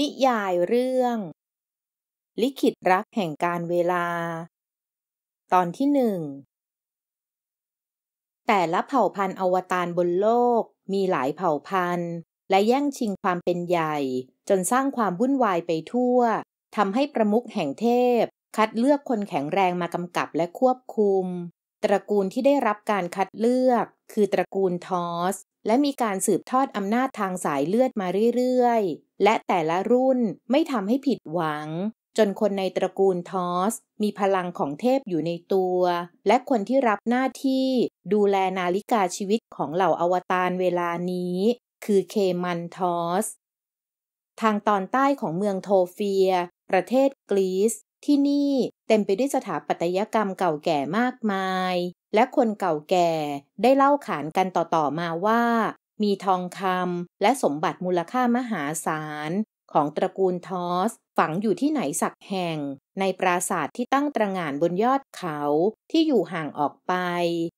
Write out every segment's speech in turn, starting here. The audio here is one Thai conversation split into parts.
นิยายเรื่อง ลิขิตรักแห่งการเวลา ตอนที่หนึ่งแต่ละเผ่าพันธุ์อวตารบนโลก มีหลายเผ่าพันธุ์และแย่งชิงความเป็นใหญ่ จนสร้างความวุ่นวายไปทั่วทำให้ประมุขแห่งเทพ คัดเลือกคนแข็งแรงมากำกับและควบคุม ตระกูลที่ได้รับการคัดเลือก คือตระกูลทอส และมีการสืบทอดอำนาจทางสายเลือดมาเรื่อยและแต่ละรุ่นไม่ทำให้ผิดหวัง จนคนในตระกูลทอส มีพลังของเทพอยู่ในตัว และคนที่รับหน้าที่ดูแลนาฬิกาชีวิตของเหล่าอวตารเวลานี้ คือเคมันทอส ทางตอนใต้ของเมืองโทเฟีย ประเทศกรีซที่นี่เต็มไปด้วยสถาปัตยกรรมเก่าแก่มากมาย และคนเก่าแก่ได้เล่าขานกันต่อ ๆ มาว่ามีทองคำและสมบัติมูลค่ามหาศาลของตระกูลทอส ฝังอยู่ที่ไหนสักแห่งในปราสาทที่ตั้งตระหง่านบนยอดเขา ที่อยู่ห่างออกไป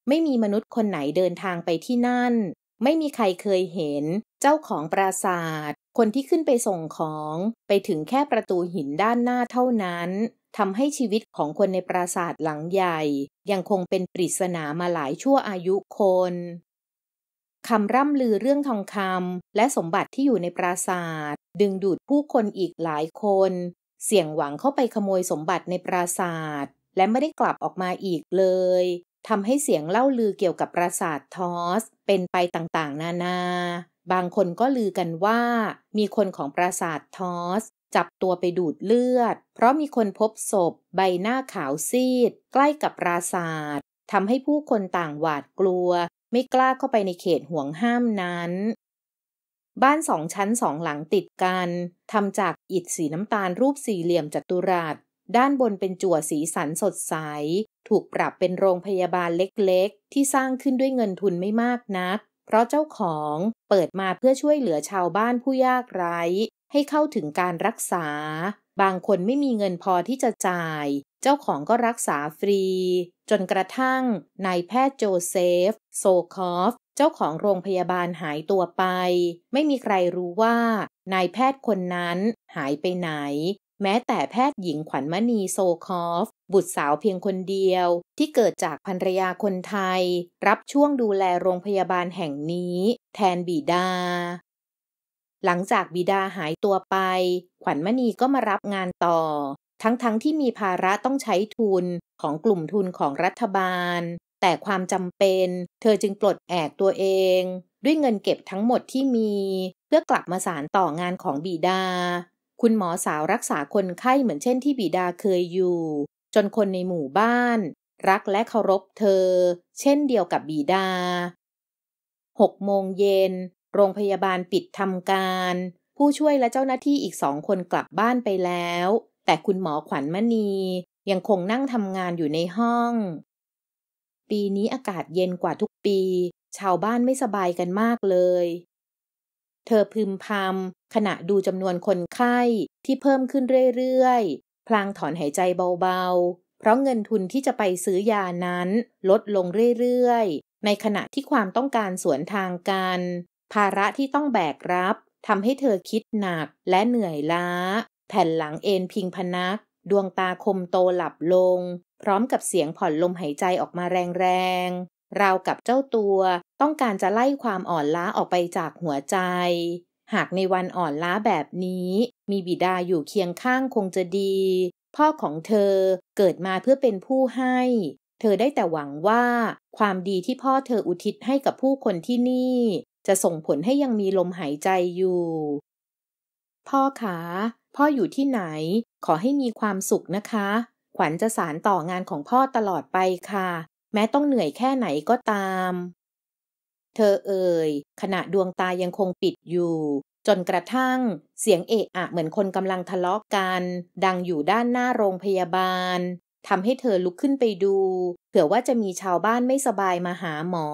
ไม่มีมนุษย์คนไหนเดินทางไปที่นั่น ไม่มีใครเคยเห็นเจ้าของปราสาทคนที่ขึ้นไปส่งของไปถึงแค่ประตูหินด้านหน้าเท่านั้นทำให้ชีวิตของคนในปราสาทหลังใหญ่ ยังคงเป็นปริศนามาหลายชั่วอายุคนคำร่ำลือเรื่องทองคำและสมบัติที่อยู่ในปราสาท ดึงดูดผู้คนอีกหลายคน เสี่ยงหวังเข้าไปขโมยสมบัติในปราสาท และไม่ได้กลับออกมาอีกเลยทำให้เสียงเล่าลือเกี่ยวกับปราสาททอส เป็นไปต่างๆนานา บางคนก็ลือกันว่า มีคนของปราสาททอส จับตัวไปดูดเลือด เพราะมีคนพบศพ ใบหน้าขาวซีด ใกล้กับปราสาททำให้ผู้คนต่างหวาดกลัวไม่กล้าเข้าไปในเขตห่วงห้ามนั้น บ้านสองชั้นสองหลังติดกันทำจากอิฐสีน้ำตาลรูปสี่เหลี่ยมจัตุรัส ด้านบนเป็นจั่วสีสันสดใส ถูกปรับเป็นโรงพยาบาลเล็กๆ ที่สร้างขึ้นด้วยเงินทุนไม่มากนัก เพราะเจ้าของเปิดมาเพื่อช่วยเหลือชาวบ้านผู้ยากไร้ ให้เข้าถึงการรักษา บางคนไม่มีเงินพอที่จะจ่าย เจ้าของก็รักษาฟรี จนกระทั่งนายแพทย์โจเซฟโซคอฟ เจ้าของโรงพยาบาลหายตัวไป ไม่มีใครรู้ว่านายแพทย์คนนั้นหายไปไหน แม้แต่แพทย์หญิงขวัญมณีโซคอฟ บุตรสาวเพียงคนเดียว ที่เกิดจากภรรยาคนไทย รับช่วงดูแลโรงพยาบาลแห่งนี้ แทนบิดา หลังจากบิดาหายตัวไป ขวัญมณีก็มารับงานต่อ ทั้งๆทที่มีภาระต้องใช้ทุน ของกลุ่มทุนของรัฐบาลแต่ความจำเป็น เธอจึงปลดแอกตัวเอง ด้วยเงินเก็บทั้งหมดที่มี เพื่อกลับมาสารต่องานของบีดา คุณหมอสาวรักษาคนไข้เหมือนเช่นที่บีดาเคยอยู่ จนคนในหมู่บ้าน รักและเคารพเธอ เช่นเดียวกับบีดาหกโมงเย็นโรงพยาบาลปิดทำการ ผู้ช่วยและเจ้าหน้าที่อีกสองคนกลับบ้านไปแล้ว แต่คุณหมอขวัญมณี ยังคงนั่งทำงานอยู่ในห้องปีนี้อากาศเย็นกว่าทุกปี ชาวบ้านไม่สบายกันมากเลย เธอพึมพำขณะดูจำนวนคนไข้ที่เพิ่มขึ้นเรื่อยๆ พลางถอนหายใจเบาๆ เพราะเงินทุนที่จะไปซื้อยานั้น ลดลงเรื่อยๆ ในขณะที่ความต้องการสวนทางกัน ภาระที่ต้องแบกรับทำให้เธอคิดหนักและเหนื่อยล้า แผ่นหลังเอนพิงพนัก ดวงตาคมโตหลับลงพร้อมกับเสียงผ่อนลมหายใจออกมาแรงๆราวกับเจ้าตัวต้องการจะไล่ความอ่อนล้าออกไปจากหัวใจ หากในวันอ่อนล้าแบบนี้ มีบิดาอยู่เคียงข้างคงจะดี พ่อของเธอเกิดมาเพื่อเป็นผู้ให้ เธอได้แต่หวังว่า ความดีที่พ่อเธออุทิศให้กับผู้คนที่นี่ จะส่งผลให้ยังมีลมหายใจอยู่ พ่อขาพ่ออยู่ที่ไหนขอให้มีความสุขนะคะขวัญจะสารต่องานของพ่อตลอดไปค่ะ แม้ต้องเหนื่อยแค่ไหนก็ตาม เธอเอ่ย ขณะดวงตายังคงปิดอยู่ จนกระทั่งเสียงเอะอะเหมือนคนกำลังทะเลาะกกัน ดังอยู่ด้านหน้าโรงพยาบาลทำให้เธอลุกขึ้นไปดูเผื่อว่าจะมีชาวบ้านไม่สบายมาหาหมอ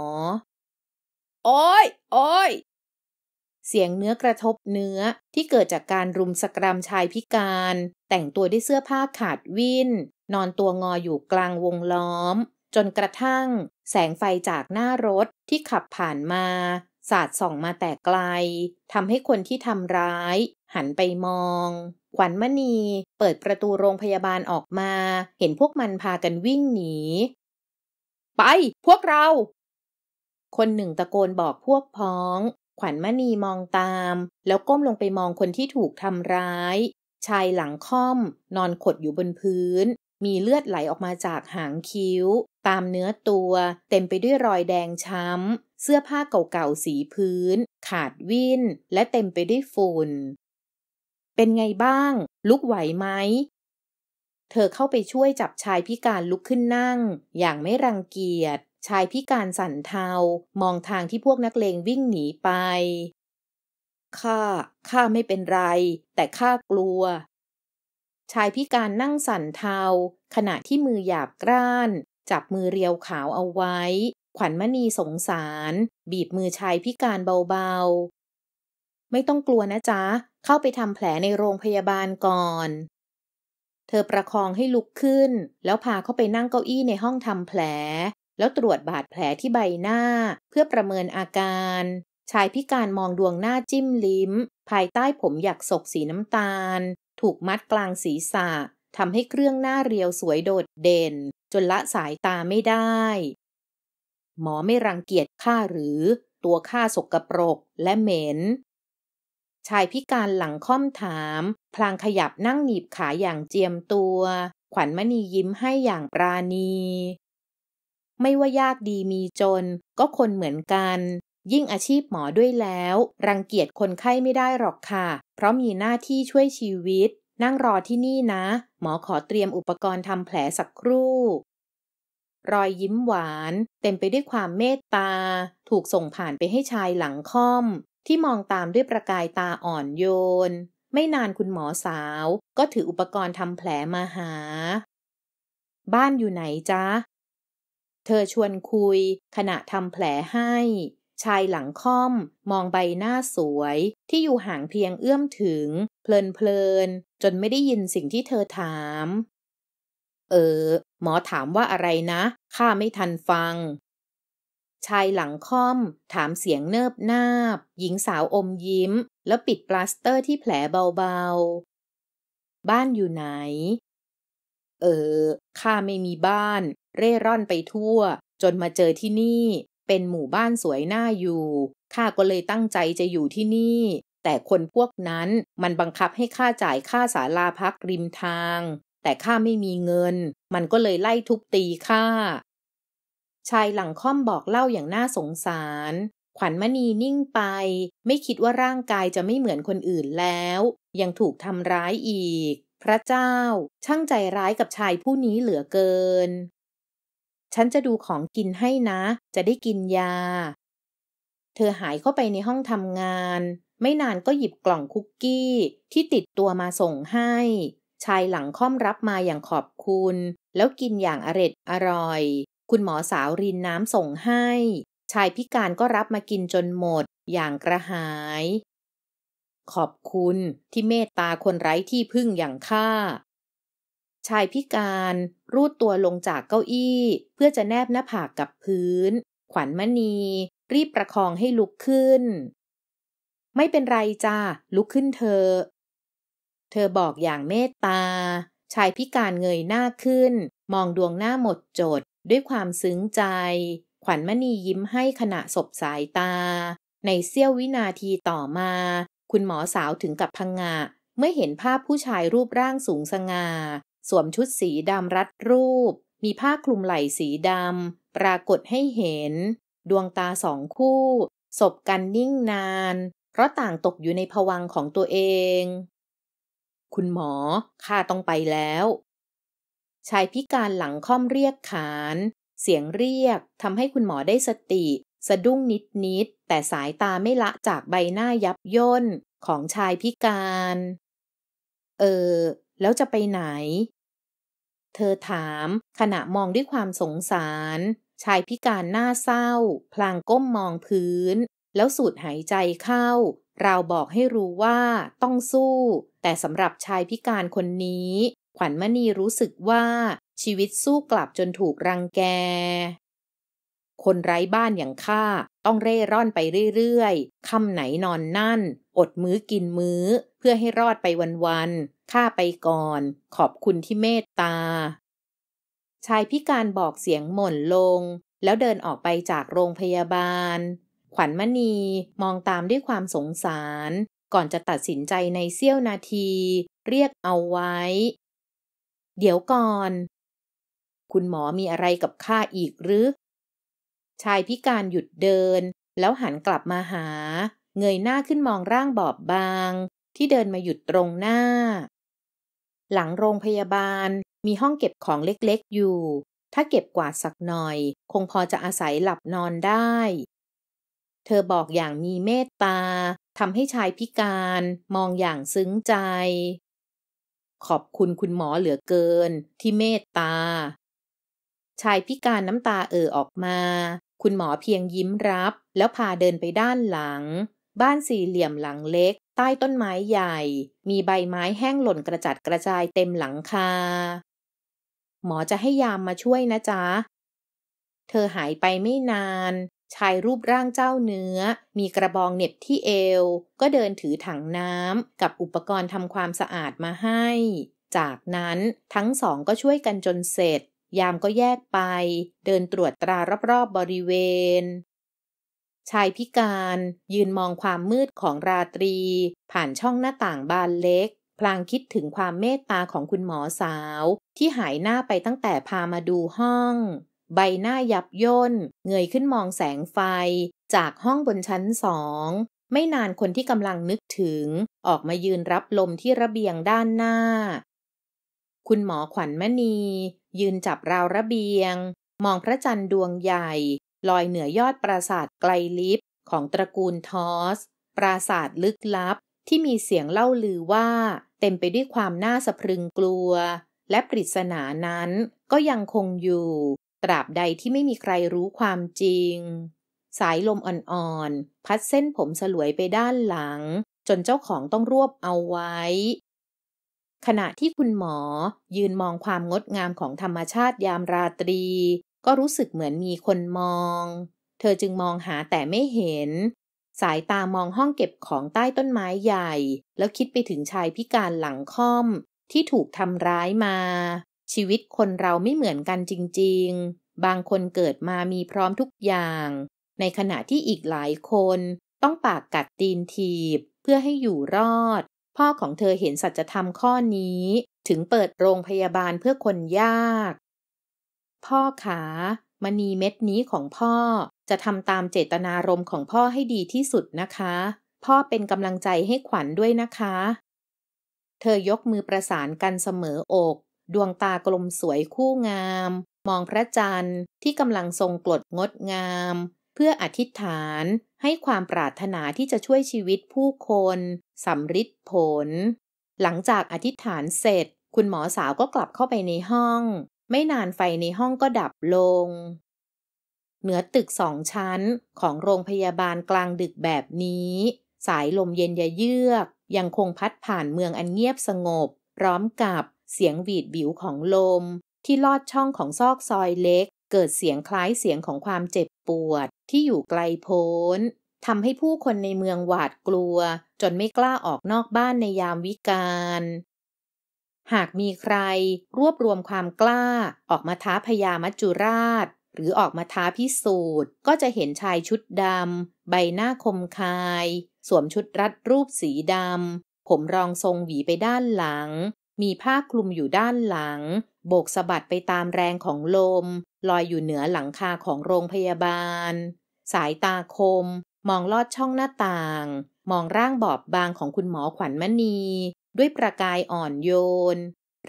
โอ้ยโอ้ยเสียงเนื้อกระทบเนื้อที่เกิดจากการรุมสกรามชายพิการ แต่งตัวด้วยเสื้อผ้าขาดวินนอนตัวงออยู่กลางวงล้อม จนกระทั่ง แสงไฟจากหน้ารถที่ขับผ่านมา สาดส่องมาแต่ไกลทำให้คนที่ทำร้าย หันไปมองขวัญมณีเปิดประตูโรงพยาบาลออกมา เห็นพวกมันพากันวิ่งหนี ไปพวกเรา คนหนึ่งตะโกนบอกพวกพ้องขวัญมณีมองตาม แล้วก้มลงไปมองคนที่ถูกทำร้าย ชายหลังค่อม นอนขดอยู่บนพื้น มีเลือดไหลออกมาจากหางคิ้ว ตามเนื้อตัว เต็มไปด้วยรอยแดงช้ำ เสื้อผ้าเก่าๆสีพื้น ขาดวิ่น และเต็มไปด้วยฝุ่น เป็นไงบ้าง ลุกไหวไหม เธอเข้าไปช่วยจับชายพิการลุกขึ้นนั่ง อย่างไม่รังเกียจชายพิการสันเทา มองทางที่พวกนักเลงวิ่งหนีไป ข้า ข้าไม่เป็นไร แต่ข้ากลัว ชายพิการนั่งสันเทา ขณะที่มือหยาบกร้าน จับมือเรียวขาวเอาไว้ ขวัญมณีสงสาร บีบมือชายพิการเบาๆ ไม่ต้องกลัวนะจ๊ะ เข้าไปทำแผลในโรงพยาบาลก่อน เธอประคองให้ลุกขึ้นแล้วพาเข้าไปนั่งเก้าอี้ในห้องทำแผลแล้วตรวจบาดแผลที่ใบหน้าเพื่อประเมินอาการ ชายพิการมองดวงหน้าจิ้มลิ้ม ภายใต้ผมหยักศกสีน้ำตาล ถูกมัดกลางศีรษะทำให้เครื่องหน้าเรียวสวยโดดเด่น จนละสายตาไม่ได้ หมอไม่รังเกียจข้าหรือ ตัวข้าสกปรกและเหม็น ชายพิการหลังค่อมถาม พลางขยับนั่งหนีบขาอย่างเจียมตัว ขวัญมณียิ้มให้อย่างปราณีไม่ว่ายากดีมีจนก็คนเหมือนกัน ยิ่งอาชีพหมอด้วยแล้ว รังเกียจคนไข้ไม่ได้หรอกค่ะ เพราะมีหน้าที่ช่วยชีวิต นั่งรอที่นี่นะ หมอขอเตรียมอุปกรณ์ทำแผลสักครู่ รอยยิ้มหวาน เต็มไปด้วยความเมตตา ถูกส่งผ่านไปให้ชายหลังค่อม ที่มองตามด้วยประกายตาอ่อนโยน ไม่นานคุณหมอสาว ก็ถืออุปกรณ์ทำแผลมาหา บ้านอยู่ไหนจ๊ะเธอชวนคุย ขณะทำแผลให้ ชายหลังค่อม มองใบหน้าสวย ที่อยู่ห่างเพียงเอื้อมถึง เพลินเพลิน จนไม่ได้ยินสิ่งที่เธอถาม เออ หมอถามว่าอะไรนะ ข้าไม่ทันฟัง ชายหลังค่อม ถามเสียงเนิบนาบ หญิงสาวอมยิ้มแล้วปิดปลาสเตอร์ที่แผลเบาๆ บ้านอยู่ไหน เออข้าไม่มีบ้านเร่ร่อนไปทั่วจนมาเจอที่นี่เป็นหมู่บ้านสวยน่าอยู่ข้าก็เลยตั้งใจจะอยู่ที่นี่ แต่คนพวกนั้นมันบังคับให้ข้าจ่ายค่าศาลาพักริมทาง แต่ข้าไม่มีเงิน มันก็เลยไล่ทุบตีข้าชายหลังค่อมบอกเล่าอย่างน่าสงสาร ขวัญมณีนิ่งไปไม่คิดว่าร่างกายจะไม่เหมือนคนอื่นแล้ว ยังถูกทำร้ายอีก พระเจ้าช่างใจร้ายกับชายผู้นี้เหลือเกินฉันจะดูของกินให้นะ จะได้กินยา เธอหายเข้าไปในห้องทำงาน ไม่นานก็หยิบกล่องคุกกี้ที่ติดตัวมาส่งให้ ชายหลังค่อมรับมาอย่างขอบคุณ แล้วกินอย่างอร็ดอร่อย คุณหมอสาวรินน้ำส่งให้ ชายพิการก็รับมากินจนหมดอย่างกระหาย ขอบคุณที่เมตตาคนไร้ที่พึ่งอย่างข้าชายพิการรูดตัวลงจากเก้าอี้ เพื่อจะแนบหน้าผากกับพื้น ขวัญมณี รีบประคองให้ลุกขึ้น ไม่เป็นไรจ้าลุกขึ้นเธอ เธอบอกอย่างเมตตา ชายพิการเงยหน้าขึ้น มองดวงหน้าหมดจด ด้วยความซึ้งใจ ขวัญมณียิ้มให้ขณะสบสายตา ในเสี้ยววินาทีต่อมา คุณหมอสาวถึงกับพังงะเมื่อเห็นภาพผู้ชายรูปร่างสูงสง่าสวมชุดสีดำรัดรูป มีผ้าคลุมไหล่สีดำ ปรากฏให้เห็น ดวงตาสองคู่ศพกันนิ่งนาน เพราะต่างตกอยู่ในผวังของตัวเอง คุณหมอข้าต้องไปแล้ว ชายพิการหลังค่อมเรียกขาน เสียงเรียกทำให้คุณหมอได้สติ สะดุ้งนิดนิด แต่สายตาไม่ละจากใบหน้ายับย่น ของชายพิการ เออ แล้วจะไปไหนเธอถาม ขณะมองด้วยความสงสาร ชายพิการหน้าเศร้า พลางก้มมองพื้น แล้วสูดหายใจเข้า เราบอกให้รู้ว่าต้องสู้ แต่สำหรับชายพิการคนนี้ ขวัญมณีรู้สึกว่า ชีวิตสู้กลับจนถูกรังแกคนไร้บ้านอย่างข้าต้องเร่ร่อนไปเรื่อยๆค่ำไหนนอนนั่น อดมื้อกินมื้อ เพื่อให้รอดไปวันๆ ข้าไปก่อน ขอบคุณที่เมตตา ชายพิการบอกเสียงหม่นลง แล้วเดินออกไปจากโรงพยาบาล ขวัญมณีมองตามด้วยความสงสาร ก่อนจะตัดสินใจในเสี้ยวนาที เรียกเอาไว้ เดี๋ยวก่อน คุณหมอมีอะไรกับข้าอีกหรือชายพิการหยุดเดินแล้วหันกลับมาหาเงยหน้าขึ้นมองร่างบอบบางที่เดินมาหยุดตรงหน้า หลังโรงพยาบาลมีห้องเก็บของเล็กๆ อยู่ ถ้าเก็บกวาดสักหน่อยคงพอจะอาศัยหลับนอนได้ เธอบอกอย่างมีเมตตาทำให้ชายพิการมองอย่างซึ้งใจ ขอบคุณคุณหมอเหลือเกิน ที่เมตตา ชายพิการน้ำตาเอ่อออกมาคุณหมอเพียงยิ้มรับแล้วพาเดินไปด้านหลังบ้านสี่เหลี่ยมหลังเล็กใต้ต้นไม้ใหญ่มีใบไม้แห้งหล่นกระจัดกระจายเต็มหลังคา หมอจะให้ยามมาช่วยนะจ๊ะ เธอหายไปไม่นานชายรูปร่างเจ้าเนื้อมีกระบองเน็บที่เอวก็เดินถือถังน้ำกับอุปกรณ์ทำความสะอาดมาให้ จากนั้นทั้งสองก็ช่วยกันจนเสร็จยามก็แยกไป เดินตรวจตรารอบๆบบริเวณ ชายพิการยืนมองความมืดของราตรี ผ่านช่องหน้าต่างบานเล็ก พลางคิดถึงความเมตตาของคุณหมอสาว ที่หายหน้าไปตั้งแต่พามาดูห้อง ใบหน้ายับย่นเงยขึ้นมองแสงไฟจากห้องบนชั้นสอง ไม่นานคนที่กำลังนึกถึง ออกมายืนรับลมที่ระเบียงด้านหน้า คุณหมอขวัญมณียืนจับราวระเบียง มองพระจันทร์ดวงใหญ่ ลอยเหนือยอดปราสาทไกลลิฟของตระกูลทอส ปราสาทลึกลับที่มีเสียงเล่าลือว่า เต็มไปด้วยความน่าสะพรึงกลัว และปริศนานั้นก็ยังคงอยู่ ตราบใดที่ไม่มีใครรู้ความจริง สายลมอ่อนๆพัดเส้นผมสลวยไปด้านหลัง จนเจ้าของต้องรวบเอาไว้ขณะที่คุณหมอยืนมองความงดงามของธรรมชาติยามราตรี ก็รู้สึกเหมือนมีคนมอง เธอจึงมองหาแต่ไม่เห็น สายตามองห้องเก็บของใต้ต้นไม้ใหญ่ แล้วคิดไปถึงชายพิการหลังค่อม ที่ถูกทำร้ายมา ชีวิตคนเราไม่เหมือนกันจริงๆ บางคนเกิดมามีพร้อมทุกอย่าง ในขณะที่อีกหลายคน ต้องปากกัดตีนทีบ เพื่อให้อยู่รอดพ่อของเธอเห็นสัจธรรมข้อนี้ถึงเปิดโรงพยาบาลเพื่อคนยาก พ่อขามณีเม็ดนี้ของพ่อจะทำตามเจตนารมณ์ของพ่อให้ดีที่สุดนะคะ พ่อเป็นกำลังใจให้ขวัญด้วยนะคะ เธอยกมือประสานกันเสมออก ดวงตากลมสวยคู่งาม มองพระจันทร์ที่กำลังทรงกลดงดงามเพื่ออธิษฐานให้ความปรารถนาที่จะช่วยชีวิตผู้คน สำริดผล หลังจากอธิษฐานเสร็จ คุณหมอสาวก็กลับเข้าไปในห้อง ไม่นานไฟในห้องก็ดับลง เหนือตึกสองชั้น ของโรงพยาบาลกลางดึกแบบนี้ สายลมเย็นยเยือก ยังคงพัดผ่านเมืองอันเงียบสงบ พร้อมกับเสียงหวีดบิวของลมที่ลอดช่องของซอกซอยเล็กเกิดเสียงคล้ายเสียงของความเจ็บปวด ที่อยู่ไกลโพ้นทำให้ผู้คนในเมืองหวาดกลัว จนไม่กล้าออกนอกบ้านในยามวิกาล หากมีใครรวบรวมความกล้า ออกมาท้าพญามัจจุราช หรือออกมาท้าพิสูจน์ ก็จะเห็นชายชุดดำใบหน้าคมคาย สวมชุดรัดรูปสีดำผมรองทรงหวีไปด้านหลัง มีผ้าคลุมอยู่ด้านหลังโบกสะบัดไปตามแรงของลมลอยอยู่เหนือหลังคาของโรงพยาบาล สายตาคมมองลอดช่องหน้าต่าง มองร่างบอบบางของคุณหมอขวัญมณี ด้วยประกายอ่อนโยน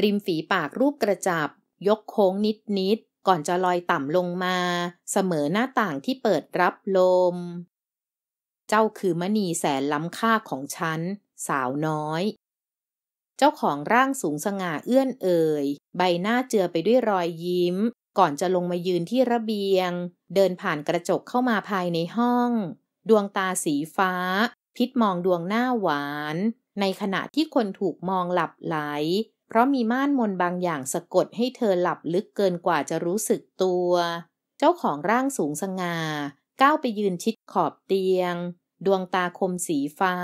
ริมฝีปากรูปกระจับ ยกโค้งนิดนิดก่อนจะลอยต่ำลงมา เสมอหน้าต่างที่เปิดรับลม เจ้าคือมณีแสนล้ำค่าของฉันสาวน้อยเจ้าของร่างสูงสง่าเอื้อนเอ่ย ใบหน้าเจือไปด้วยรอยยิ้ม ก่อนจะลงมายืนที่ระเบียง เดินผ่านกระจกเข้ามาภายในห้อง ดวงตาสีฟ้า พิษมองดวงหน้าหวาน ในขณะที่คนถูกมองหลับไหล เพราะมีม่านมนบางอย่างสะกดให้เธอหลับลึกเกินกว่าจะรู้สึกตัว เจ้าของร่างสูงสง่าก้าวไปยืนชิดขอบเตียงดวงตาคมสีฟ้า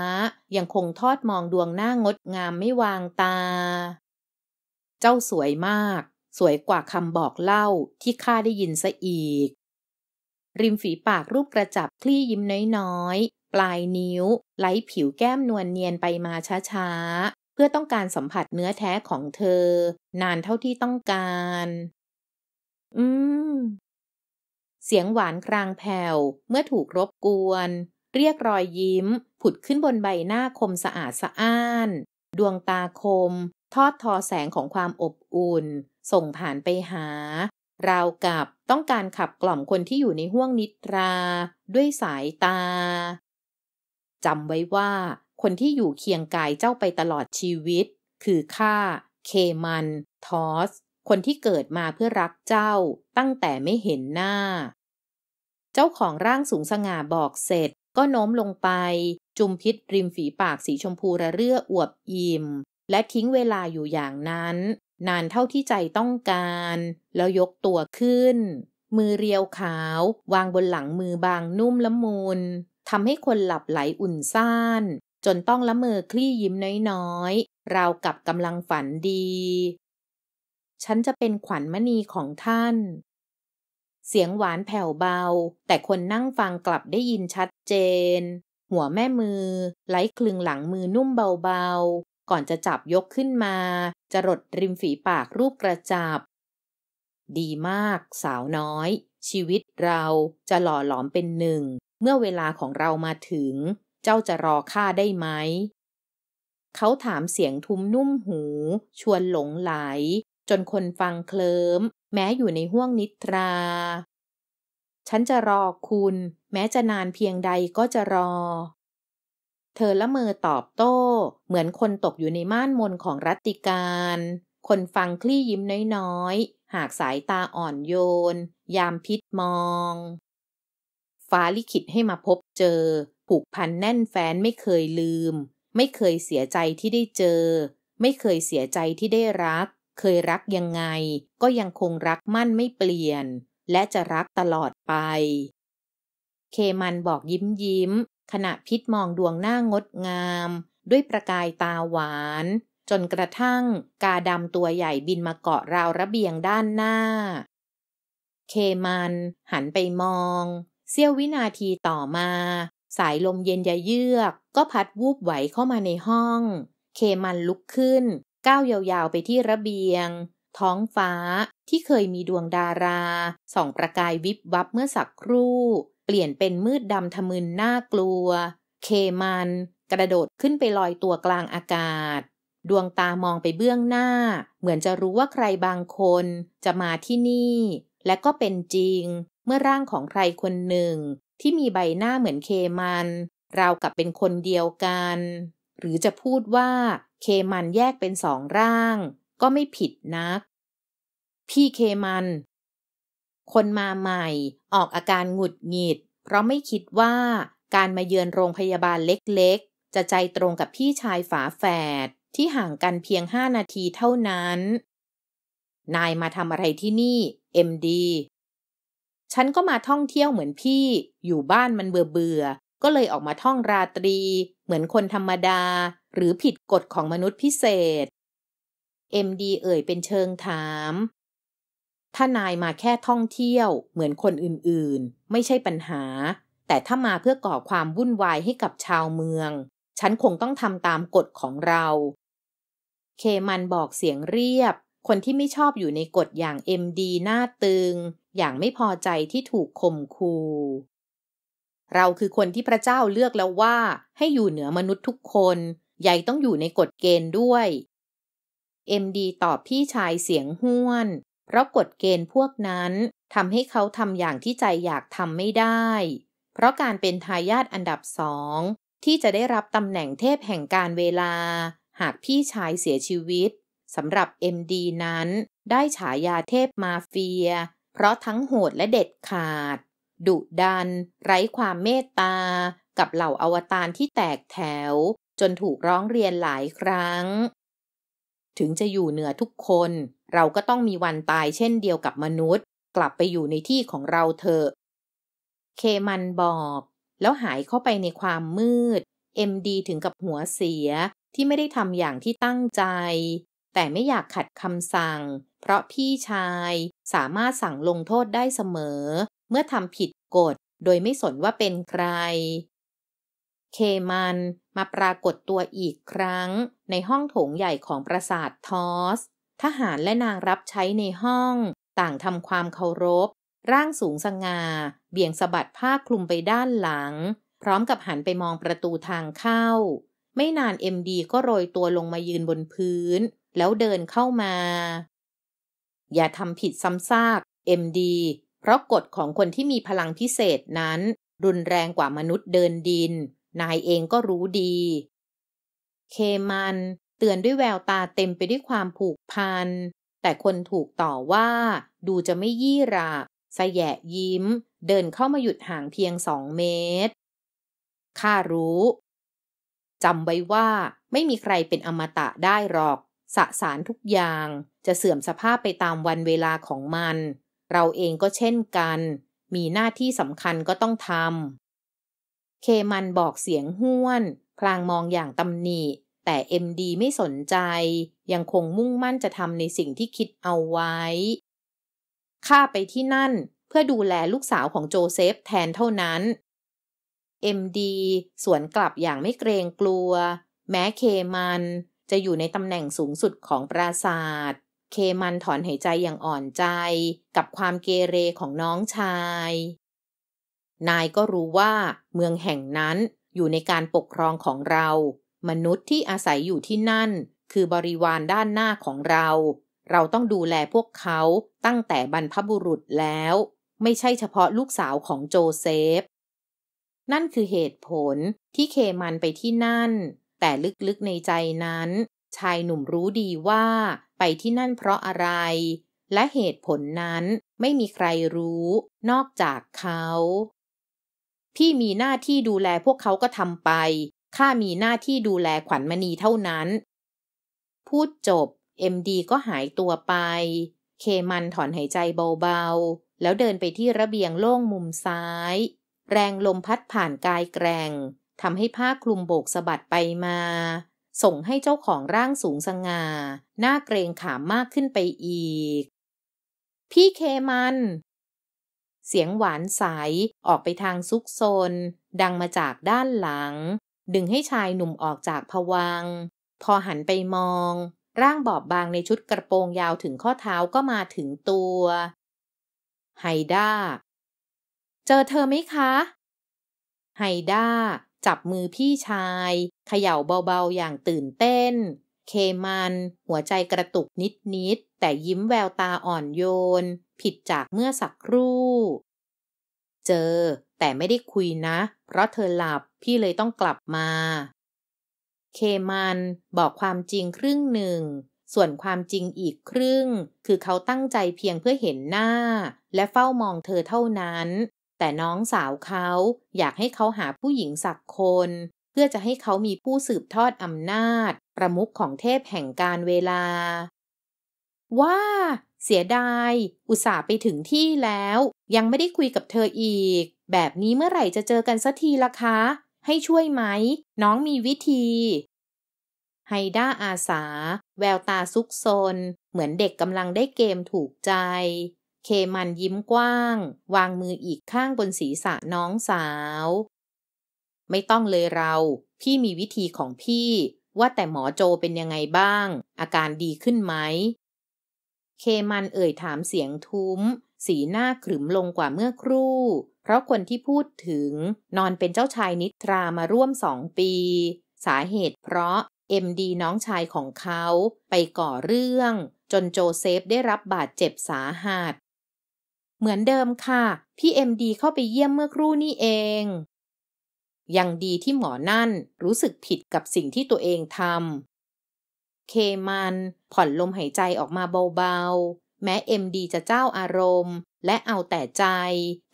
ยังคงทอดมองดวงหน้างดงามไม่วางตา เจ้าสวยมาก สวยกว่าคำบอกเล่าที่ข้าได้ยินซะอีก ริมฝีปากรูปกระจับคลี่ยิ้มน้อยๆ ปลายนิ้ว ไลผิวแก้มนวลเนียนไปมาช้าๆ เพื่อต้องการสัมผัสเนื้อแท้ของเธอนานเท่าที่ต้องการ อืม เสียงหวานกลางแผ่ว เมื่อถูกรบกวนเรียกรอยยิ้ม ผุดขึ้นบนใบหน้าคมสะอาดสะอ้าน ดวงตาคม ทอดทอแสงของความอบอุ่น ส่งผ่านไปหา ราวกับต้องการขับกล่อมคนที่อยู่ในห้วงนิทรา ด้วยสายตา จำไว้ว่า คนที่อยู่เคียงกายเจ้าไปตลอดชีวิต คือข้าเคมัน ทอส คนที่เกิดมาเพื่อรักเจ้าตั้งแต่ไม่เห็นหน้า เจ้าของร่างสูงสง่าบอกเสร็จก็โน้มลงไป จุมพิษริมฝีปากสีชมพูระเรื่ออวบอิ่ม และทิ้งเวลาอยู่อย่างนั้น นานเท่าที่ใจต้องการ แล้วยกตัวขึ้น มือเรียวขาว วางบนหลังมือบางนุ่มละมุนทำให้คนหลับไหลอุ่นซ่าน จนต้องละเมอคลี่ยิ้มน้อยๆ ราวกับกำลังฝันดี ฉันจะเป็นขวัญมณีของท่านเสียงหวานแผ่วเบา แต่คนนั่งฟังกลับได้ยินชัดเจน หัวแม่มือไหลคลึงหลังมือนุ่มเบาๆ ก่อนจะจับยกขึ้นมา จะรดริมฝีปากรูปกระจับ ดีมาก สาวน้อย ชีวิตเราจะหล่อหลอมเป็นหนึ่ง เมื่อเวลาของเรามาถึง เจ้าจะรอข้าได้ไหม เขาถามเสียงทุ้มนุ่มหู ชวนหลงไหล จนคนฟังเคลิ้มแม้อยู่ในห้วงนิทรา ฉันจะรอคุณ แม้จะนานเพียงใดก็จะรอ เธอละเมอตอบโต้เหมือนคนตกอยู่ในม่านมนของรัติการ คนฟังคลี่ยิ้มน้อยๆ หากสายตาอ่อนโยน ยามพิษมอง ฟ้าลิขิตให้มาพบเจอผูกพันแน่นแฟนไม่เคยลืม ไม่เคยเสียใจที่ได้เจอ ไม่เคยเสียใจที่ได้รักเคยรักยังไงก็ยังคงรักมั่นไม่เปลี่ยน และจะรักตลอดไป เคมันบอกยิ้มยิ้ม ขณะพิษมองดวงหน้างดงาม ด้วยประกายตาหวาน จนกระทั่งกาดำตัวใหญ่บินมาเกาะราวระเบียงด้านหน้า เคมันหันไปมอง เสี้ยววินาทีต่อมา สายลมเย็นยะเยือก ก็พัดวูบไหวเข้ามาในห้อง เคมันลุกขึ้นก้าวยาวๆไปที่ระเบียง ท้องฟ้าที่เคยมีดวงดาราส่องประกายวิบวับเมื่อสักครู่ เปลี่ยนเป็นมืดดำทะมึนน่ากลัวเคมัน กระโดดขึ้นไปลอยตัวกลางอากาศ ดวงตามองไปเบื้องหน้า เหมือนจะรู้ว่าใครบางคนจะมาที่นี่ และก็เป็นจริงเมื่อร่างของใครคนหนึ่ง ที่มีใบหน้าเหมือนเคมันราวกับเป็นคนเดียวกันหรือจะพูดว่าเคมันแยกเป็นสองร่าง ก็ไม่ผิดนัก พี่เคมัน คนมาใหม่ออกอาการหงุดหงิด เพราะไม่คิดว่าการมาเยือนโรงพยาบาลเล็กๆ จะใจตรงกับพี่ชายฝาแฝด ที่ห่างกันเพียงห้านาทีเท่านั้น นายมาทำอะไรที่นี่ เอ็มดี ฉันก็มาท่องเที่ยวเหมือนพี่ อยู่บ้านมันเบื่อเบื่อก็เลยออกมาท่องราตรีเหมือนคนธรรมดาหรือผิดกฎของมนุษย์พิเศษ เอ็มดี เอ่ยเป็นเชิงถาม ถ้านายมาแค่ท่องเที่ยว เหมือนคนอื่นๆ ไม่ใช่ปัญหา แต่ถ้ามาเพื่อก่อความวุ่นวายให้กับชาวเมือง ฉันคงต้องทำตามกฎของเรา เคมันบอกเสียงเรียบ คนที่ไม่ชอบอยู่ในกฎอย่างเอ็มดีหน้าตึง อย่างไม่พอใจที่ถูกข่มขู่เราคือคนที่พระเจ้าเลือกแล้วว่าให้อยู่เหนือมนุษย์ทุกคน ใหญ่ต้องอยู่ในกฎเกณฑ์ด้วย เอ็มดีตอบพี่ชายเสียงห้วน เพราะกฎเกณฑ์พวกนั้นทำให้เขาทำอย่างที่ใจอยากทำไม่ได้ เพราะการเป็นทายาทอันดับสองที่จะได้รับตำแหน่งเทพแห่งการเวลา หากพี่ชายเสียชีวิตสำหรับ MD นั้นได้ฉายาเทพมาเฟีย เพราะทั้งโหดและเด็ดขาดดุดันไร้ความเมตตา กับเหล่าอวตารที่แตกแถว จนถูกร้องเรียนหลายครั้ง ถึงจะอยู่เหนือทุกคน เราก็ต้องมีวันตายเช่นเดียวกับมนุษย์ กลับไปอยู่ในที่ของเราเถอะ เคมันบอกแล้วหายเข้าไปในความมืด เอ็มดีถึงกับหัวเสียที่ไม่ได้ทำอย่างที่ตั้งใจ แต่ไม่อยากขัดคำสั่ง เพราะพี่ชายสามารถสั่งลงโทษได้เสมอเมื่อทำผิดกฎโดยไม่สนว่าเป็นใคร เคมันมาปรากฏตัวอีกครั้ง ในห้องโถงใหญ่ของปราสาททอส ทหารและนางรับใช้ในห้อง ต่างทำความเคารพร่างสูงสง่า เบี่ยงสะบัดผ้าคลุมไปด้านหลัง พร้อมกับหันไปมองประตูทางเข้า ไม่นานเอ็มดีก็โรยตัวลงมายืนบนพื้น แล้วเดินเข้ามา อย่าทำผิดซ้ำซากเอ็มดีเพราะกฎของคนที่มีพลังพิเศษนั้น รุนแรงกว่ามนุษย์เดินดิน นายเองก็รู้ดี เคมันเตือนด้วยแววตาเต็มไปด้วยความผูกพัน แต่คนถูกต่อว่า ดูจะไม่ยี่ราบสแยะยิ้ม เดินเข้ามาหยุดห่างเพียงสองเมตร ข้ารู้จำไว้ว่าไม่มีใครเป็นอมตะได้หรอกสสารทุกอย่างจะเสื่อมสภาพไปตามวันเวลาของมันเราเองก็เช่นกัน มีหน้าที่สำคัญก็ต้องทำเคมันบอกเสียงห้วน พลางมองอย่างตำหนิ แต่เอ็มดีไม่สนใจ ยังคงมุ่งมั่นจะทำในสิ่งที่คิดเอาไว้ ข้าไปที่นั่นเพื่อดูแลลูกสาวของโจเซฟแทนเท่านั้น เอ็มดีสวนกลับอย่างไม่เกรงกลัว แม้เคมันจะอยู่ในตำแหน่งสูงสุดของปราศาสตร์เคมันถอนหายใจอย่างอ่อนใจ กับความเกเรของน้องชาย นายก็รู้ว่า เมืองแห่งนั้นอยู่ในการปกครองของเรา มนุษย์ที่อาศัยอยู่ที่นั่นคือบริวารด้านหน้าของเรา เราต้องดูแลพวกเขาตั้งแต่บรรพบุรุษแล้ว ไม่ใช่เฉพาะลูกสาวของโจเซฟ นั่นคือเหตุผลที่เคมันไปที่นั่น แต่ลึกๆในใจนั้นชายหนุ่มรู้ดีว่าไปที่นั่นเพราะอะไร และเหตุผลนั้นไม่มีใครรู้นอกจากเขา พี่มีหน้าที่ดูแลพวกเขาก็ทำไปข้ามีหน้าที่ดูแลขวัญมณีเท่านั้น พูดจบ เอ็มดีก็หายตัวไป เคมันถอนหายใจเบาๆแล้วเดินไปที่ระเบียงโล่งมุมซ้าย แรงลมพัดผ่านกายแกร่งทำให้ผ้าคลุมโบกสะบัดไปมาส่งให้เจ้าของร่างสูงสง่าหน้าเกรงขามมากขึ้นไปอีก พี่เคมัน เสียงหวานใส ออกไปทางซุกซน ดังมาจากด้านหลัง ดึงให้ชายหนุ่มออกจากผวัง พอหันไปมอง ร่างบอบบางในชุดกระโปรงยาวถึงข้อเท้าก็มาถึงตัว ไฮด้า เจอเธอไหมคะ ไฮด้า จับมือพี่ชายเขย่าเบาๆ อย่างตื่นเต้น เคมันหัวใจกระตุกนิดๆ แต่ยิ้มแววตาอ่อนโยน ผิดจากเมื่อสักครู่ เจอแต่ไม่ได้คุยนะ เพราะเธอหลับ พี่เลยต้องกลับมา เคมันบอกความจริงครึ่งหนึ่ง ส่วนความจริงอีกครึ่ง คือเขาตั้งใจเพียงเพื่อเห็นหน้า และเฝ้ามองเธอเท่านั้น แต่น้องสาวเขา อยากให้เขาหาผู้หญิงสักคนพื่อจะให้เขามีผู้สืบทอดอำนาจ ประมุขของเทพแห่งการเวลา ว่า เสียดาย อุตส่าห์ไปถึงที่แล้ว ยังไม่ได้คุยกับเธออีก แบบนี้เมื่อไหร่จะเจอกันสักทีล่ะคะ ให้ช่วยไหม น้องมีวิธี ไฮด้าอาสา แววตาซุกซน เหมือนเด็กกำลังได้เกมถูกใจ เคมันยิ้มกว้าง วางมืออีกข้างบนศีรษะน้องสาวไม่ต้องเลยเรา พี่มีวิธีของพี่ ว่าแต่หมอโจเป็นยังไงบ้าง อาการดีขึ้นไหม เคมันเอ่ยถามเสียงทุ้ม สีหน้าขรึมลงกว่าเมื่อครู่ เพราะคนที่พูดถึงนอนเป็นเจ้าชายนิทรามาร่วมสองปี สาเหตุเพราะ เอ็มดีน้องชายของเขาไปก่อเรื่อง จนโจเซฟได้รับบาดเจ็บสาหัสเหมือนเดิมค่ะ พี่เอ็มดีเข้าไปเยี่ยมเมื่อครู่นี่เองยังดีที่หมอนั่นรู้สึกผิดกับสิ่งที่ตัวเองทำเคมันผ่อนลมหายใจออกมาเบาๆ แม้เอ็มดีจะเจ้าอารมณ์ และเอาแต่ใจ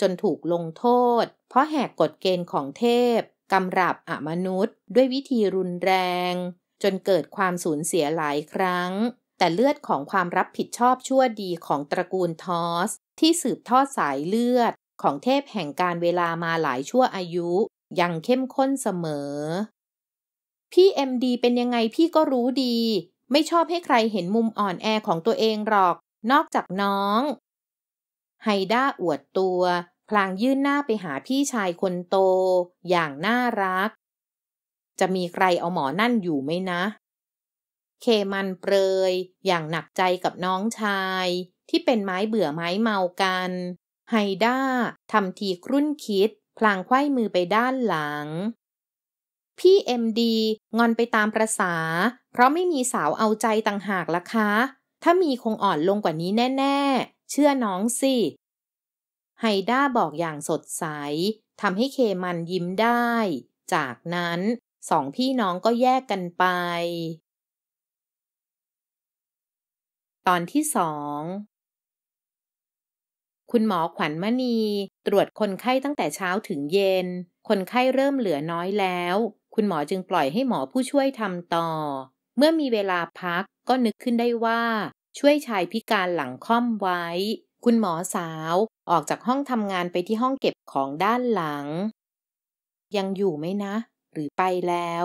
จนถูกลงโทษ เพราะแหกกฎเกณฑ์ของเทพกำราบอมนุษย์ด้วยวิธีรุนแรง จนเกิดความสูญเสียหลายครั้ง แต่เลือดของความรับผิดชอบชั่วดีของตระกูลทอส ที่สืบทอดสายเลือด ของเทพแห่งการเวลามาหลายชั่วอายุอย่างเข้มข้นเสมอ พี่เอ็มดีเป็นยังไงพี่ก็รู้ดี ไม่ชอบให้ใครเห็นมุมอ่อนแอของตัวเองหรอก นอกจากน้อง ไฮด้าอวดตัว พลางยื่นหน้าไปหาพี่ชายคนโต อย่างน่ารัก จะมีใครเอาหมอนั่นอยู่ไหมนะ เคมันเปรยอย่างหนักใจกับน้องชาย ที่เป็นไม้เบื่อไม้เมากัน ไฮด้าทำทีครุ่นคิดพลางไขว้มือไปด้านหลัง พี่เอ็มดีงอนไปตามประษาเพราะไม่มีสาวเอาใจต่างหากละคะ ถ้ามีคงอ่อนลงกว่านี้แน่ ๆ เชื่อน้องสิ ไฮด้าบอกอย่างสดใส ทำให้เคมันยิ้มได้ จากนั้นสองพี่น้องก็แยกกันไป ตอนที่สองคุณหมอขวัญมณี ตรวจคนไข้ตั้งแต่เช้าถึงเย็น คนไข้เริ่มเหลือน้อยแล้ว คุณหมอจึงปล่อยให้หมอผู้ช่วยทำต่อ เมื่อมีเวลาพักก็นึกขึ้นได้ว่า ช่วยชายพิการหลังค่อมไว้ คุณหมอสาว ออกจากห้องทำงานไปที่ห้องเก็บของด้านหลัง ยังอยู่ไหมนะ หรือไปแล้ว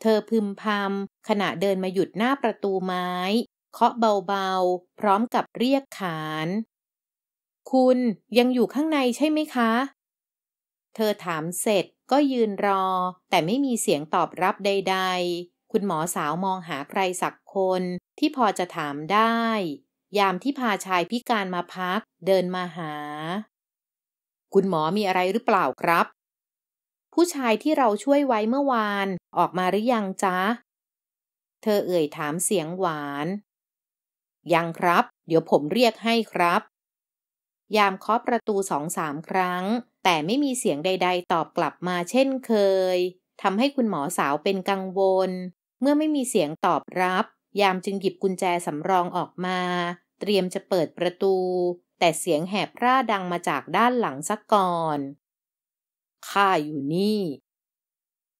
เธอพึมพำขณะเดินมาหยุดหน้าประตูไม้เคาะเบาๆพร้อมกับเรียกขานคุณยังอยู่ข้างในใช่ไหมคะ เธอถามเสร็จก็ยืนรอ แต่ไม่มีเสียงตอบรับใด ๆ คุณหมอสาวมองหาใครสักคน ที่พอจะถามได้ ยามที่พาชายพิการมาพัก เดินมาหา คุณหมอมีอะไรหรือเปล่าครับ ผู้ชายที่เราช่วยไว้เมื่อวาน ออกมาหรือยังจ๊ะ เธอเอ่ยถามเสียงหวานยังครับ เดี๋ยวผมเรียกให้ครับยามเคาะประตูสองสามครั้ง แต่ไม่มีเสียงใด ๆ ตอบกลับมาเช่นเคยทำให้คุณหมอสาวเป็นกังวล เมื่อไม่มีเสียงตอบรับ ยามจึงหยิบกุญแจสำรองออกมา เตรียมจะเปิดประตู แต่เสียงแหบร่าดังมาจากด้านหลังซะก่อน ข้าอยู่นี่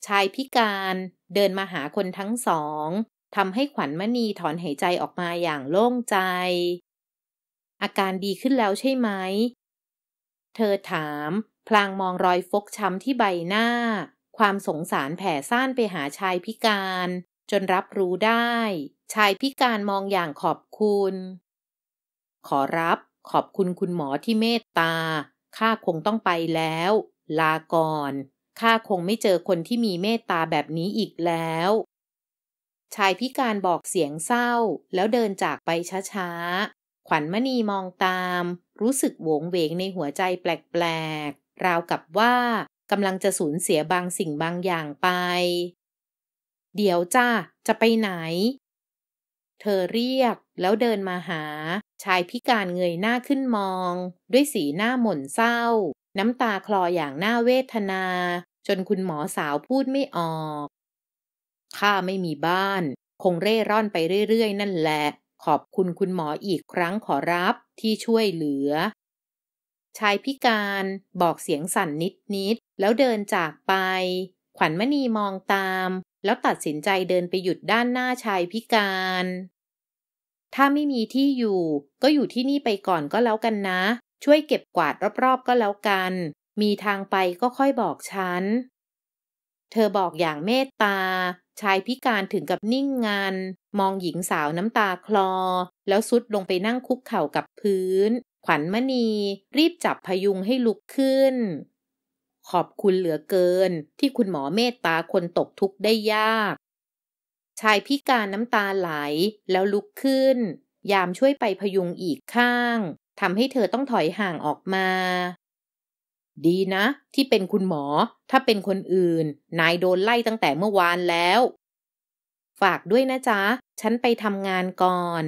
ชายพิการ เดินมาหาคนทั้งสองทำให้ขวัญมณีถอนหายใจออกมาอย่างโล่งใจอาการดีขึ้นแล้วใช่ไหม เธอถาม พลางมองรอยฟกช้ำที่ใบหน้า ความสงสารแผ่ซ่านไปหาชายพิการ จนรับรู้ได้ ชายพิการมองอย่างขอบคุณ ขอรับ ขอบคุณคุณหมอที่เมตตา ข้าคงต้องไปแล้ว ลาก่อนข้าคงไม่เจอคนที่มีเมตตาแบบนี้อีกแล้ว ชายพิการบอกเสียงเศร้า แล้วเดินจากไปช้าขวัญมณีมองตาม รู้สึกโหวงเวงในหัวใจแปลกๆ ราวกับว่ากำลังจะสูญเสียบางสิ่งบางอย่างไป เดี๋ยวจ้าจะไปไหน เธอเรียกแล้วเดินมาหาชายพิการเงยหน้าขึ้นมอง ด้วยสีหน้าหม่นเศร้า น้ำตาคลออย่างน่าเวทนา จนคุณหมอสาวพูดไม่ออก ข้าไม่มีบ้าน คงเร่ร่อนไปเรื่อยๆ นั่นแหละขอบคุณคุณหมออีกครั้งขอรับที่ช่วยเหลือ ชายพิการ บอกเสียงสั่นนิดๆ แล้วเดินจากไป ขวัญมณีมองตาม แล้วตัดสินใจเดินไปหยุดด้านหน้าชายพิการ ถ้าไม่มีที่อยู่ ก็อยู่ที่นี่ไปก่อนก็แล้วกันนะ ช่วยเก็บกวาดรอบๆก็แล้วกัน มีทางไปก็ค่อยบอกฉันเธอบอกอย่างเมตตา ชายพิการถึงกับนิ่งงนันมองหญิงสาวน้ำตาคลอ แล้วซุดลงไปนั่งคุกเข่ากับพื้น ขวัญมณี รีบจับพยุงให้ลุกขึ้น ขอบคุณเหลือเกิน ที่คุณหมอเมตตาคนตกทุกข์ได้ยาก ชายพิการน้ำตาไหล แล้วลุกขึ้น ยามช่วยไปพยุงอีกข้างทำให้เธอต้องถอยห่างออกมาดีนะ ที่เป็นคุณหมอ ถ้าเป็นคนอื่น นายโดนไล่ตั้งแต่เมื่อวานแล้ว ฝากด้วยนะจ๊ะฉันไปทำงานก่อน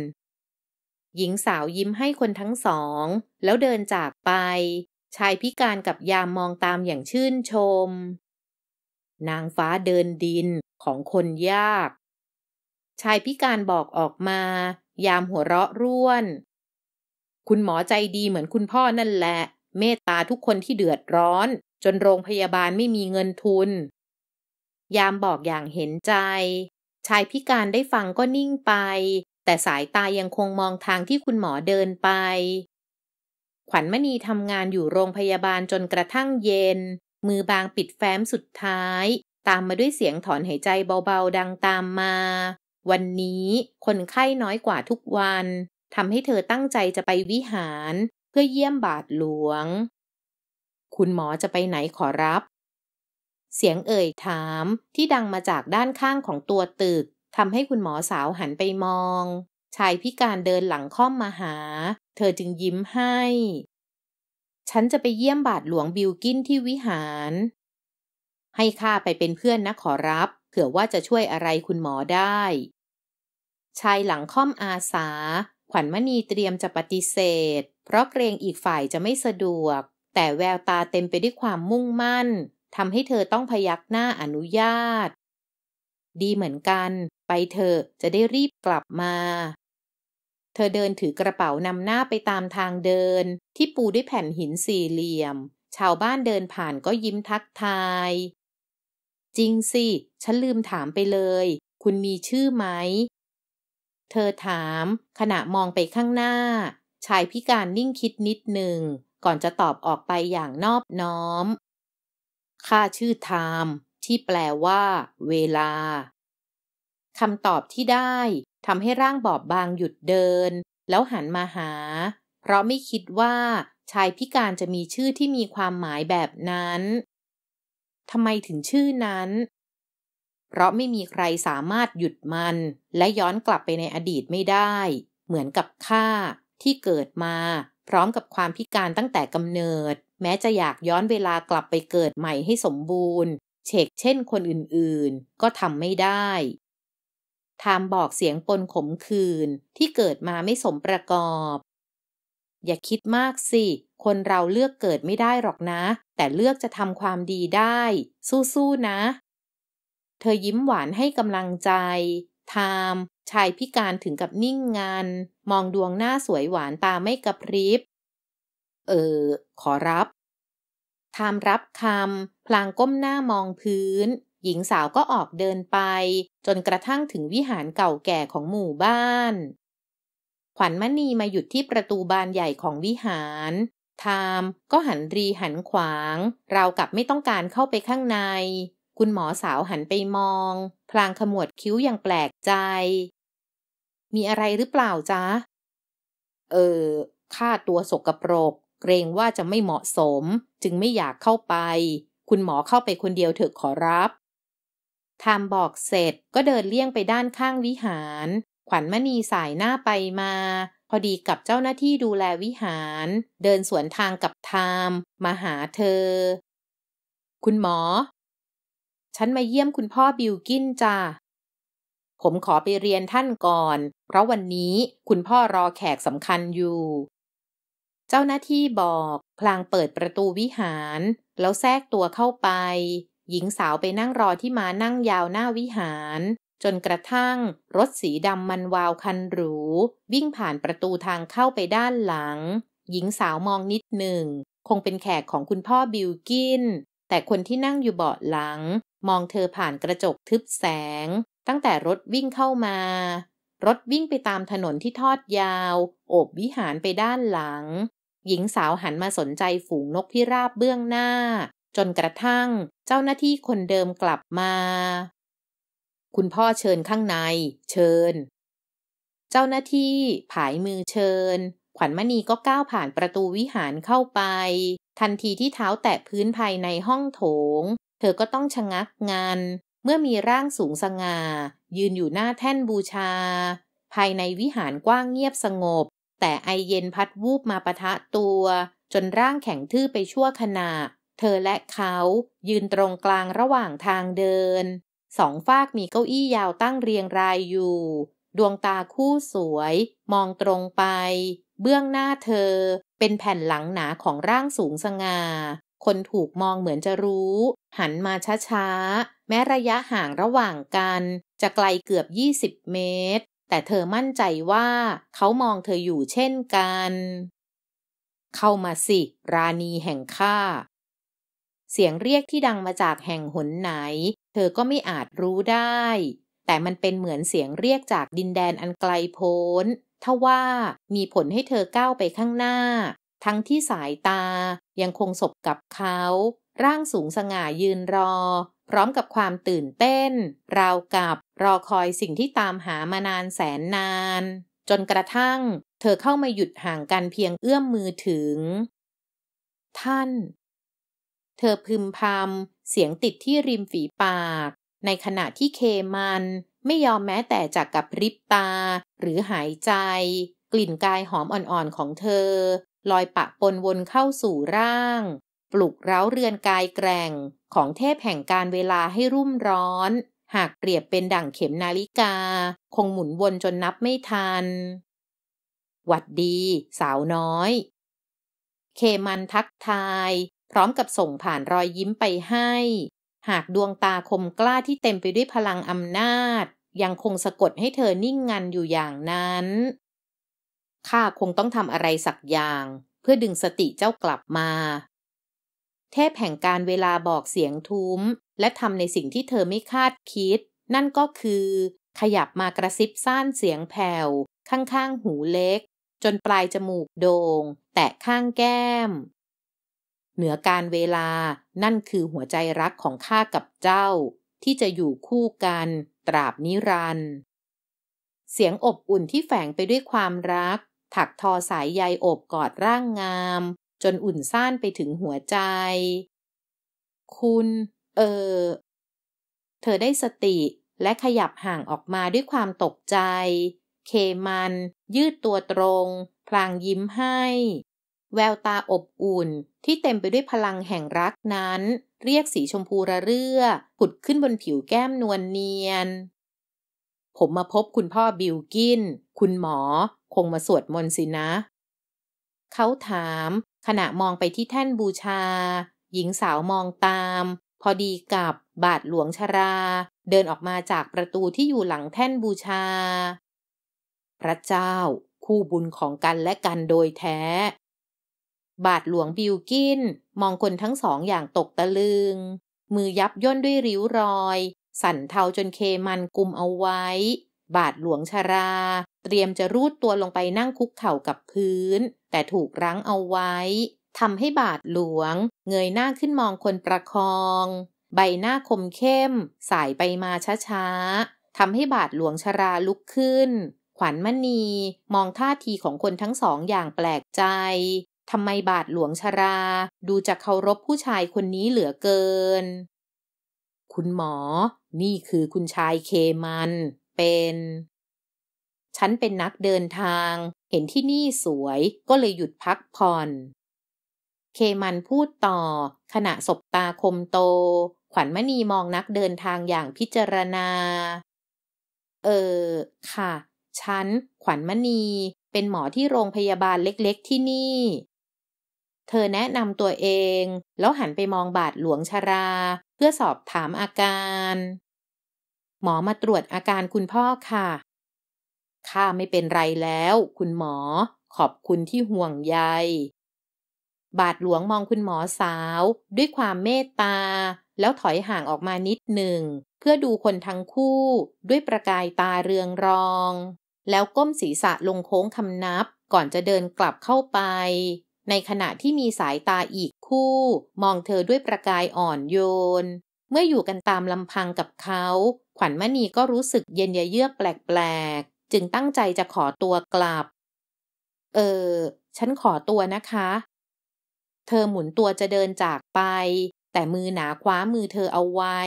หญิงสาวยิ้มให้คนทั้งสอง แล้วเดินจากไป ชายพิการกับยามมองตามอย่างชื่นชม นางฟ้าเดินดินของคนยาก ชายพิการบอกออกมา ยามหัวเราะร่วน คุณหมอใจดีเหมือนคุณพ่อนั่นแหละเมตตาทุกคนที่เดือดร้อน จนโรงพยาบาลไม่มีเงินทุน ยามบอกอย่างเห็นใจ ชายพิการได้ฟังก็นิ่งไป แต่สายตายังคงมองทางที่คุณหมอเดินไป ขวัญมณีทำงานอยู่โรงพยาบาลจนกระทั่งเย็น มือบางปิดแฟ้มสุดท้าย ตามมาด้วยเสียงถอนหายใจเบาๆดังตามมา วันนี้คนไข้น้อยกว่าทุกวันทำให้เธอตั้งใจจะไปวิหารเพื่อเยี่ยมบาทหลวง คุณหมอจะไปไหนขอรับ เสียงเอ่ยถาม ที่ดังมาจากด้านข้างของตัวตึกทำให้คุณหมอสาวหันไปมอง ชายพิการเดินหลังค่อมมาหา เธอจึงยิ้มให้ ฉันจะไปเยี่ยมบาทหลวงบิวกินที่วิหาร ให้ข้าไปเป็นเพื่อนนะขอรับเผื่อว่าจะช่วยอะไรคุณหมอได้ ชายหลังค่อมอาสาขวัญมณีเตรียมจะปฏิเสธ เพราะเกรงอีกฝ่ายจะไม่สะดวก แต่แววตาเต็มไปด้วยความมุ่งมั่นทำให้เธอต้องพยักหน้าอนุญาต ดีเหมือนกัน ไปเธอจะได้รีบกลับมา เธอเดินถือกระเป๋านำหน้าไปตามทางเดิน ที่ปูด้วยแผ่นหินสี่เหลี่ยม ชาวบ้านเดินผ่านก็ยิ้มทักทาย จริงสิ ฉันลืมถามไปเลย คุณมีชื่อไหมเธอถาม ขณะมองไปข้างหน้า ชายพิการนิ่งคิดนิดหนึ่ง ก่อนจะตอบออกไปอย่างนอบน้อมข้าชื่อไทม์ที่แปลว่า เวลา คำตอบที่ได้ทำให้ร่างบอบบางหยุดเดิน แล้วหันมาหา เพราะไม่คิดว่า ชายพิการจะมีชื่อที่มีความหมายแบบนั้น ทำไมถึงชื่อนั้นเพราะไม่มีใครสามารถหยุดมันและย้อนกลับไปในอดีตไม่ได้ เหมือนกับข้าที่เกิดมาพร้อมกับความพิการตั้งแต่กำเนิด แม้จะอยากย้อนเวลากลับไปเกิดใหม่ให้สมบูรณ์เชกเช่นคนอื่นๆก็ทำไม่ได้ทามบอกเสียงปนขมขื่นที่เกิดมาไม่สมประกอบ อย่าคิดมากสิ คนเราเลือกเกิดไม่ได้หรอกนะ แต่เลือกจะทำความดีได้ สู้ๆนะเธอยิ้มหวานให้กำลังใจไทม์ชายพิการถึงกับนิ่งงนันมองดวงหน้าสวยหวานตาไม่กระพริบ เออ ขอรับไทม์รับคำ พลางก้มหน้ามองพื้น หญิงสาวก็ออกเดินไป จนกระทั่งถึงวิหารเก่าแก่ของหมู่บ้าน ขวัญมณีมาหยุดที่ประตูบานใหญ่ของวิหารไทม์ก็หันรีหันขวางเรากกับไม่ต้องการเข้าไปข้างในคุณหมอสาวหันไปมอง พลางขมวดคิ้วอย่างแปลกใจ มีอะไรหรือเปล่าจ๊ะ เออ ข้าตัวสกปรกเกรงว่าจะไม่เหมาะสม จึงไม่อยากเข้าไป คุณหมอเข้าไปคนเดียวเถอะขอรับ ทามบอกเสร็จก็เดินเลี่ยงไปด้านข้างวิหาร ขวัญมณีสายหน้าไปมา พอดีกับเจ้าหน้าที่ดูแลวิหาร เดินสวนทางกับทาม มาหาเธอ คุณหมอฉันมาเยี่ยมคุณพ่อบิลกินจ้าผมขอไปเรียนท่านก่อน เพราะวันนี้คุณพ่อรอแขกสำคัญอยู่ เจ้าหน้าที่บอก พลางเปิดประตูวิหาร แล้วแทรกตัวเข้าไป หญิงสาวไปนั่งรอที่มานั่งยาวหน้าวิหาร จนกระทั่ง รถสีดำมันวาวคันหรูวิ่งผ่านประตูทางเข้าไปด้านหลัง หญิงสาวมองนิดหนึ่งคงเป็นแขกของคุณพ่อบิลกิน แต่คนที่นั่งอยู่เบาะหลังมองเธอผ่านกระจกทึบแสง ตั้งแต่รถวิ่งเข้ามา รถวิ่งไปตามถนนที่ทอดยาวโอบวิหารไปด้านหลัง หญิงสาวหันมาสนใจฝูงนกที่ราบเบื้องหน้า จนกระทั่ง เจ้าหน้าที่คนเดิมกลับมา คุณพ่อเชิญข้างใน เชิญ เจ้าหน้าที่ ผายมือเชิญ ขวัญมณีก็ก้าวผ่านประตูวิหารเข้าไป ทันทีที่เท้าแตะพื้นภายในห้องโถงเธอก็ต้องชะงักงานเมื่อมีร่างสูงสง่ายืนอยู่หน้าแท่นบูชา ภายในวิหารกว้างเงียบสงบ แต่ไอเย็นพัดวูบมาปะทะตัว จนร่างแข็งทื่อไปชั่วขณะ เธอและเขายืนตรงกลางระหว่างทางเดิน สองฟากมีเก้าอี้ยาวตั้งเรียงรายอยู่ ดวงตาคู่สวยมองตรงไป เบื้องหน้าเธอเป็นแผ่นหลังหนาของร่างสูงสง่าคนถูกมองเหมือนจะรู้หันมาช้าๆแม้ระยะห่างระหว่างกัน จะไกลเกือบ 20 เมตร แต่เธอมั่นใจว่าเขามองเธออยู่เช่นกัน เข้ามาสิ ราณีแห่งข้าเสียงเรียกที่ดังมาจากแห่งหนไหน เธอก็ไม่อาจรู้ได้ แต่มันเป็นเหมือนเสียงเรียกจากดินแดนอันไกลโพ้นทว่ามีผลให้เธอก้าวไปข้างหน้าทั้งที่สายตายังคงสบกับเขา ร่างสูงสง่ายืนรอ พร้อมกับความตื่นเต้น ราวกับรอคอยสิ่งที่ตามหามานานแสนนาน จนกระทั่ง เธอเข้ามาหยุดห่างกันเพียงเอื้อมมือถึง ท่าน เธอพึมพำเสียงติดที่ริมฝีปาก ในขณะที่เคมันไม่ยอมแม้แต่จากกับริบตาหรือหายใจ กลิ่นกายหอมอ่อนๆของเธอลอยปะปนวนเข้าสู่ร่าง ปลุกเร้าเรือนกายแกร่ง ของเทพแห่งการเวลาให้รุ่มร้อน หากเปรียบเป็นดั่งเข็มนาฬิกา คงหมุนวนจนนับไม่ทัน หวัดดี สาวน้อย เคมันทักทาย พร้อมกับส่งผ่านรอยยิ้มไปให้ หากดวงตาคมกล้าที่เต็มไปด้วยพลังอำนาจ ยังคงสะกดให้เธอนิ่งงันอยู่อย่างนั้นข้าคงต้องทำอะไรสักอย่าง เพื่อดึงสติเจ้ากลับมา เทพแห่งการเวลาบอกเสียงทุ้ม และทำในสิ่งที่เธอไม่คาดคิด นั่นก็คือ ขยับมากระซิบซ่านเสียงแผ่ว ข้างๆ หูเล็ก จนปลายจมูกโดง่งแตะข้างแก้ม เหนือการเวลานั่นคือหัวใจรักของข้ากับเจ้า ที่จะอยู่คู่กัน ตราบนิรันด์เสียงอบอุ่นที่แฝงไปด้วยความรักถักทอสายใยอบกอดร่างงาม จนอุ่นซ่านไปถึงหัวใจ คุณ เออ เธอได้สติและขยับห่างออกมาด้วยความตกใจ เคมัน ยืดตัวตรง พลางยิ้มให้ แววตาอบอุ่น ที่เต็มไปด้วยพลังแห่งรักนั้น เรียกสีชมพูระเรื่อ ผุดขึ้นบนผิวแก้มนวลเนียน ผมมาพบคุณพ่อบิลกิน คุณหมอคงมาสวดมนต์สินะ เขาถามขณะมองไปที่แท่นบูชา หญิงสาวมองตาม พอดีกับบาทหลวงชรา เดินออกมาจากประตูที่อยู่หลังแท่นบูชา พระเจ้าคู่บุญของกันและกันโดยแท้ บาทหลวงบิวกินมองคนทั้งสองอย่างตกตะลึง มือยับย่นด้วยริ้วรอย สั่นเทาจนเคมันกุมเอาไว้ บาทหลวงชราเตรียมจะรูดตัวลงไปนั่งคุกเข่ากับพื้นแต่ถูกรั้งเอาไว้ทำให้บาดหลวงเงยหน้าขึ้นมองคนประคองใบหน้าคมเข้มสายไปมาช้าๆทำให้บาดหลวงชราลุกขึ้นขวัญมณีมองท่าทีของคนทั้งสองอย่างแปลกใจทำไมบาดหลวงชราดูจะเคารพผู้ชายคนนี้เหลือเกินคุณหมอนี่คือคุณชายเคมันเป็นฉันเป็นนักเดินทาง เห็นที่นี่สวย ก็เลยหยุดพักผ่อน เคมันพูดต่อ ขณะสบตาคมโต ขวัญมณีมองนักเดินทางอย่างพิจารณา เออค่ะฉันขวัญมณี เป็นหมอที่โรงพยาบาลเล็กๆ ที่นี่ เธอแนะนำตัวเอง แล้วหันไปมองบาทหลวงชารา เพื่อสอบถามอาการ หมอมาตรวจอาการคุณพ่อค่ะข้าไม่เป็นไรแล้วคุณหมอขอบคุณที่ห่วงใยบาทหลวงมองคุณหมอสาว ด้วยความเมตตา แล้วถอยห่างออกมานิดหนึ่ง เพื่อดูคนทั้งคู่ ด้วยประกายตาเรืองรอง แล้วก้มศีรษะลงโค้งคำนับ ก่อนจะเดินกลับเข้าไป ในขณะที่มีสายตาอีกคู่ มองเธอด้วยประกายอ่อนโยน เมื่ออยู่กันตามลำพังกับเขา ขวัญมณีก็รู้สึกเย็นยเยือกแปลกจึงตั้งใจจะขอตัวกลับ เออ ฉันขอตัวนะคะ เธอหมุนตัวจะเดินจากไป แต่มือหนาคว้ามือเธอเอาไว้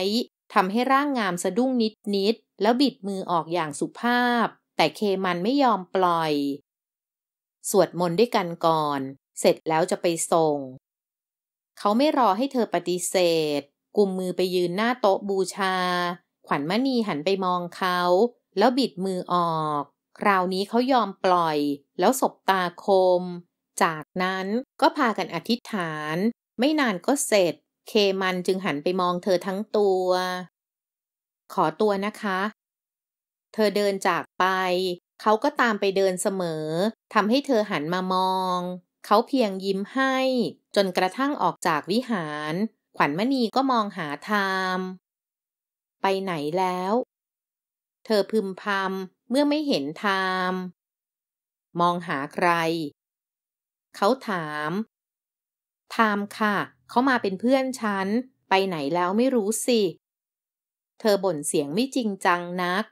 ทำให้ร่างงามสะดุ้งนิดนิด แล้วบิดมือออกอย่างสุภาพ แต่เคมันไม่ยอมปล่อย สวดมนต์ด้วยกันก่อน เสร็จแล้วจะไปส่ง เขาไม่รอให้เธอปฏิเสธกุมมือไปยืนหน้าโต๊ะบูชา ขวัญมณีหันไปมองเขาแล้วบิดมือออก คราวนี้เขายอมปล่อย แล้วสบตาคม จากนั้นก็พากันอธิษฐาน ไม่นานก็เสร็จ เคมันจึงหันไปมองเธอทั้งตัว ขอตัวนะคะ เธอเดินจากไป เขาก็ตามไปเดินเสมอ ทำให้เธอหันมามอง เขาเพียงยิ้มให้ จนกระทั่งออกจากวิหาร ขวัญมณีก็มองหาทาม ไปไหนแล้วเธอพึมพำเมื่อไม่เห็นทาม มองหาใคร เขาถาม ทามค่ะ เขามาเป็นเพื่อนฉัน ไปไหนแล้วไม่รู้สิ เธอบ่นเสียงไม่จริงจังนัก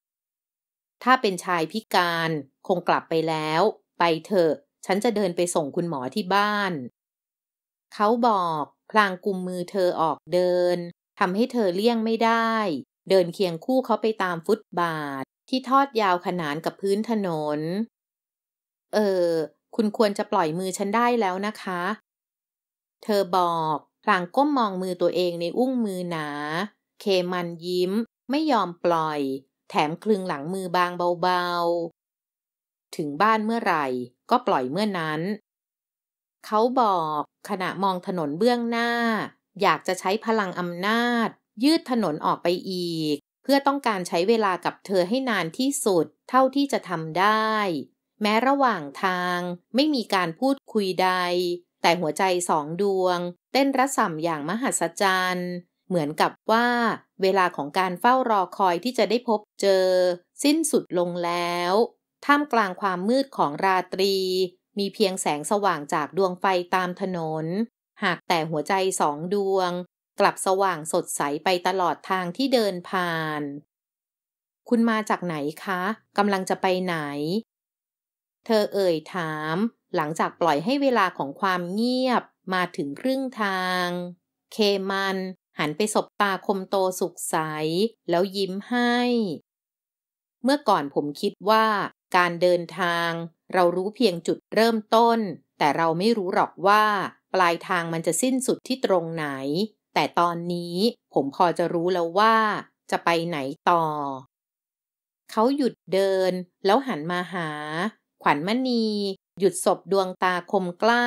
ถ้าเป็นชายพิการคงกลับไปแล้ว ไปเถอะฉันจะเดินไปส่งคุณหมอที่บ้าน เขาบอก พลางกุมมือเธอออกเดินทำให้เธอเลี่ยงไม่ได้เดินเคียงคู่เขาไปตามฟุตบาทที่ทอดยาวขนานกับพื้นถนน เออ คุณควรจะปล่อยมือฉันได้แล้วนะคะ เธอบอกพลางก้มมองมือตัวเองในอุ้งมือหนา เคมันยิ้ม ไม่ยอมปล่อย แถมคลึงหลังมือบางเบาๆ ถึงบ้านเมื่อไหร่ ก็ปล่อยเมื่อนั้น เขาบอก ขณะมองถนนเบื้องหน้า อยากจะใช้พลังอำนาจยืดถนนออกไปอีก เพื่อต้องการใช้เวลากับเธอให้นานที่สุด เท่าที่จะทำได้ แม้ระหว่างทางไม่มีการพูดคุยใด แต่หัวใจสองดวง เต้นระส่ำอย่างมหัศจรรย์เหมือนกับว่าเวลาของการเฝ้ารอคอยที่จะได้พบเจอสิ้นสุดลงแล้ว ท่ามกลางความมืดของราตรี มีเพียงแสงสว่างจากดวงไฟตามถนน หากแต่หัวใจสองดวงกลับสว่างสดใสไปตลอดทางที่เดินผ่าน คุณมาจากไหนคะ กำลังจะไปไหน เธอเอ่ยถาม หลังจากปล่อยให้เวลาของความเงียบมาถึงครึ่งทาง เคมันหันไปสบตาคมโตสุขใส แล้วยิ้มให้ เมื่อก่อนผมคิดว่าการเดินทาง เรารู้เพียงจุดเริ่มต้น แต่เราไม่รู้หรอกว่า ปลายทางมันจะสิ้นสุดที่ตรงไหนแต่ตอนนี้ผมพอจะรู้แล้วว่า จะไปไหนต่อ เขาหยุดเดิน แล้วหันมาหา ขวัญมณี หยุดศพดวงตาคมกล้า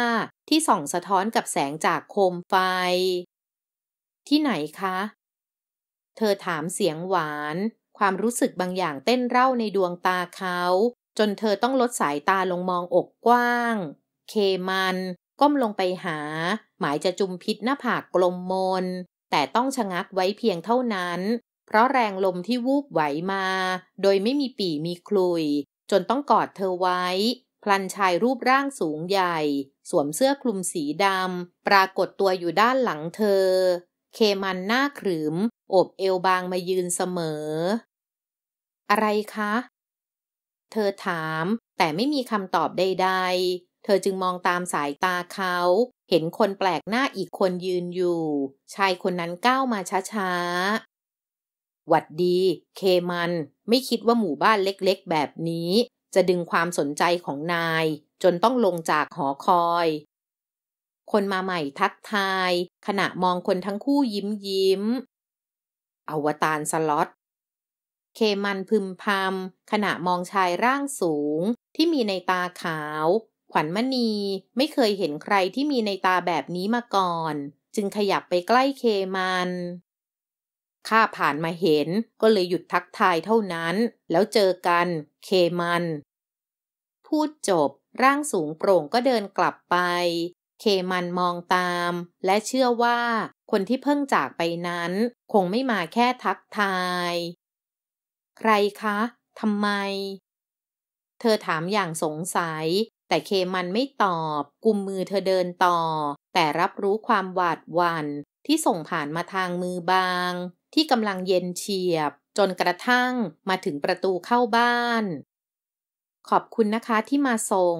ที่ส่องสะท้อนกับแสงจากโคมไฟ ที่ไหนคะ เธอถามเสียงหวาน ความรู้สึกบางอย่างเต้นเร่าในดวงตาเขา จนเธอต้องลดสายตาลงมองอกกว้าง เคมัน ก้มลงไปหาหมายจะจุมพิษหน้าผากกลมมน แต่ต้องชะงักไว้เพียงเท่านั้น เพราะแรงลมที่วูบไหวมา โดยไม่มีปีมีคลุย จนต้องกอดเธอไว้ พลันชายรูปร่างสูงใหญ่ สวมเสื้อคลุมสีดำปรากฏตัวอยู่ด้านหลังเธอ เคมันหน้าขรึมอบเอวบางมายืนเสมอ อะไรคะ เธอถาม แต่ไม่มีคำตอบใดๆเธอจึงมองตามสายตาเขา เห็นคนแปลกหน้าอีกคนยืนอยู่ ชายคนนั้นก้าวมาช้าๆ หวัดดี เคมัน ไม่คิดว่าหมู่บ้านเล็กๆ แบบนี้ จะดึงความสนใจของนาย จนต้องลงจากหอคอย คนมาใหม่ทักทาย ขณะมองคนทั้งคู่ยิ้มยิ้ม อวตารสล็อต เคมันพึมพำขณะมองชายร่างสูง ที่มีในตาขาวขวัญมณีไม่เคยเห็นใครที่มีในตาแบบนี้มาก่อน จึงขยับไปใกล้เคมัน ข้าผ่านมาเห็นก็เลยหยุดทักทายเท่านั้น แล้วเจอกันเคมัน พูดจบร่างสูงโปร่งก็เดินกลับไป เคมันมองตาม และเชื่อว่าคนที่เพิ่งจากไปนั้นคงไม่มาแค่ทักทาย ใครคะทำไม เธอถามอย่างสงสัยแต่เค มันไม่ตอบ กุมมือเธอเดินต่อ แต่รับรู้ความหวาดหวั่นที่ส่งผ่านมาทางมือบาง ที่กำลังเย็นเฉียบ จนกระทั่งมาถึงประตูเข้าบ้าน ขอบคุณนะคะที่มาส่ง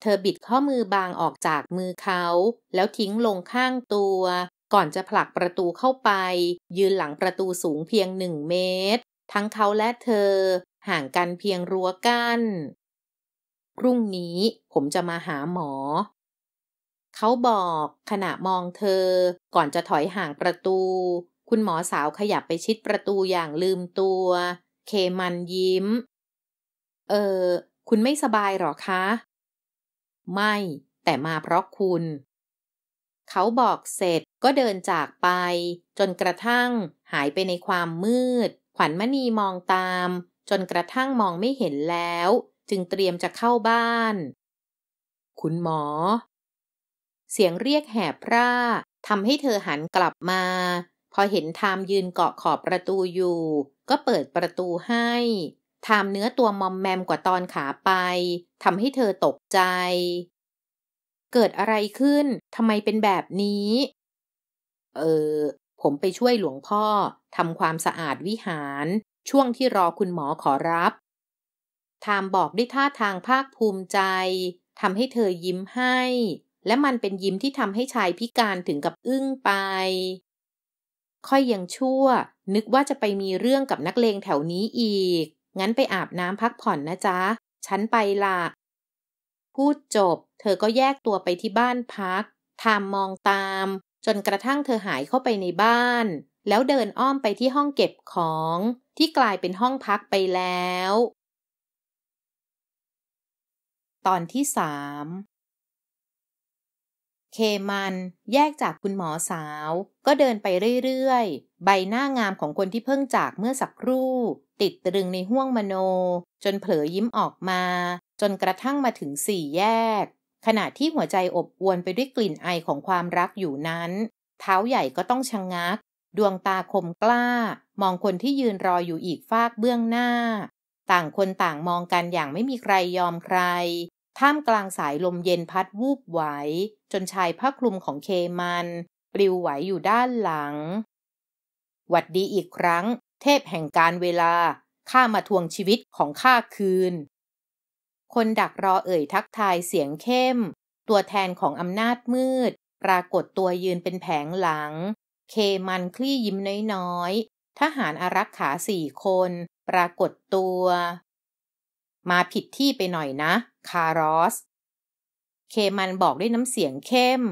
เธอบิดข้อมือบางออกจากมือเขา แล้วทิ้งลงข้างตัว ก่อนจะผลักประตูเข้าไป ยืนหลังประตูสูงเพียงหนึ่งเมตร ทั้งเขาและเธอห่างกันเพียงรั้วกัน้นพรุ่งนี้ผมจะมาหาหมอ เขาบอก ขณะมองเธอ ก่อนจะถอยห่างประตู คุณหมอสาวขยับไปชิดประตูอย่างลืมตัว เคมันยิ้ม เออ คุณไม่สบายหรอคะ ไม่ แต่มาเพราะคุณ เขาบอกเสร็จก็เดินจากไป จนกระทั่ง หายไปในความมืด ขวัญมณีมองตาม จนกระทั่งมองไม่เห็นแล้วจึงเตรียมจะเข้าบ้าน คุณหมอ เสียงเรียกแหบพร่าทำให้เธอหันกลับมา พอเห็นทามยืนเกาะขอบประตูอยู่ ก็เปิดประตูให้ทามเนื้อตัวมอมแมมกว่าตอนขาไป ทำให้เธอตกใจ เกิดอะไรขึ้น ทำไมเป็นแบบนี้ เออ ผมไปช่วยหลวงพ่อทำความสะอาดวิหาร ช่วงที่รอคุณหมอขอรับทามบอกด้วยท่าทางภาคภูมิใจทำให้เธอยิ้มให้ และมันเป็นยิ้มที่ทำให้ชายพิการถึงกับอึ้งไป ค่อยยังชั่ว นึกว่าจะไปมีเรื่องกับนักเลงแถวนี้อีก งั้นไปอาบน้ำพักผ่อนนะจ๊ะ ฉันไปละพูดจบ เธอก็แยกตัวไปที่บ้านพัก ทามมองตาม จนกระทั่งเธอหายเข้าไปในบ้าน แล้วเดินอ้อมไปที่ห้องเก็บของที่กลายเป็นห้องพักไปแล้วตอนที่สามเคมัน แยกจากคุณหมอสาว ก็เดินไปเรื่อยๆ ใบหน้างามของคนที่เพิ่งจากเมื่อสักครู่ ติดตรึงในห้วงมโน จนเผลอยิ้มออกมา จนกระทั่งมาถึงสี่แยก ขณะที่หัวใจอบอวนไปด้วยกลิ่นไอของความรักอยู่นั้น เท้าใหญ่ก็ต้องชะงงัก ดวงตาคมกล้า มองคนที่ยืนรออยู่อีกฟากเบื้องหน้า ต่างคนต่างมองกันอย่างไม่มีใครยอมใครท่ามกลางสายลมเย็นพัดวูบไหว จนชายผ้าคลุมของเคมันปลิวไหวอยู่ด้านหลัง หวัดดีอีกครั้งเทพแห่งการเวลา ข้ามาทวงชีวิตของข้าคืน คนดักรอเอ่ยทักทายเสียงเข้ม ตัวแทนของอำนาจมืดปรากฏตัวยืนเป็นแผงหลัง เคมันคลี่ยิ้มน้อยๆทหารอารักขาสี่คน ปรากฏตัว มาผิดที่ไปหน่อยนะคารอส เคมันบอกด้วยน้ำเสียงเข้ม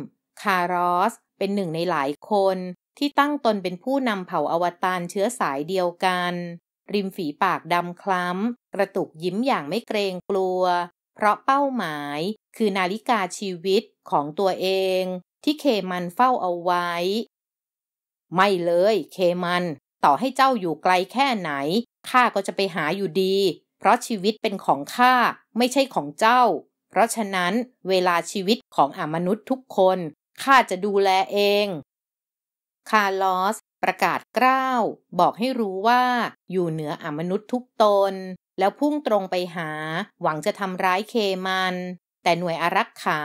คารอส เป็นหนึ่งในหลายคน ที่ตั้งตนเป็นผู้นำเผ่าอวตารเชื้อสายเดียวกัน ริมฝีปากดำคล้ำ กระตุกยิ้มอย่างไม่เกรงกลัว เพราะเป้าหมายคือนาฬิกาชีวิตของตัวเองที่เคมันเฝ้าเอาไว้ ไม่เลย เคมัน ต่อให้เจ้าอยู่ไกลแค่ไหน ข้าก็จะไปหาอยู่ดีเพราะชีวิตเป็นของข้า ไม่ใช่ของเจ้า เพราะฉะนั้น เวลาชีวิตของอมนุษย์ทุกคนข้าจะดูแลเอง คาร์ลอสประกาศกล้าวบอกให้รู้ว่า อยู่เหนืออมนุษย์ทุกตน แล้วพุ่งตรงไปหาหวังจะทำร้ายเคมัน แต่หน่วยอารักขา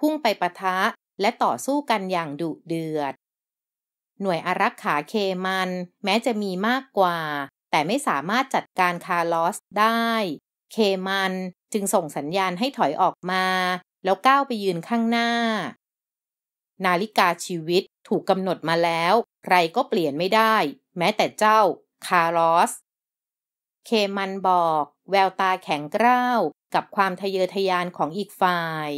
พุ่งไปปะทะและต่อสู้กันอย่างดุเดือด หน่วยอารักขาเคมันแม้จะมีมากกว่าแต่ไม่สามารถจัดการคาร์ลอสได้ เคมันจึงส่งสัญญาณให้ถอยออกมา แล้วก้าวไปยืนข้างหน้า นาฬิกาชีวิตถูกกำหนดมาแล้ว ใครก็เปลี่ยนไม่ได้ แม้แต่เจ้าคาร์ลอส เคมันบอก แววตาแข็งกร้าวกับความทะเยอทะยานของอีกฝ่าย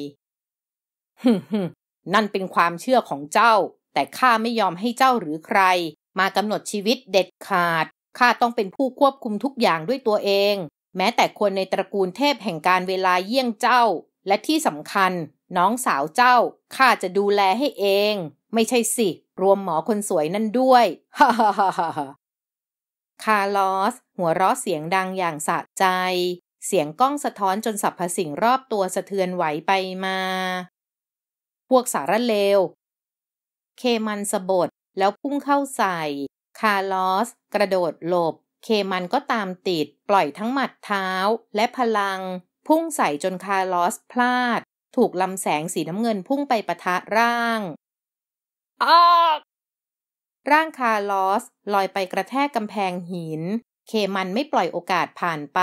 ฮึมนั่นเป็นความเชื่อของเจ้า แต่ข้าไม่ยอมให้เจ้าหรือใคร มากำหนดชีวิตเด็ดขาดข้าต้องเป็นผู้ควบคุมทุกอย่างด้วยตัวเอง แม้แต่คนในตระกูลเทพแห่งการเวลาเยี่ยงเจ้า และที่สำคัญ น้องสาวเจ้า ข้าจะดูแลให้เอง ไม่ใช่สิ รวมหมอคนสวยนั่นด้วยฮ่าฮ่าฮ่าฮ่าคาร์ลอส หัวเราะเสียงดังอย่างสะใจ เสียงกล้องสะท้อนจนสรรพสิ่งรอบตัวสะเทือนไหวไปมา พวกสารเลว เคมันสะบดแล้วพุ่งเข้าใส่คาร์ลอสกระโดดหลบ เคมันก็ตามติดปล่อยทั้งหมัดเท้าและพลัง พุ่งใส่จนคาร์ลอส พลาด ถูกลำแสงสีน้ำเงินพุ่งไปประทะร่างร่างคาร์ลอสลอยไปกระแทกกำแพงหิน เคมันไม่ปล่อยโอกาสผ่านไป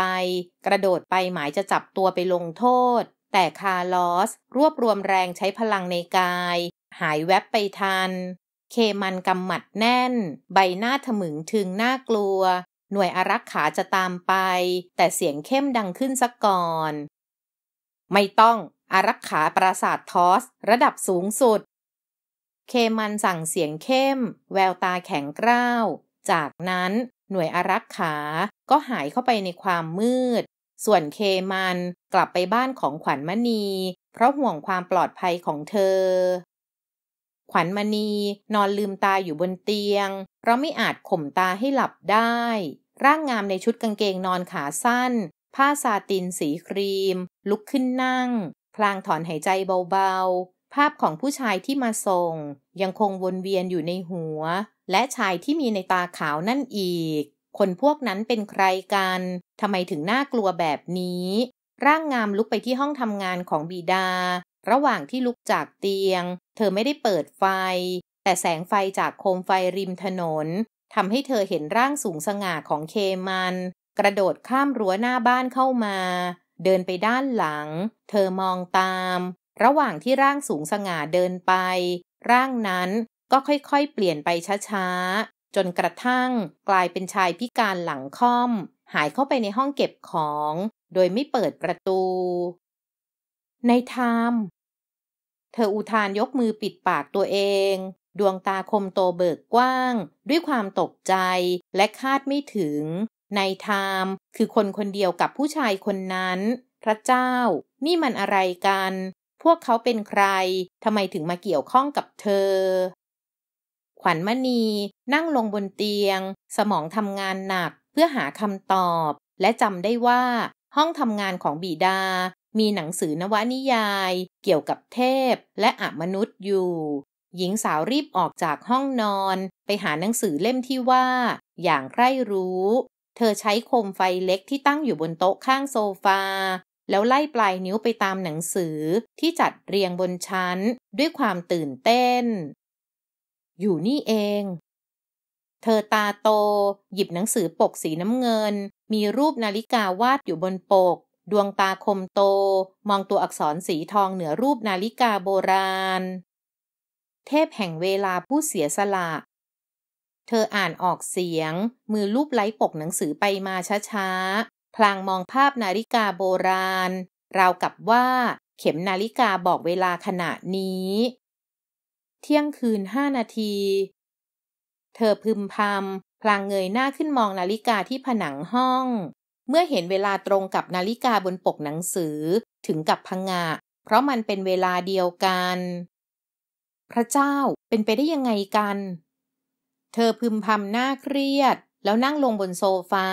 กระโดดไปหมายจะจับตัวไปลงโทษ แต่คาร์ลอสรวบรวมแรงใช้พลังในกาย หายแวบไปทันเคมันกำหมัดแน่น ใบหน้าถมึงถึงน่ากลัว หน่วยอารักขาจะตามไปแต่เสียงเข้มดังขึ้นสักก่อน ไม่ต้องอารักขาปราสาททอสระดับสูงสุด เคมันสั่งเสียงเข้มแววตาแข็งกร้าวจากนั้นหน่วยอารักขาก็หายเข้าไปในความมืด ส่วนเคมันกลับไปบ้านของขวัญมณี เพราะห่วงความปลอดภัยของเธอขวัญมณี นอนลืมตาอยู่บนเตียงเพราะไม่อาจข่มตาให้หลับได้ ร่างงามในชุดกางเกงนอนขาสั้น ผ้าซาตินสีครีม ลุกขึ้นนั่ง พลางถอนหายใจเบา ๆ ภาพของผู้ชายที่มาส่งยังคงวนเวียนอยู่ในหัว และชายที่มีในตาขาวนั่นอีก คนพวกนั้นเป็นใครกันทำไมถึงน่ากลัวแบบนี้ ร่างงามลุกไปที่ห้องทำงานของบีดาระหว่างที่ลุกจากเตียง เธอไม่ได้เปิดไฟ แต่แสงไฟจากโคมไฟริมถนน ทำให้เธอเห็นร่างสูงสง่าของเคมัน กระโดดข้ามรั้วหน้าบ้านเข้ามา เดินไปด้านหลัง เธอมองตาม ระหว่างที่ร่างสูงสง่าเดินไป ร่างนั้นก็ค่อยๆ เปลี่ยนไปช้าๆ จนกระทั่งกลายเป็นชายพิการหลังค่อม หายเข้าไปในห้องเก็บของโดยไม่เปิดประตูในไทม์เธออุทานยกมือปิดปากตัวเอง ดวงตาคมโตเบิกกว้าง ด้วยความตกใจและคาดไม่ถึง ในไทม์คือคนคนเดียวกับผู้ชายคนนั้น พระเจ้านี่มันอะไรกัน พวกเขาเป็นใครทำไมถึงมาเกี่ยวข้องกับเธอ ขวัญมณีนั่งลงบนเตียง สมองทำงานหนักเพื่อหาคำตอบ และจำได้ว่า ห้องทำงานของบีดามีหนังสือนวนิยาย เกี่ยวกับเทพและอมนุษย์อยู่ หญิงสาวรีบออกจากห้องนอน ไปหาหนังสือเล่มที่ว่า อย่างใกล้รู้ เธอใช้โคมไฟเล็กที่ตั้งอยู่บนโต๊ะข้างโซฟา แล้วไล่ปลายนิ้วไปตามหนังสือที่จัดเรียงบนชั้นด้วยความตื่นเต้น อยู่นี่เอง เธอตาโต หยิบหนังสือปกสีน้ำเงิน มีรูปนาฬิกาวาดอยู่บนปกดวงตาคมโตมองตัวอักษรสีทองเหนือรูปนาฬิกาโบราณ เทพแห่งเวลาผู้เสียสละ เธออ่านออกเสียง มือลูบไล้ปกหนังสือไปมาช้าๆพลางมองภาพนาฬิกาโบราณ ราวกับว่า เข็มนาฬิกาบอกเวลาขณะนี้ เที่ยงคืนห้านาที เธอพึมพำพลางเงยหน้าขึ้นมองนาฬิกาที่ผนังห้องเมื่อเห็นเวลาตรงกับนาฬิกาบนปกหนังสือถึงกับพังงะเพราะมันเป็นเวลาเดียวกัน พระเจ้าเป็นไปได้ยังไงกัน เธอพึมพำหน้าเครียดแล้วนั่งลงบนโซฟา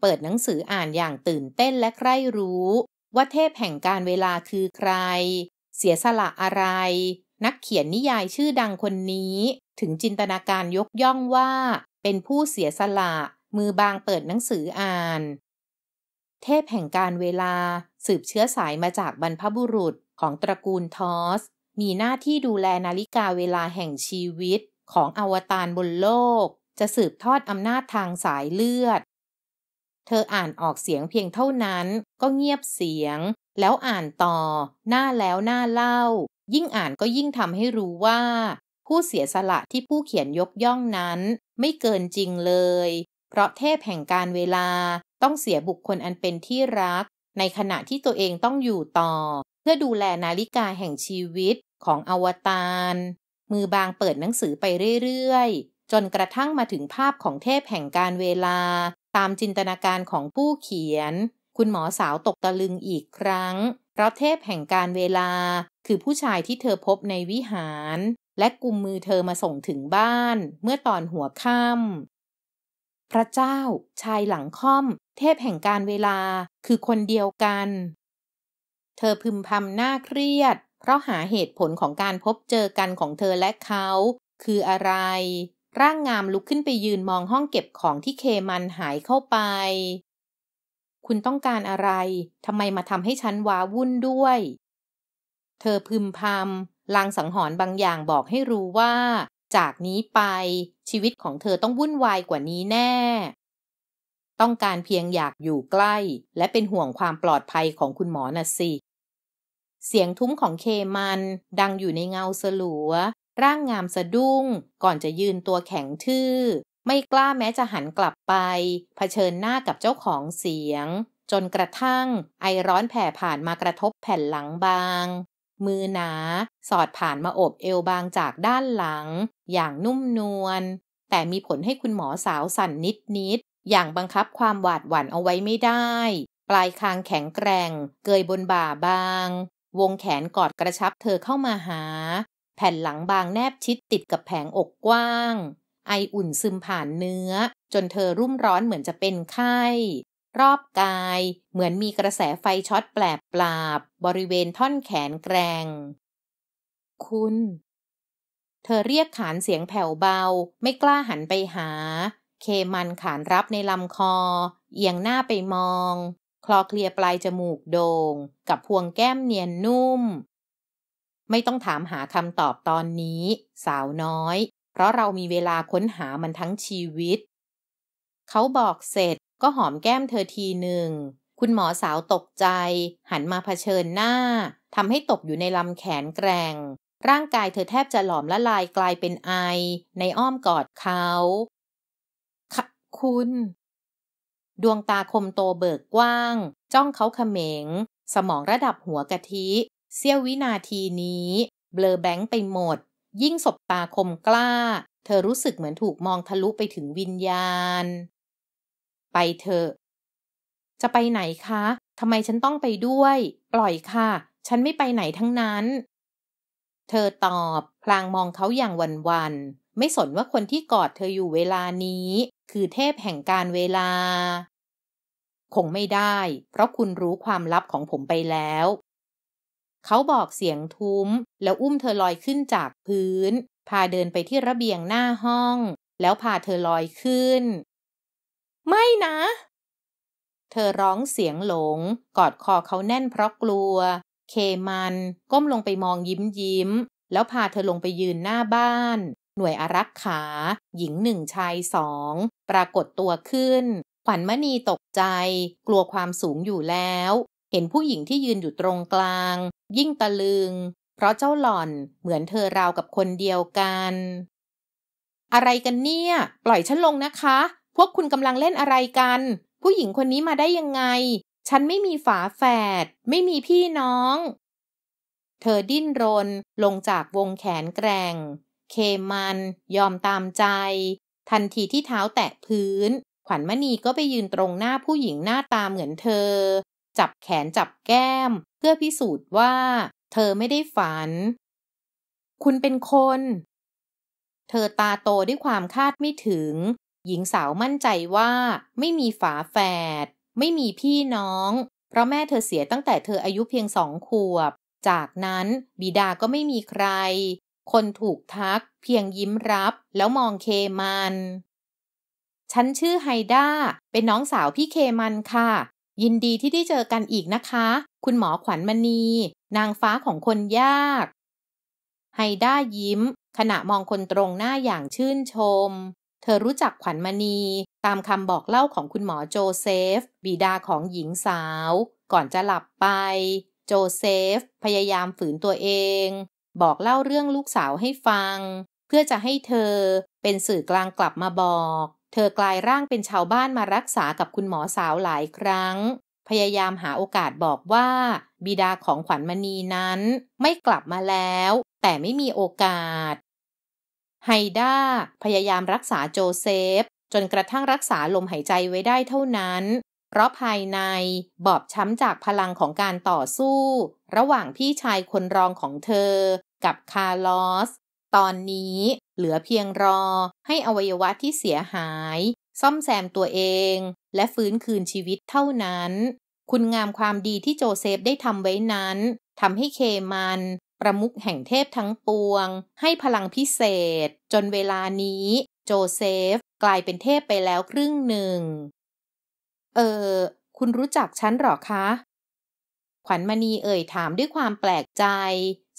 เปิดหนังสืออ่านอย่างตื่นเต้นและใคร่รู้ ว่าเทพแห่งการเวลาคือใคร เสียสละอะไร นักเขียนนิยายชื่อดังคนนี้ ถึงจินตนาการยกย่องว่า เป็นผู้เสียสละมือบางเปิดหนังสืออ่านเทพแห่งการเวลาสืบเชื้อสายมาจากบรรพบุรุษของตระกูลทอส มีหน้าที่ดูแลนาฬิกาเวลาแห่งชีวิตของอวตารบนโลก จะสืบทอดอำนาจทางสายเลือด เธออ่านออกเสียงเพียงเท่านั้นก็เงียบเสียงแล้วอ่านต่อ หน้าแล้วหน้าเล่า ยิ่งอ่านก็ยิ่งทำให้รู้ว่า ผู้เสียสละที่ผู้เขียนยกย่องนั้นไม่เกินจริงเลย เพราะเทพแห่งการเวลาต้องเสียบุคคลอันเป็นที่รัก ในขณะที่ตัวเองต้องอยู่ต่อ เพื่อดูแลนาฬิกาแห่งชีวิตของอวตารมือบางเปิดหนังสือไปเรื่อยๆ จนกระทั่งมาถึงภาพของเทพแห่งการเวลา ตามจินตนาการของผู้เขียน คุณหมอสาวตกตะลึงอีกครั้งเพราะเทพแห่งการเวลา คือผู้ชายที่เธอพบในวิหาร และกุมมือเธอมาส่งถึงบ้าน เมื่อตอนหัวค่ำพระเจ้า ชายหลังค่อมเทพแห่งการเวลาคือคนเดียวกัน เธอพึมพำหน้าเครียด เพราะหาเหตุผลของการพบเจอกันของเธอและเขาคืออะไร ร่างงามลุกขึ้นไปยืนมองห้องเก็บของที่เคมันหายเข้าไป คุณต้องการอะไร ทำไมมาทำให้ฉันว้าวุ่นด้วย เธอพึมพำลางสังหรณ์บางอย่างบอกให้รู้ว่าจากนี้ไปชีวิตของเธอต้องวุ่นวายกว่านี้แน่ต้องการเพียงอยากอยู่ใกล้และเป็นห่วงความปลอดภัยของคุณหมอน่ะสิ เสียงทุ้มของเคมันดังอยู่ในเงาสลัว ร่างงามสะดุ้งก่อนจะยืนตัวแข็งทื่อไม่กล้าแม้จะหันกลับไปเผชิญหน้ากับเจ้าของเสียงจนกระทั่งไอร้อนแผ่ผ่านมากระทบแผ่นหลังบาง มือหนาสอดผ่านมาอบเอวบางจากด้านหลังอย่างนุ่มนวลแต่มีผลให้คุณหมอสาวสั่นนิดนิดอย่างบังคับความหวาดหวั่นเอาไว้ไม่ได้ ปลายคางแข็งแกร่ง เกยบนบ่าบาง วงแขนกอดกระชับเธอเข้ามาหา แผ่นหลังบางแนบชิดติดกับแผงอกกว้าง ไออุ่นซึมผ่านเนื้อ จนเธอรุ่มร้อนเหมือนจะเป็นไข้ รอบกาย เหมือนมีกระแสไฟช็อตแปลบปลาบบริเวณท่อนแขนแกรง คุณ เธอเรียกขานเสียงแผ่วเบา ไม่กล้าหันไปหาเคมันขานรับในลำคอ เอียงหน้าไปมอง คลอเคลียปลายจมูกโด่ง กับพวงแก้มเนียนนุ่ม ไม่ต้องถามหาคำตอบตอนนี้ สาวน้อย เพราะเรามีเวลาค้นหามันทั้งชีวิต เขาบอกเสร็จก็หอมแก้มเธอทีหนึ่ง คุณหมอสาวตกใจ หันมาเผชิญหน้าทำให้ตกอยู่ในลำแขนแกร่งร่างกายเธอแทบจะหลอมละลายกลายเป็นไอ ในอ้อมกอดเขาคุณ ดวงตาคมโตเบิกกว้าง จ้องเขาเขมง สมองระดับหัวกะทิ เสี้ยววินาทีนี้ เบลอแบงค์ไปหมด ยิ่งสบตาคมกล้า เธอรู้สึกเหมือนถูกมองทะลุไปถึงวิญญาณ ไปเถอะจะไปไหนคะทำไมฉันต้องไปด้วย ปล่อยค่ะ ฉันไม่ไปไหนทั้งนั้น เธอตอบ พลางมองเขาอย่างวันวันไม่สนว่าคนที่กอดเธออยู่เวลานี้คือเทพแห่งการเวลา คงไม่ได้ เพราะคุณรู้ความลับของผมไปแล้ว เขาบอกเสียงทุ้มแล้วอุ้มเธอลอยขึ้นจากพื้นพาเดินไปที่ระเบียงหน้าห้อง แล้วพาเธอลอยขึ้น ไม่นะ เธอร้องเสียงหลงกอดคอเขาแน่นเพราะกลัว เคมัน ก้มลงไปมองยิ้มยิ้มแล้วพาเธอลงไปยืนหน้าบ้านหน่วยอารักขาหญิงหนึ่งชายสองปรากฏตัวขึ้น ขวัญมณีตกใจ กลัวความสูงอยู่แล้ว เห็นผู้หญิงที่ยืนอยู่ตรงกลาง ยิ่งตะลึง เพราะเจ้าหล่อนเหมือนเธอราวกับคนเดียวกัน อะไรกันเนี่ย ปล่อยฉันลงนะคะ พวกคุณกำลังเล่นอะไรกัน ผู้หญิงคนนี้มาได้ยังไง ฉันไม่มีฝาแฝดไม่มีพี่น้อง เธอดิ้นรนลงจากวงแขนแกร่งเคมัน ยอมตามใจ ทันทีที่เท้าแตะพื้น ขวัญมณีก็ไปยืนตรงหน้าผู้หญิงหน้าตาเหมือนเธอ จับแขนจับแก้ม เพื่อพิสูจน์ว่า เธอไม่ได้ฝัน คุณเป็นคน เธอตาโตด้วยความคาดไม่ถึง หญิงสาวมั่นใจว่า ไม่มีฝาแฝด ไม่มีพี่น้อง เพราะแม่เธอเสียตั้งแต่เธออายุเพียงสองขวบ จากนั้นบิดาก็ไม่มีใครคนถูกทัก เพียงยิ้มรับแล้วมองเคมัน ฉันชื่อไฮด้าเป็นน้องสาวพี่เคมันค่ะ ยินดีที่ได้เจอกันอีกนะคะ คุณหมอขวัญมณีนางฟ้าของคนยาก ไฮด้ายิ้ม ขณะมองคนตรงหน้าอย่างชื่นชม เธอรู้จักขวัญมณี ตามคำบอกเล่าของคุณหมอโจเซฟ บิดาของหญิงสาว ก่อนจะหลับไป โจเซฟ พยายามฝืนตัวเองบอกเล่าเรื่องลูกสาวให้ฟัง เพื่อจะให้เธอ เป็นสื่อกลางกลับมาบอก เธอกลายร่างเป็นชาวบ้านมารักษากับคุณหมอสาวหลายครั้ง พยายามหาโอกาสบอกว่า บิดาของขวัญมณีนั้น ไม่กลับมาแล้ว แต่ไม่มีโอกาส ไฮด้า พยายามรักษาโจเซฟจนกระทั่งรักษาลมหายใจไว้ได้เท่านั้นเพราะภายในบอบช้ำจากพลังของการต่อสู้ ระหว่างพี่ชายคนรองของเธอ กับคาร์ลอส ตอนนี้เหลือเพียงรอให้อวัยวะที่เสียหาย ซ่อมแซมตัวเอง และฟื้นคืนชีวิตเท่านั้น คุณงามความดีที่โจเซฟได้ทำไว้นั้นทำให้เคมัน ประมุขแห่งเทพทั้งปวง ให้พลังพิเศษ จนเวลานี้ โจเซฟกลายเป็นเทพไปแล้วครึ่งหนึ่งเออ คุณรู้จักฉันหรอคะ ขวัญมณีเอ่ยถามด้วยความแปลกใจ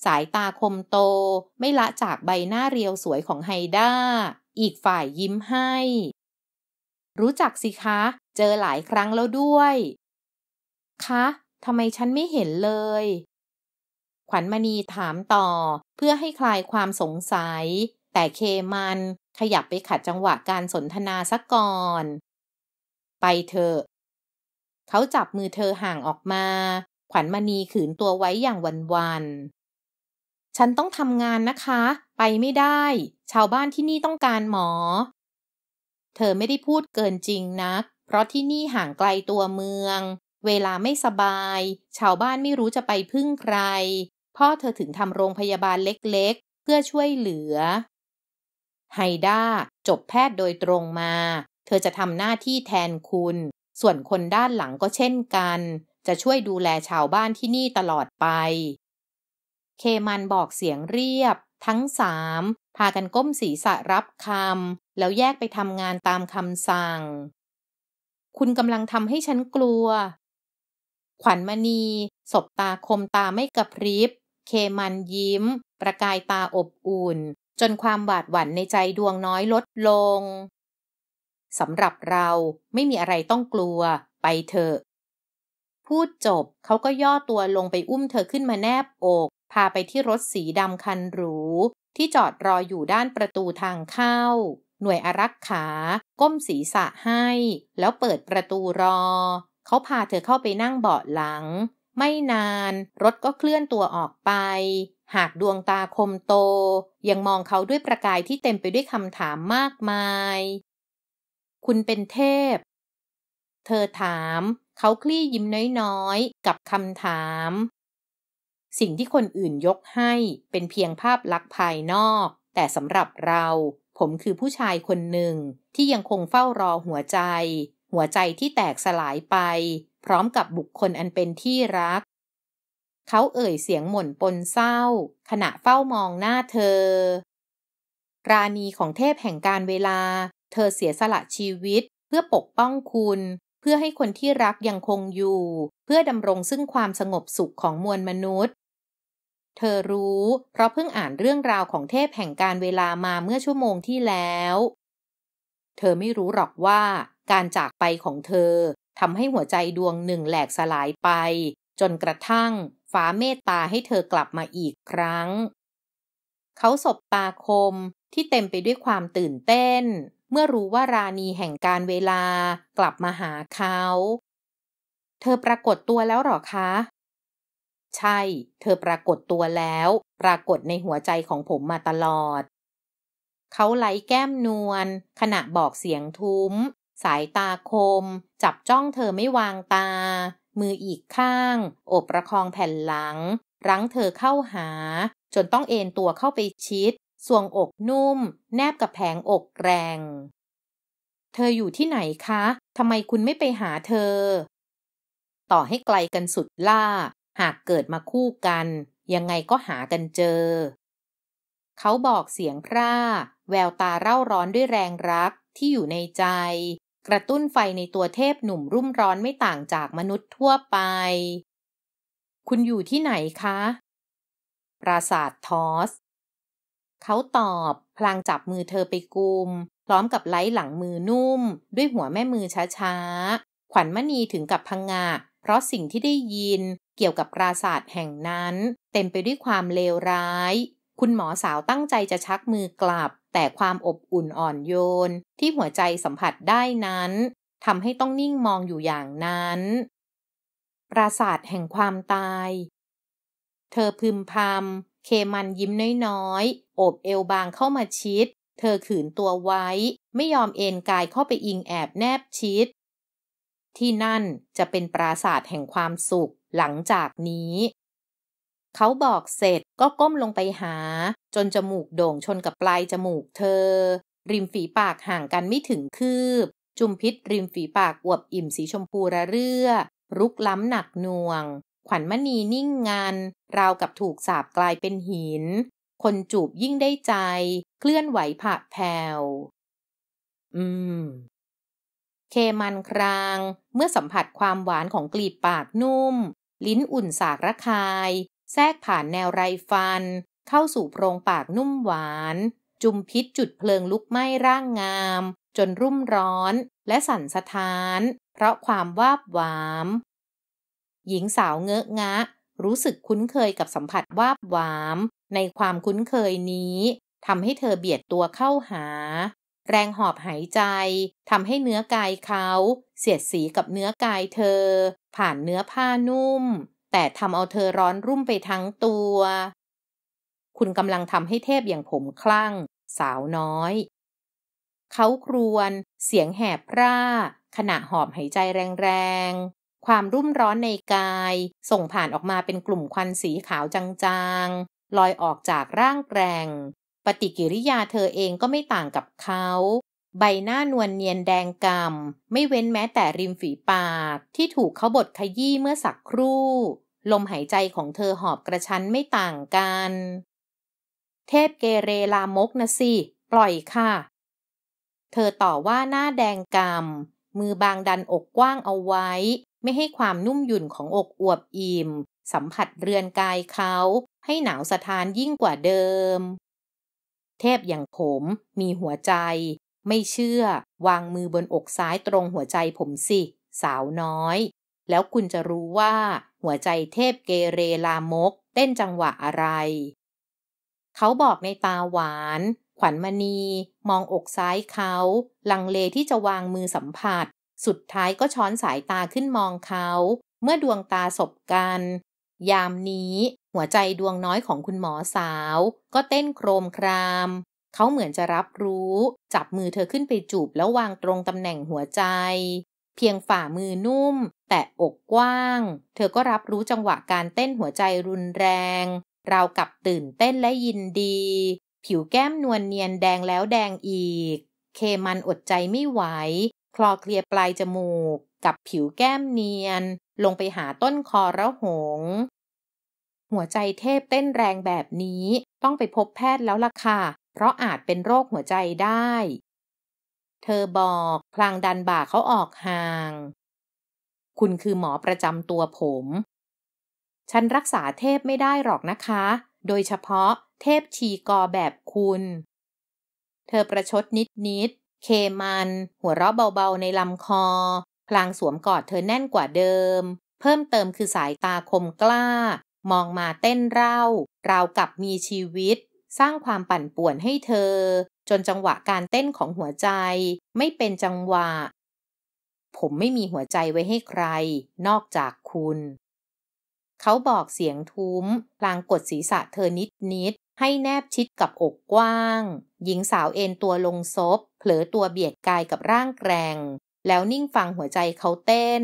สายตาคมโต ไม่ละจากใบหน้าเรียวสวยของไฮด้า อีกฝ่ายยิ้มให้ รู้จักสิคะ เจอหลายครั้งแล้วด้วย คะทำไมฉันไม่เห็นเลย ขวัญมณีถามต่อ เพื่อให้คลายความสงสัย แต่เคมันขยับไปขัดจังหวะการสนทนาซะก่อนไปเธอ เขาจับมือเธอห่างออกมา ขวัญมณีขืนตัวไว้อย่างวันวัน ฉันต้องทำงานนะคะ ไปไม่ได้ ชาวบ้านที่นี่ต้องการหมอ เธอไม่ได้พูดเกินจริงนะัก เพราะที่นี่ห่างไกลตัวเมือง เวลาไม่สบาย ชาวบ้านไม่รู้จะไปพึ่งใครพ่อเธอถึงทำโรงพยาบาลเล็กๆ เพื่อช่วยเหลือ ไฮด้าจบแพทย์โดยตรงมาธอจะทำหน้าที่แทนคุณ ส่วนคนด้านหลังก็เช่นกัน จะช่วยดูแลชาวบ้านที่นี่ตลอดไป เคมันบอกเสียงเรียบ ทั้งสาม พากันก้มศีรษะรับคำแล้วแยกไปทำงานตามคำสั่ง คุณกำลังทำให้ฉันกลัว ขวัญมณีสบตาคมตาไม่กระพริบ เคมันยิ้ม ประกายตาอบอุ่น จนความบาดหวั่นในใจดวงน้อยลดลงสำหรับเราไม่มีอะไรต้องกลัวไปเถอะพูดจบเขาก็ย่อตัวลงไปอุ้มเธอขึ้นมาแนบอกพาไปที่รถสีดำคันหรู ที่จอดรออยู่ด้านประตูทางเข้า หน่วยอารักขา ก้มศีรษะให้ แล้วเปิดประตูรอ เขาพาเธอเข้าไปนั่งเบาะหลัง ไม่นาน รถก็เคลื่อนตัวออกไป หากดวงตาคมโต ยังมองเขาด้วยประกายที่เต็มไปด้วยคำถามมากมายคุณเป็นเทพ เธอถาม เขาคลี่ยิ้มน้อยๆ กับคำถาม สิ่งที่คนอื่นยกให้เป็นเพียงภาพลักษณ์ภายนอก แต่สำหรับเรา ผมคือผู้ชายคนหนึ่งที่ยังคงเฝ้ารอหัวใจ หัวใจที่แตกสลายไป พร้อมกับบุคคลอันเป็นที่รัก เขาเอ่ยเสียงหม่นปนเศร้า ขณะเฝ้ามองหน้าเธอ ราณีของเทพแห่งการเวลาเธอเสียสละชีวิตเพื่อปกป้องคุณ เพื่อให้คนที่รักยังคงอยู่ เพื่อดำรงซึ่งความสงบสุขของมวลมนุษย์ เธอรู้เพราะเพิ่งอ่านเรื่องราวของเทพแห่งการเวลามาเมื่อชั่วโมงที่แล้ว เธอไม่รู้หรอกว่าการจากไปของเธอทำให้หัวใจดวงหนึ่งแหลกสลายไป จนกระทั่ง ฟ้าเมตตาให้เธอกลับมาอีกครั้ง เขาสบตาคมที่เต็มไปด้วยความตื่นเต้นเมื่อรู้ว่าราณีแห่งการเวลากลับมาหาเขา เธอปรากฏตัวแล้วหรอคะ ใช่ เธอปรากฏตัวแล้ว ปรากฏในหัวใจของผมมาตลอด เขาไหลแก้มนวลขณะบอกเสียงทุ้ม สายตาคม จับจ้องเธอไม่วางตา มืออีกข้างโอบประคองแผ่นหลัง รั้งเธอเข้าหา จนต้องเอนตัวเข้าไปชิดสวงอกนุ่ม แนบกับแผงอกแรง เธออยู่ที่ไหนคะ ทำไมคุณไม่ไปหาเธอ ต่อให้ไกลกันสุดล่าหากเกิดมาคู่กัน ยังไงก็หากันเจอ เขาบอกเสียงพร่า แววตาเร่าร้อนด้วยแรงรักที่อยู่ในใจ กระตุ้นไฟในตัวเทพหนุ่มรุ่มร้อนไม่ต่างจากมนุษย์ทั่วไป คุณอยู่ที่ไหนคะ ปราสาททอสเขาตอบ พลางจับมือเธอไปกุมพร้อมกับไล้หลังมือนุ่ม ด้วยหัวแม่มือช้าๆ ขวัญมณีถึงกับพังงะเพราะสิ่งที่ได้ยิน เกี่ยวกับปราสาทแห่งนั้น เต็มไปด้วยความเลวร้าย คุณหมอสาวตั้งใจจะชักมือกลับ แต่ความอบอุ่นอ่อนโยน ที่หัวใจสัมผัสได้นั้นทำให้ต้องนิ่งมองอยู่อย่างนั้นปราสาทแห่งความตาย เธอพึมพำเคมันยิ้มน้อยๆ โอบเอวบางเข้ามาชิด เธอขืนตัวไว้ ไม่ยอมเอนกายเข้าไปอิงแอบแนบชิด ที่นั่นจะเป็นปราสาทแห่งความสุข หลังจากนี้ เขาบอกเสร็จก็ก้มลงไปหา จนจมูกโด่งชนกับปลายจมูกเธอ ริมฝีปากห่างกันไม่ถึงคืบ จุมพิษริมฝีปากอวบอิ่มสีชมพูระเรื่อ รุกล้ำหนักหน่วงขวัญมณีนิ่งงนันราวกับถูกสาบกลายเป็นหิน คนจูบยิ่งได้ใจ เคลื่อนไหวผาแผ่วอืม เคมันคราง เมื่อสัมผัสความหวานของกลีบปากนุ่ม ลิ้นอุ่นสากระคาย แทรกผ่านแนวไรฟัน เข้าสู่โพรงปากนุ่มหวาน จุมพิษจุดเพลิงลุกไหม้ร่างงาม จนรุ่มร้อนและสั่นสะท้าน เพราะความวาบหวามหญิงสาวเงอะงะ รู้สึกคุ้นเคยกับสัมผัสวาบหวาม ในความคุ้นเคยนี้ทำให้เธอเบียดตัวเข้าหา แรงหอบหายใจทำให้เนื้อกายเขา เสียดสีกับเนื้อกายเธอ ผ่านเนื้อผ้านุ่ม แต่ทำเอาเธอร้อนรุ่มไปทั้งตัว คุณกำลังทำให้เทพอย่างผมคลั่ง สาวน้อย เขาครวนเสียงแหบพร่า ขณะหอบหายใจแรงความรุ่มร้อนในกาย ส่งผ่านออกมาเป็นกลุ่มควันสีขาวจางๆลอยออกจากร่างแกรง ปฏิกิริยาเธอเองก็ไม่ต่างกับเขา ใบหน้านวลเนียนแดงกำไม่เว้นแม้แต่ริมฝีปาก ที่ถูกเขาบดขยี้เมื่อสักครู่ ลมหายใจของเธอหอบกระชั้นไม่ต่างกัน เทพเกเรลามกนะสิ ปล่อยค่ะ เธอต่อว่าหน้าแดงกำมือบางดันอกกว้างเอาไว้ไม่ให้ความนุ่มหยุ่นของอกอวบอิ่ม สัมผัสเรือนกายเขา ให้หนาวสะท้านยิ่งกว่าเดิม เทพอย่างผม มีหัวใจ ไม่เชื่อ วางมือบนอกซ้ายตรงหัวใจผมสิสาวน้อย แล้วคุณจะรู้ว่า หัวใจเทพเกเรลามก เต้นจังหวะอะไร เขาบอกในตาหวาน ขวัญมณี มองอกซ้ายเขาลังเลที่จะวางมือสัมผัสสุดท้ายก็ช้อนสายตาขึ้นมองเขา เมื่อดวงตาสบกัน ยามนี้หัวใจดวงน้อยของคุณหมอสาวก็เต้นโครมคราม เขาเหมือนจะรับรู้ จับมือเธอขึ้นไปจูบแล้ววางตรงตำแหน่งหัวใจ เพียงฝ่ามือนุ่มแต่อกกว้าง เธอก็รับรู้จังหวะการเต้นหัวใจรุนแรง ราวกับตื่นเต้นและยินดี ผิวแก้มนวลเนียนแดงแล้วแดงอีกเคมันอดใจไม่ไหวลอเคลียปลายจมูกกับผิวแก้มเนียน ลงไปหาต้นคอระหง หัวใจเทพเต้นแรงแบบนี้ต้องไปพบแพทย์แล้วล่ะค่ะ เพราะอาจเป็นโรคหัวใจได้ เธอบอก พลางดันบ่าเขาออกห่าง คุณคือหมอประจำตัวผม ฉันรักษาเทพไม่ได้หรอกนะคะ โดยเฉพาะเทพชีกอแบบคุณ เธอประชดนิดนิดเคมัน หัวเราะเบาๆ ในลำคอ พลางสวมกอดเธอแน่นกว่าเดิม เพิ่มเติมคือสายตาคมกล้า มองมาเต้นเร่า ราวกับมีชีวิต สร้างความปั่นป่วนให้เธอ จนจังหวะการเต้นของหัวใจไม่เป็นจังหวะ ผมไม่มีหัวใจไว้ให้ใคร นอกจากคุณ เขาบอกเสียงทุ้ม พลางกดศีรษะเธอนิดนิดให้แนบชิดกับอกกว้าง หญิงสาวเอ็นตัวลงซบเผลอตัวเบียดกายกับร่างแกร่งแล้วนิ่งฟังหัวใจเขาเต้น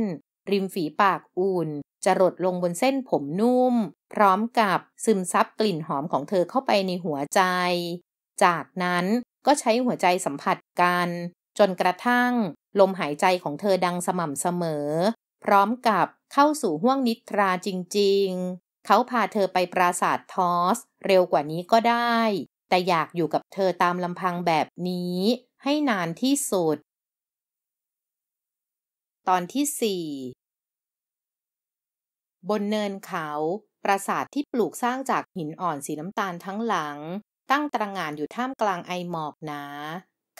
ริมฝีปากอุ่น จะรดลงบนเส้นผมนุ่ม พร้อมกับซึมซับกลิ่นหอมของเธอเข้าไปในหัวใจ จากนั้นก็ใช้หัวใจสัมผัสกัน จนกระทั่ง ลมหายใจของเธอดังสม่ำเสมอ พร้อมกับเข้าสู่ห้วงนิทราจริงๆ เขาพาเธอไปปราสาททอส เร็วกว่านี้ก็ได้ แต่อยากอยู่กับเธอตามลำพังแบบนี้ให้นานที่สุด ตอนที่สี่บนเนินเขา ปราสาทที่ปลูกสร้างจากหินอ่อนสีน้ำตาลทั้งหลัง ตั้งตระหง่านอยู่ท่ามกลางไอหมอกหนา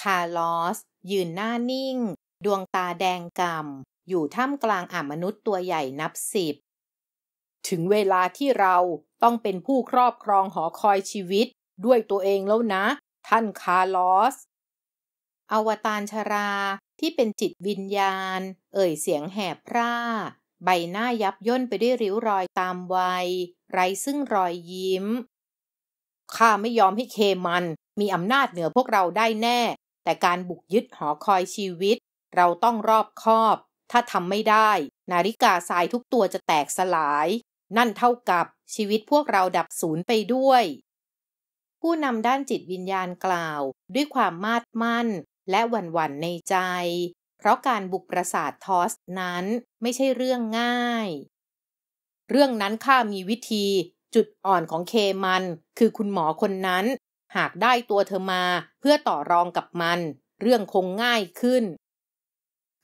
คาร์ลอส ยืนหน้านิ่ง ดวงตาแดงกำ่ำอยู่ท่ามกลางอ่ามนุษย์ตัวใหญ่นับสิบถึงเวลาที่เราต้องเป็นผู้ครอบครองหอคอยชีวิต ด้วยตัวเองแล้วนะ ท่านคาร์ลอสอวตารชรา ที่เป็นจิตวิญญาณ เอ่ยเสียงแหบร่าใบหน้ายับย่นไปด้วยริ้วรอยตามวัย ไร้ซึ่งรอยยิ้ม ข้าไม่ยอมให้เคมันมีอำนาจเหนือพวกเราได้แน่ แต่การบุกยึดหอคอยชีวิต เราต้องรอบคอบ ถ้าทำไม่ได้ นาฬิกาทรายทุกตัวจะแตกสลาย นั่นเท่ากับชีวิตพวกเราดับศูนย์ไปด้วย ผู้นำด้านจิตวิญญาณกล่าวด้วยความมาดมั่นและหวั่นหวั่นในใจ เพราะการบุกปราสาททอสนั้นไม่ใช่เรื่องง่าย เรื่องนั้นข้ามีวิธี จุดอ่อนของเคมัน คือคุณหมอคนนั้น หากได้ตัวเธอมาเพื่อต่อรองกับมัน เรื่องคงง่ายขึ้น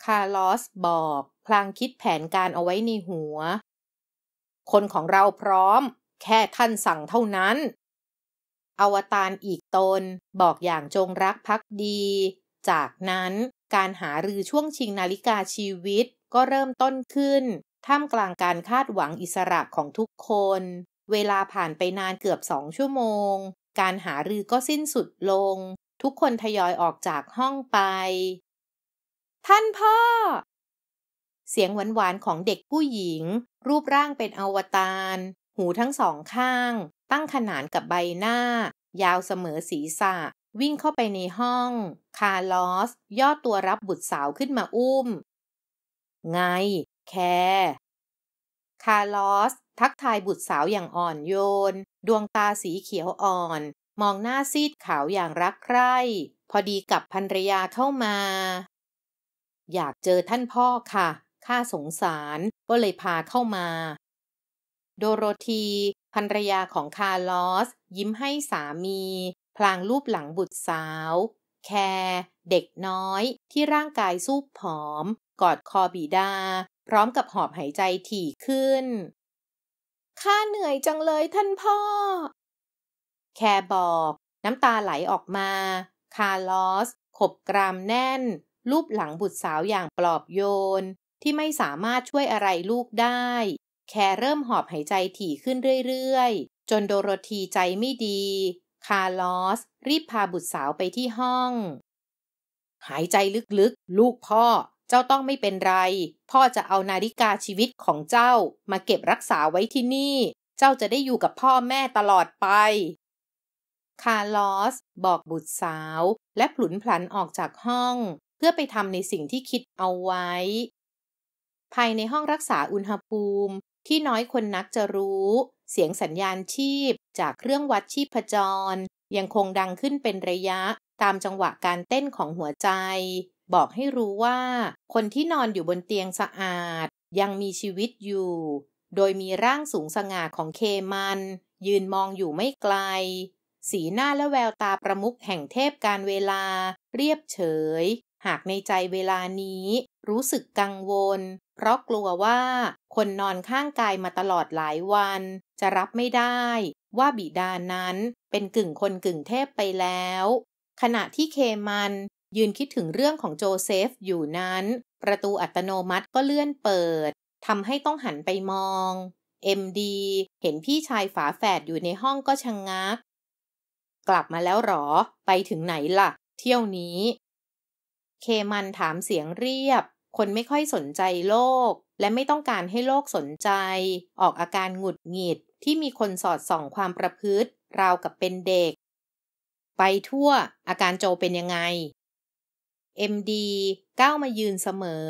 คาร์ลอสบอกพลางคิดแผนการเอาไว้ในหัว คนของเราพร้อม แค่ท่านสั่งเท่านั้น อวตารอีกตนบอกอย่างจงรักภักดีจากนั้นการหารือช่วงชิงนาฬิกาชีวิตก็เริ่มต้นขึ้น ท่ามกลางการคาดหวังอิสระของทุกคน เวลาผ่านไปนานเกือบสองชั่วโมง การหารือก็สิ้นสุดลง ทุกคนทยอยออกจากห้องไป ท่านพ่อ เสียงหวานๆของเด็กผู้หญิง รูปร่างเป็นอวตารหูทั้งสองข้าง ตั้งขนานกับใบหน้า ยาวเสมอศีรษะวิ่งเข้าไปในห้อง คาร์ลอสย่อตัวรับบุตรสาวขึ้นมาอุ้ม ไง แคร์ คาร์ลอส ทักทายบุตรสาวอย่างอ่อนโยน ดวงตาสีเขียวอ่อน มองหน้าซีดขาวอย่างรักใคร่ พอดีกับภรรยาเข้ามา อยากเจอท่านพ่อค่ะ ข้าสงสารก็เลยพาเข้ามา โดโรธีภรรยาของคาร์ลอส ยิ้มให้สามีพลางรูปหลังบุตรสาวแคร์เด็กน้อยที่ร่างกายสูบผอม กอดคอบีดาพร้อมกับหอบหายใจถี่ขึ้น ข้าเหนื่อยจังเลยท่านพ่อ แคร์บอกน้ำตาไหลออกมา คาร์ลอส ขบกรามแน่นรูปหลังบุตรสาวอย่างปลอบโยน ที่ไม่สามารถช่วยอะไรลูกได้ แคร์เริ่มหอบหายใจถี่ขึ้นเรื่อยๆจนโดโรธีใจไม่ดีคาร์ลอสรีบพาบุตรสาวไปที่ห้อง หายใจลึกๆลูกพ่อเจ้าต้องไม่เป็นไร พ่อจะเอานาฬิกาชีวิตของเจ้ามาเก็บรักษาไว้ที่นี่ เจ้าจะได้อยู่กับพ่อแม่ตลอดไป คาร์ลอสบอกบุตรสาวและผลุนผลันออกจากห้อง เพื่อไปทำในสิ่งที่คิดเอาไว้ ภายในห้องรักษาอุณหภูมิ ที่น้อยคนนักจะรู้เสียงสัญญาณชีพจากเครื่องวัดชีพจรยังคงดังขึ้นเป็นระยะตามจังหวะการเต้นของหัวใจ บอกให้รู้ว่าคนที่นอนอยู่บนเตียงสะอาดยังมีชีวิตอยู่โดยมีร่างสูงสง่าของเคมันยืนมองอยู่ไม่ไกล สีหน้าและแววตาประมุขแห่งเทพการเวลาเรียบเฉย หากในใจเวลานี้รู้สึกกังวลเพราะกลัวว่าคนนอนข้างกายมาตลอดหลายวันจะรับไม่ได้ว่าบิดานั้นเป็นกึ่งคนกึ่งเทพไปแล้ว ขณะที่เคมันยืนคิดถึงเรื่องของโจเซฟอยู่นั้น ประตูอัตโนมัติก็เลื่อนเปิดทำให้ต้องหันไปมอง เอ็มดี เห็นพี่ชายฝาแฝดอยู่ในห้องก็ชะงงัก กลับมาแล้วหรอ ไปถึงไหนล่ะ เที่ยวนี้ เคมันถามเสียงเรียบ คนไม่ค่อยสนใจโลก และไม่ต้องการให้โลกสนใจ ออกอาการหงุดหงิดที่มีคนสอดส่องความประพฤติ ราวกับเป็นเด็ก ไปทั่วอาการโจเป็นยังไง MD ก้าวมายืนเสมอ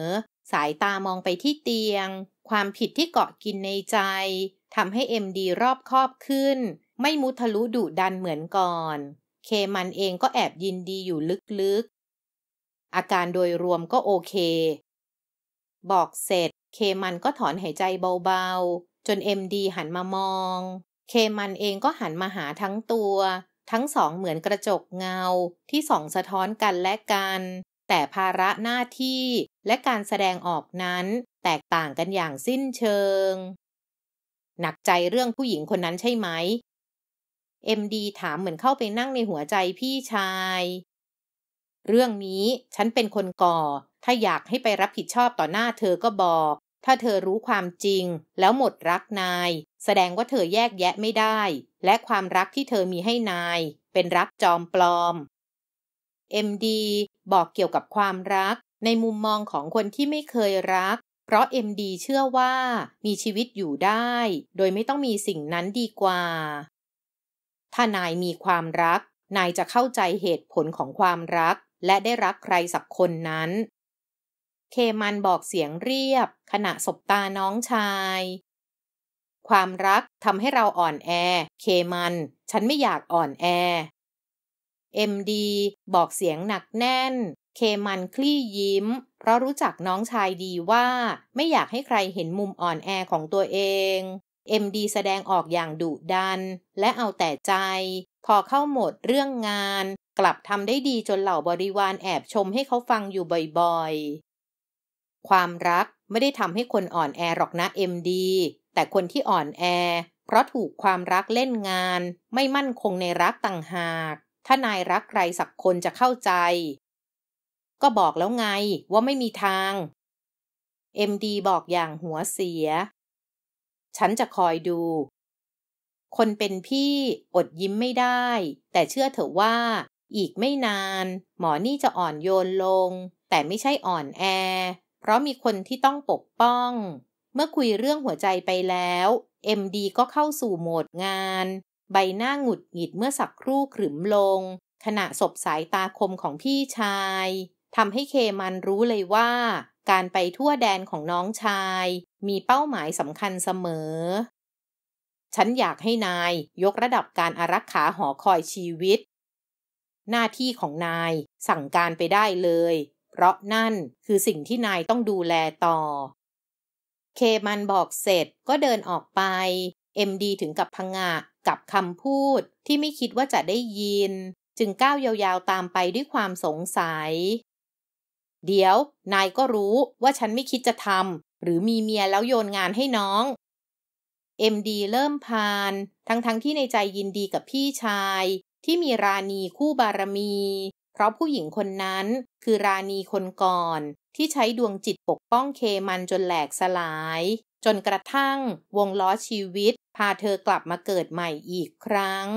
สายตามองไปที่เตียง ความผิดที่เกาะกินในใจทำให้ MD รอบคอบขึ้น ไม่มุทะลุดุดันเหมือนก่อน เคมันเองก็แอบยินดีอยู่ลึกๆ อาการโดยรวมก็โอเค บอกเสร็จ เคมันก็ถอนหายใจเบาจนเอ็มดีหันมามอง เคมันเองก็หันมาหาทั้งตัว ทั้งสองเหมือนกระจกเงาที่ส่องสะท้อนกันและกัน แต่ภาระหน้าที่และการแสดงออกนั้นแตกต่างกันอย่างสิ้นเชิง หนักใจเรื่องผู้หญิงคนนั้นใช่ไหม เอ็มดีถามเหมือนเข้าไปนั่งในหัวใจพี่ชาย เรื่องนี้ฉันเป็นคนก่อถ้าอยากให้ไปรับผิดชอบต่อหน้าเธอก็บอกถ้าเธอรู้ความจริงแล้วหมดรักนาย แสดงว่าเธอแยกแยะไม่ได้ และความรักที่เธอมีให้นาย เป็นรักจอมปลอม MD บอกเกี่ยวกับความรักในมุมมองของคนที่ไม่เคยรัก เพราะ MD เชื่อว่า มีชีวิตอยู่ได้ โดยไม่ต้องมีสิ่งนั้นดีกว่า ถ้านายมีความรัก นายจะเข้าใจเหตุผลของความรัก และได้รักใครสักคนนั้นเคมันบอกเสียงเรียบขณะสบตาน้องชาย ความรักทำให้เราอ่อนแอ เคมัน ฉันไม่อยากอ่อนแอ เอ็มดี บอกเสียงหนักแน่น เคมันคลี่ยิ้ม เพราะรู้จักน้องชายดีว่า ไม่อยากให้ใครเห็นมุมอ่อนแอของตัวเอง เอ็มดี แสดงออกอย่างดุดัน และเอาแต่ใจ พอเข้าหมดเรื่องงาน กลับทำได้ดีจนเหล่าบริวารแอบชมให้เขาฟังอยู่บ่อยความรักไม่ได้ทำให้คนอ่อนแอหรอกนะเอ็มดีแต่คนที่อ่อนแอ เพราะถูกความรักเล่นงาน ไม่มั่นคงในรักต่างหาก ถ้านายรักใครสักคนจะเข้าใจ ก็บอกแล้วไงว่าไม่มีทางเอ็มดีบอกอย่างหัวเสีย ฉันจะคอยดู คนเป็นพี่อดยิ้มไม่ได้ แต่เชื่อเถอะว่า อีกไม่นาน หมอนี่จะอ่อนโยนลง แต่ไม่ใช่อ่อนแอเพราะมีคนที่ต้องปกป้อง เมื่อคุยเรื่องหัวใจไปแล้ว MD ก็เข้าสู่โหมดงาน ใบหน้าหงุดหงิดเมื่อสักครู่ขรึมลง ขณะสบสายตาคมของพี่ชายทำให้เคมันรู้เลยว่า การไปทั่วแดนของน้องชาย มีเป้าหมายสำคัญเสมอ ฉันอยากให้นายยกระดับการอารักขาหอคอยชีวิต หน้าที่ของนายสั่งการไปได้เลยเพราะนั่นคือสิ่งที่นายต้องดูแลต่อ เคมันบอกเสร็จก็เดินออกไป เอ็มดีถึงกับพังงะกับคำพูดที่ไม่คิดว่าจะได้ยิน จึงก้าวยาวๆตามไปด้วยความสงสัย เดี๋ยว นายก็รู้ว่าฉันไม่คิดจะทำหรือมีเมียแล้วโยนงานให้น้อง เอ็มดีเริ่มพานทั้งๆทที่ในใจยินดีกับพี่ชาย ที่มีราณีคู่บารมีเพราะผู้หญิงคนนั้นคือราณีคนก่อน ที่ใช้ดวงจิตปกป้องเคมันจนแหลกสลาย จนกระทั่งวงล้อชีวิต พาเธอกลับมาเกิดใหม่อีกครั้ง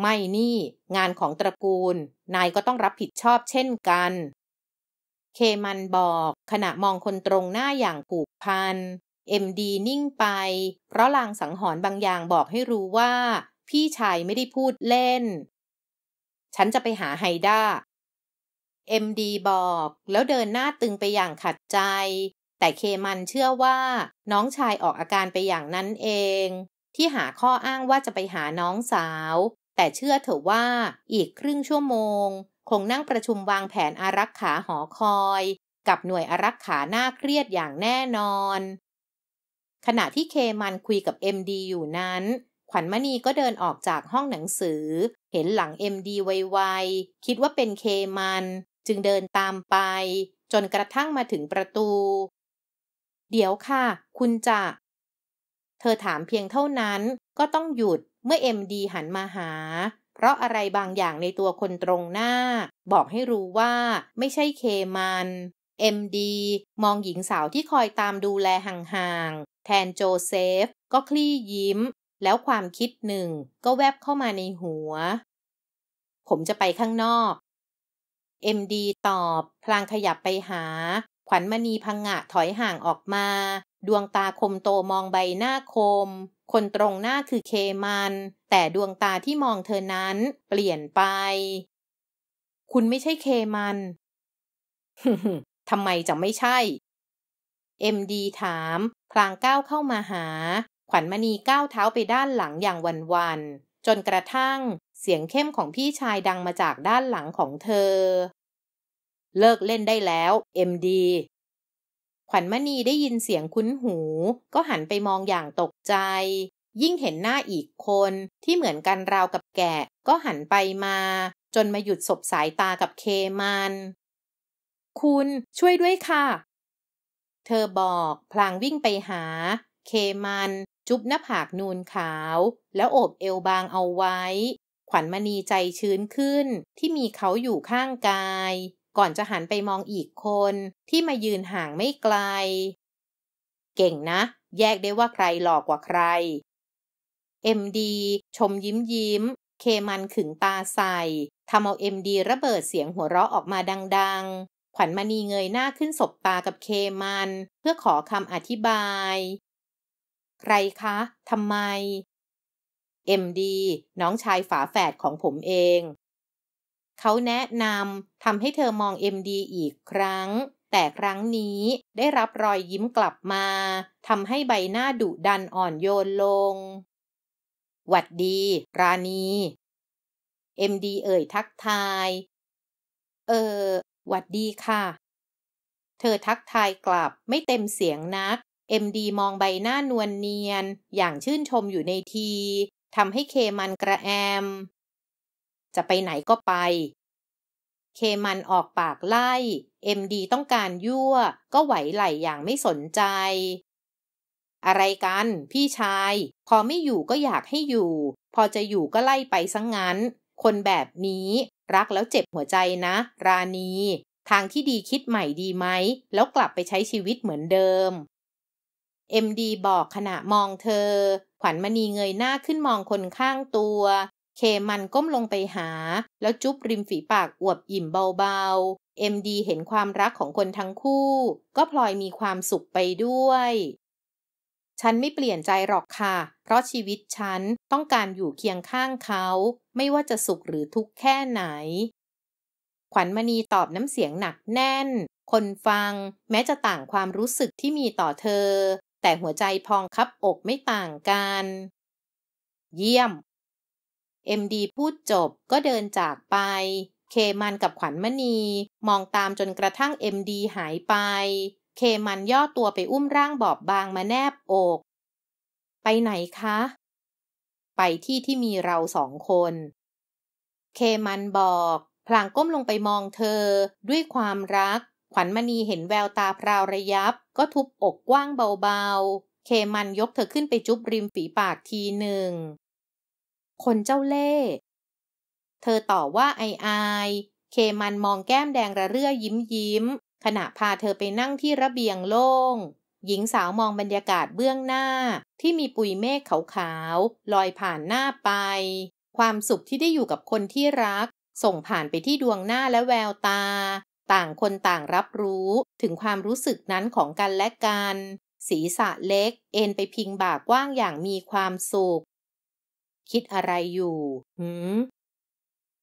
ไม่นี่ งานของตระกูลนายก็ต้องรับผิดชอบเช่นกัน เคมันบอก ขณะมองคนตรงหน้าอย่างผูกพัน เอ็มดีนิ่งไป เพราะลางสังหรณ์บางอย่างบอกให้รู้ว่า พี่ชายไม่ได้พูดเล่นฉันจะไปหาไฮด้า MD บอก แล้วเดินหน้าตึงไปอย่างขัดใจ แต่เคมันเชื่อว่า น้องชายออกอาการไปอย่างนั้นเอง ที่หาข้ออ้างว่าจะไปหาน้องสาว แต่เชื่อเถอะว่าอีกครึ่งชั่วโมง คงนั่งประชุมวางแผนอารักขาหอคอย กับหน่วยอารักขาหน้าเครียดอย่างแน่นอน ขณะที่เคมันคุยกับ MD อยู่นั้นขวัญมณีก็เดินออกจากห้องหนังสือ เห็นหลังเอ็มดีไวๆคิดว่าเป็นเคมัน จึงเดินตามไป จนกระทั่งมาถึงประตู เดี๋ยวค่ะ คุณจะ เธอถามเพียงเท่านั้นก็ต้องหยุดเมื่อเอ็มดีหันมาหา เพราะอะไรบางอย่างในตัวคนตรงหน้า บอกให้รู้ว่า ไม่ใช่เคมันเอ็มดีมองหญิงสาวที่คอยตามดูแลห่าง ๆ แทนโจเซฟ ก็คลี่ยิ้มแล้วความคิดหนึ่ง ก็แวบเข้ามาในหัว ผมจะไปข้างนอก MD ตอบ พลางขยับไปหา ขวัญมณีพังงะถอยห่างออกมา ดวงตาคมโตมองใบหน้าคม คนตรงหน้าคือเคมัน แต่ดวงตาที่มองเธอนั้น เปลี่ยนไป คุณไม่ใช่เคมันทำไมจะไม่ใช่ MD ถาม พลางก้าวเข้ามาหาขวัญมณีก้าวเท้าไปด้านหลังอย่างวันวันจนกระทั่ง เสียงเข้มของพี่ชายดังมาจากด้านหลังของเธอ เลิกเล่นได้แล้วเอ็มดีขวัญมณีได้ยินเสียงคุ้นหู ก็หันไปมองอย่างตกใจ ยิ่งเห็นหน้าอีกคนที่เหมือนกันราวกับแกะ ก็หันไปมา จนมาหยุดสบสายตากับเคมัน คุณช่วยด้วยค่ะ เธอบอก พลางวิ่งไปหา เคมันจุบหน้าผากนูนขาว แล้วโอบเอวบางเอาไว้ ขวัญมณีใจชื้นขึ้นที่มีเขาอยู่ข้างกาย ก่อนจะหันไปมองอีกคน ที่มายืนห่างไม่ไกล เก่งนะ แยกได้ว่าใครหลอกกว่าใคร เอ็มดี ชมยิ้มยิ้ม เคมันขึงตาใส่ทำเอาเอ็มดี ระเบิดเสียงหัวเราะออกมาดังๆ ขวัญมณีเงยหน้าขึ้นสบตากับเคมัน เพื่อขอคำอธิบายใครคะ ทำไม MD น้องชายฝาแฝดของผมเอง เขาแนะนำทำให้เธอมอง MD อีกครั้ง แต่ครั้งนี้ได้รับรอยยิ้มกลับมา ทำให้ใบหน้าดุดันอ่อนโยนลง หวัดดี ราณี MD เอ่ยทักทาย เออ หวัดดีค่ะ เธอทักทายกลับไม่เต็มเสียงนักเอ็มดีมองใบหน้านวลเนียน อย่างชื่นชมอยู่ในทีทำให้เคมันกระแอม จะไปไหนก็ไป เคมันออกปากไล่เอ็มดีต้องการยั่ว ก็ไหวไหลอย่างไม่สนใจ อะไรกัน พี่ชาย พอไม่อยู่ก็อยากให้อยู่ พอจะอยู่ก็ไล่ไปซะงงั้น คนแบบนี้รักแล้วเจ็บหัวใจนะ ราณี ทางที่ดีคิดใหม่ดีไหม แล้วกลับไปใช้ชีวิตเหมือนเดิมเอ็มดีบอกขณะมองเธอ ขวัญมณีเงยหน้าขึ้นมองคนข้างตัว เคมันก้มลงไปหา แล้วจุ๊บริมฝีปากอวบอิ่มเบาๆเอ็มดีเห็นความรักของคนทั้งคู่ ก็พลอยมีความสุขไปด้วย ฉันไม่เปลี่ยนใจหรอกค่ะ เพราะชีวิตฉันต้องการอยู่เคียงข้างเขา ไม่ว่าจะสุขหรือทุกข์แค่ไหน ขวัญมณีตอบน้ำเสียงหนักแน่น คนฟัง แม้จะต่างความรู้สึกที่มีต่อเธอแต่หัวใจพองคับอกไม่ต่างกัน เยี่ยม MD พูดจบก็เดินจากไป เคมันกับขวัญมณีมองตามจนกระทั่ง MD หายไป เคมันย่อตัวไปอุ้มร่างบอบบางมาแนบอก ไปไหนคะ ไปที่ที่มีเราสองคน เคมันบอก พลางก้มลงไปมองเธอด้วยความรักขวัญมณีเห็นแววตาพราวระยับ ก็ทุบอกกว้างเบาๆ เคมันยกเธอขึ้นไปจุบริมฝีปากทีหนึ่ง คนเจ้าเล่ห์ เธอต่อว่าไอาๆเคมันมองแก้มแดงระเรื่อยิ้มยิ้มขณะพาเธอไปนั่งที่ระเบียงโล่ง หญิงสาวมองบรรยากาศเบื้องหน้า ที่มีปุยเมฆขาวๆ ลอยผ่านหน้าไป ความสุขที่ได้อยู่กับคนที่รัก ส่งผ่านไปที่ดวงหน้าและแววตาต่างคนต่างรับรู้ ถึงความรู้สึกนั้นของกันและกันศีรษะเล็ก เอ็นไปพิงบ่ากว้างอย่างมีความสุข คิดอะไรอยู่ หืม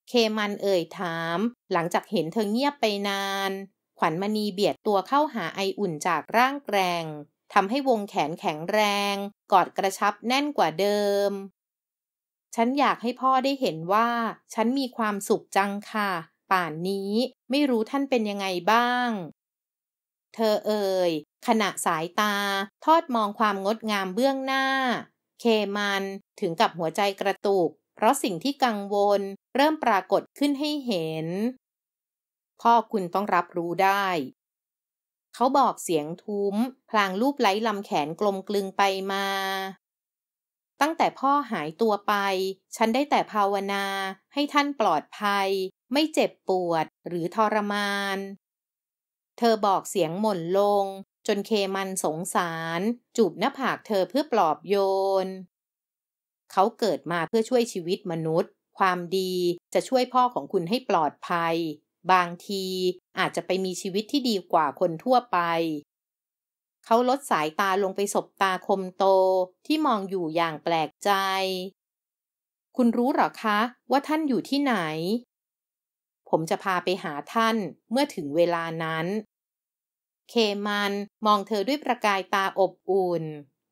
เคมันเอ่ยถาม หลังจากเห็นเธอเงียบไปนาน ขวัญมณีเบียดตัวเข้าหาไออุ่นจากร่างแกรงทำให้วงแขนแข็งแรง กอดกระชับแน่นกว่าเดิม ฉันอยากให้พ่อได้เห็นว่าฉันมีความสุขจังค่ะป่านนี้ไม่รู้ท่านเป็นยังไงบ้าง เธอเอ่ย ขณะสายตาทอดมองความงดงามเบื้องหน้า เคมัน ถึงกับหัวใจกระตุก เพราะสิ่งที่กังวลเริ่มปรากฏขึ้นให้เห็น พ่อคุณต้องรับรู้ได้ เขาบอกเสียงทุ้ม พลางรูปไล้ลำแขนกลมกลึงไปมา ตั้งแต่พ่อหายตัวไป ฉันได้แต่ภาวนาให้ท่านปลอดภัยไม่เจ็บปวดหรือทรมาน เธอบอกเสียงหม่นลง จนเคมันสงสารจูบหน้าผากเธอเพื่อปลอบโยน เขาเกิดมาเพื่อช่วยชีวิตมนุษย์ ความดีจะช่วยพ่อของคุณให้ปลอดภัย บางทีอาจจะไปมีชีวิตที่ดีกว่าคนทั่วไป เขาลดสายตาลงไปสบตาคมโตที่มองอยู่อย่างแปลกใจ คุณรู้หรอคะ ว่าท่านอยู่ที่ไหนผมจะพาไปหาท่านเมื่อถึงเวลานั้น เคมันมองเธอด้วยประกายตาอบอุ่น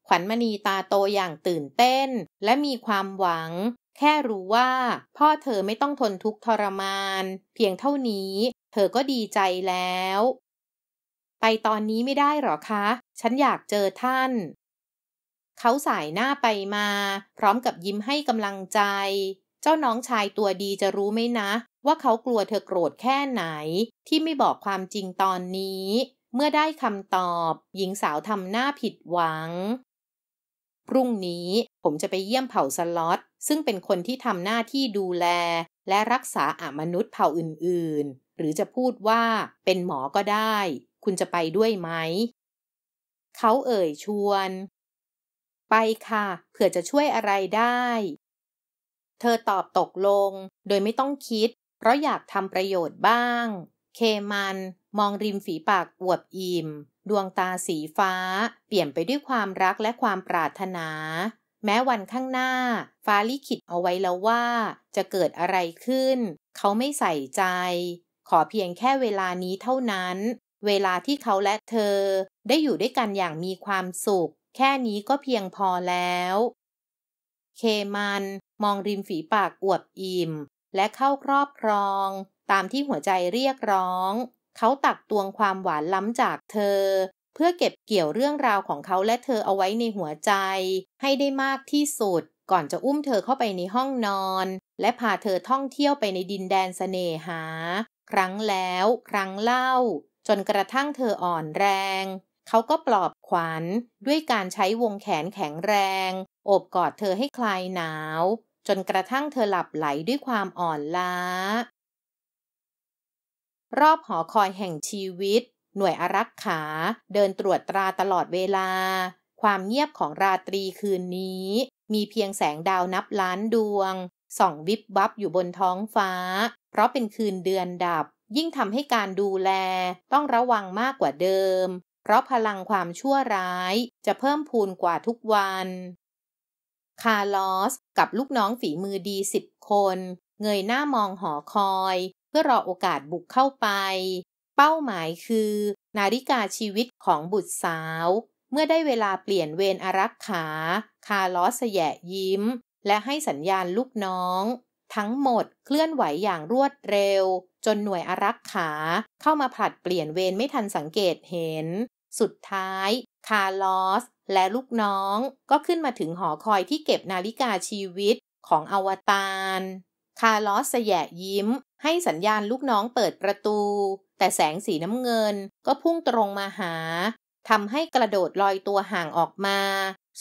ขวัญมณีตาโตอย่างตื่นเต้น และมีความหวัง แค่รู้ว่า พ่อเธอไม่ต้องทนทุกข์ทรมาน เพียงเท่านี้ เธอก็ดีใจแล้ว ไปตอนนี้ไม่ได้หรอคะ ฉันอยากเจอท่าน เขาสายหน้าไปมา พร้อมกับยิ้มให้กำลังใจ เจ้าน้องชายตัวดีจะรู้ไหมนะว่าเขากลัวเธอโกรธแค่ไหน ที่ไม่บอกความจริงตอนนี้ เมื่อได้คำตอบ หญิงสาวทำหน้าผิดหวัง พรุ่งนี้ผมจะไปเยี่ยมเผ่าสล็อต ซึ่งเป็นคนที่ทำหน้าที่ดูแล และรักษาอามนุษย์เผ่าอื่นๆ หรือจะพูดว่า เป็นหมอก็ได้ คุณจะไปด้วยไหม เขาเอ่ยชวน ไปค่ะเผื่อจะช่วยอะไรได้ เธอตอบตกลง โดยไม่ต้องคิดเพราะอยากทำประโยชน์บ้าง เคมัน มองริมฝีปากอวบอิ่ม ดวงตาสีฟ้า เปลี่ยนไปด้วยความรักและความปรารถนา แม้วันข้างหน้า ฟ้าลิขิตเอาไว้แล้วว่า จะเกิดอะไรขึ้น เขาไม่ใส่ใจ ขอเพียงแค่เวลานี้เท่านั้น เวลาที่เขาและเธอ ได้อยู่ด้วยกันอย่างมีความสุข แค่นี้ก็เพียงพอแล้ว เคมัน มองริมฝีปากอวบอิ่มและเข้าครอบครอง ตามที่หัวใจเรียกร้อง เขาตักตวงความหวานล้ำจากเธอ เพื่อเก็บเกี่ยวเรื่องราวของเขาและเธอเอาไว้ในหัวใจ ให้ได้มากที่สุด ก่อนจะอุ้มเธอเข้าไปในห้องนอน และพาเธอท่องเที่ยวไปในดินแดนสเสน่หา ครั้งแล้วครั้งเล่า จนกระทั่งเธออ่อนแรง เขาก็ปลอบขวัญด้วยการใช้วงแขนแข็งแรง โอบกอดเธอให้คลายหนาวจนกระทั่งเธอหลับไหลด้วยความอ่อนล้า รอบหอคอยแห่งชีวิต หน่วยอารักขา เดินตรวจตราตลอดเวลา ความเงียบของราตรีคืนนี้ มีเพียงแสงดาวนับล้านดวงส่องวิบวับอยู่บนท้องฟ้า เพราะเป็นคืนเดือนดับ ยิ่งทำให้การดูแล ต้องระวังมากกว่าเดิม เพราะพลังความชั่วร้าย จะเพิ่มพูนกว่าทุกวันคาร์ลอสกับลูกน้องฝีมือดีสิบคน เงยหน้ามองหอคอยเพื่อรอโอกาสบุกเข้าไป เป้าหมายคือ นาฬิกาชีวิตของบุตรสาว เมื่อได้เวลาเปลี่ยนเวรอารักขา คาร์ลอสแยยิ้มและให้สัญญาณลูกน้อง ทั้งหมดเคลื่อนไหวอย่างรวดเร็ว จนหน่วยอารักขาเข้ามาผลัดเปลี่ยนเวรไม่ทันสังเกตเห็น สุดท้ายคาร์ลอส และลูกน้องก็ขึ้นมาถึงหอคอยที่เก็บนาฬิกาชีวิตของอวตาร คาร์ลอสแสยะยิ้มให้สัญญาณลูกน้องเปิดประตู แต่แสงสีน้ำเงินก็พุ่งตรงมาหา ทำให้กระโดดลอยตัวห่างออกมา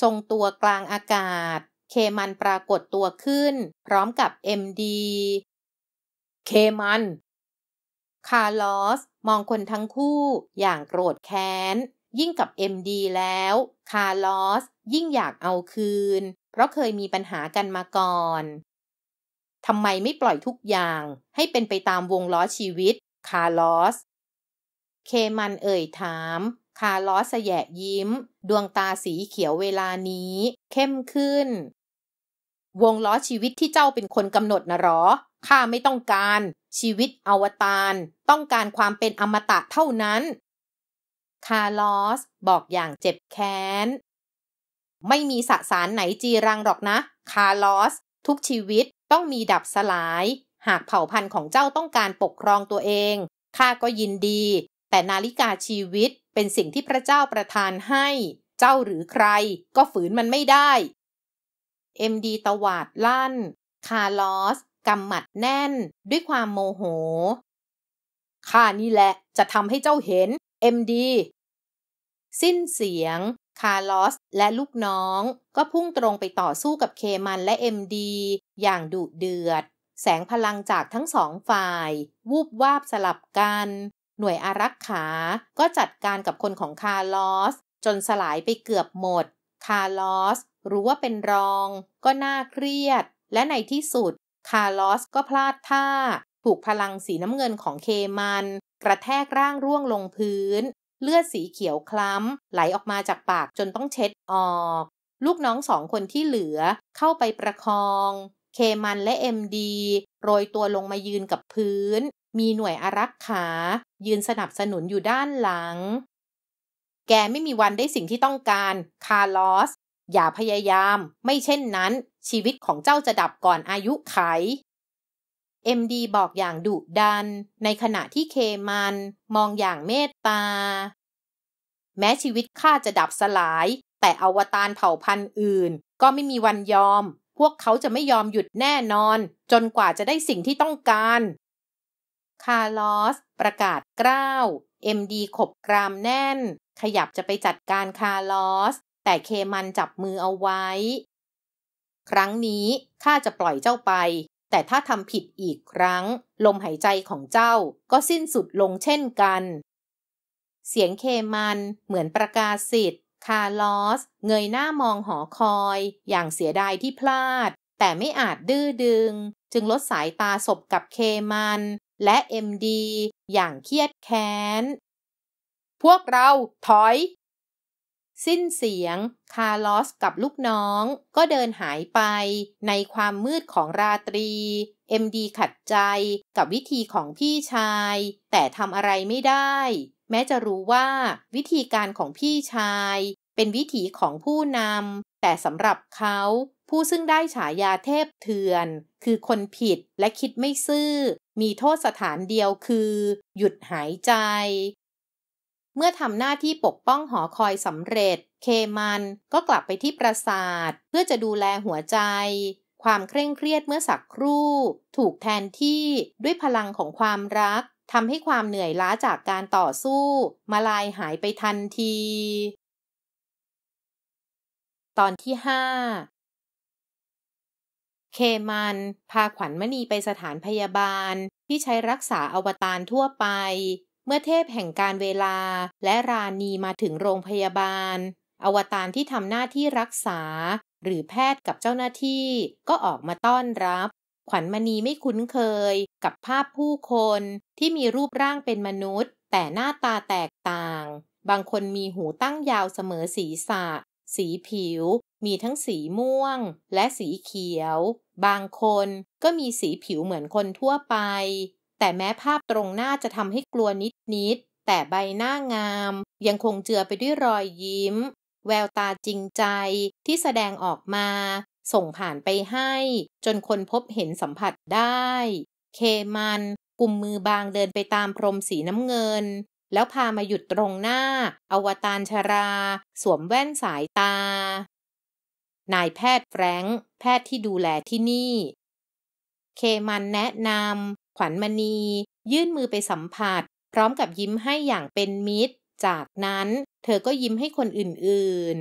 ทรงตัวกลางอากาศ เคมันปรากฏตัวขึ้น พร้อมกับเอ็มดี เคมัน คาร์ลอส มองคนทั้งคู่อย่างโกรธแค้นยิ่งกับ MD แล้ว คาร์ลอสยิ่งอยากเอาคืน เพราะเคยมีปัญหากันมาก่อน ทำไมไม่ปล่อยทุกอย่าง ให้เป็นไปตามวงล้อชีวิตคาร์ลอสเคมันเอ่ยถาม คาร์ลอสแสยะยิ้ม ดวงตาสีเขียวเวลานี้ เข้มขึ้น วงล้อชีวิตที่เจ้าเป็นคนกำหนดนะหรอข้าไม่ต้องการ ชีวิตอวตารต้องการความเป็นอมตะเท่านั้นคาร์ลอส บอกอย่างเจ็บแค้น ไม่มีสสารไหนจีรังหรอกนะ คาร์ลอส ทุกชีวิตต้องมีดับสลาย หากเผ่าพันธุ์ของเจ้าต้องการปกครองตัวเองข้าก็ยินดี แต่นาฬิกาชีวิตเป็นสิ่งที่พระเจ้าประทานให้ เจ้าหรือใครก็ฝืนมันไม่ได้ เอ็มดีตวาดลั่น คาร์ลอส กำหมัดแน่นด้วยความโมโหข้านี่แหละจะทำให้เจ้าเห็น MD สิ้นเสียง คาร์ลอสและลูกน้อง ก็พุ่งตรงไปต่อสู้กับเคมันและ MD อย่างดุเดือด แสงพลังจากทั้งสองฝ่าย วูบวาบสลับกัน หน่วยอารักขาก็จัดการกับคนของคาร์ลอสจนสลายไปเกือบหมด คาร์ลอสรู้ว่าเป็นรอง ก็น่าเครียด และในที่สุดคาร์ลอสก็พลาดท่าถูกพลังสีน้ำเงินของเคมันกระแทกร่างร่วงลงพื้น เลือดสีเขียวคล้ำไหลออกมาจากปากจนต้องเช็ดออก ลูกน้องสองคนที่เหลือเข้าไปประคอง เคมันและเอ็มดีโรยตัวลงมายืนกับพื้นมีหน่วยอารักขา ยืนสนับสนุนอยู่ด้านหลัง แกไม่มีวันได้สิ่งที่ต้องการ คาร์ลอส อย่าพยายาม ไม่เช่นนั้น ชีวิตของเจ้าจะดับก่อนอายุไขเอ็มดีบอกอย่างดุดัน ในขณะที่เคมัน มองอย่างเมตตา แม้ชีวิตข้าจะดับสลาย แต่อวตารเผ่าพันธุ์อื่น ก็ไม่มีวันยอม พวกเขาจะไม่ยอมหยุดแน่นอน จนกว่าจะได้สิ่งที่ต้องการ คาร์ลอส ประกาศกล้าวเอ็มดีขบกรามแน่น ขยับจะไปจัดการคาร์ลอส แต่เคมันจับมือเอาไว้ ครั้งนี้ข้าจะปล่อยเจ้าไปแต่ถ้าทำผิดอีกครั้ง ลมหายใจของเจ้าก็สิ้นสุดลงเช่นกัน เสียงเคมันเหมือนประกาศสิทธิ์คาลอส เงยหน้ามองหอคอยอย่างเสียดายที่พลาด แต่ไม่อาจดื้อดึง จึงลดสายตาศพกับเคมัน และเอ็มดีอย่างเครียดแค้น พวกเราถอยสิ้นเสียง คาร์ลอสกับลูกน้องก็เดินหายไปในความมืดของราตรี เอ็มดีขัดใจกับวิธีของพี่ชาย แต่ทำอะไรไม่ได้ แม้จะรู้ว่าวิธีการของพี่ชายเป็นวิถีของผู้นำแต่สำหรับเขาผู้ซึ่งได้ฉายาเทพเถื่อน คือคนผิดและคิดไม่ซื่อ มีโทษสถานเดียวคือ หยุดหายใจเมื่อทำหน้าที่ปกป้องหอคอยสำเร็จ เคมันก็กลับไปที่ปราสาทเพื่อจะดูแลหัวใจ ความเคร่งเครียดเมื่อสักครู่ ถูกแทนที่ด้วยพลังของความรักทำให้ความเหนื่อยล้าจากการต่อสู้มาลายหายไปทันที ตอนที่ห้าเคมันพาขวัญมณีไปสถานพยาบาล ที่ใช้รักษาอวตารทั่วไปเมื่อเทพแห่งการเวลาและราณีมาถึงโรงพยาบาล อวตารที่ทำหน้าที่รักษาหรือแพทย์กับเจ้าหน้าที่ก็ออกมาต้อนรับ ขวัญมณีไม่คุ้นเคยกับภาพผู้คนที่มีรูปร่างเป็นมนุษย์แต่หน้าตาแตกต่าง บางคนมีหูตั้งยาวเสมอสีสาะสีผิวมีทั้งสีม่วงและสีเขียว บางคนก็มีสีผิวเหมือนคนทั่วไปแต่แม้ภาพตรงหน้าจะทำให้กลัวนิดนิด แต่ใบหน้างาม ยังคงเจือไปด้วยรอยยิ้ม แววตาจริงใจที่แสดงออกมา ส่งผ่านไปให้ จนคนพบเห็นสัมผัสได้ เคมันกลุมมือบางเดินไปตามพรมสีน้ำเงิน แล้วพามาหยุดตรงหน้า อวตารชรา สวมแว่นสายตา นายแพทย์แฟรงค์แพทย์ที่ดูแลที่นี่ เคมันแนะนำขวัญมณียื่นมือไปสัมผัส พร้อมกับยิ้มให้อย่างเป็นมิตร จากนั้นเธอก็ยิ้มให้คนอื่น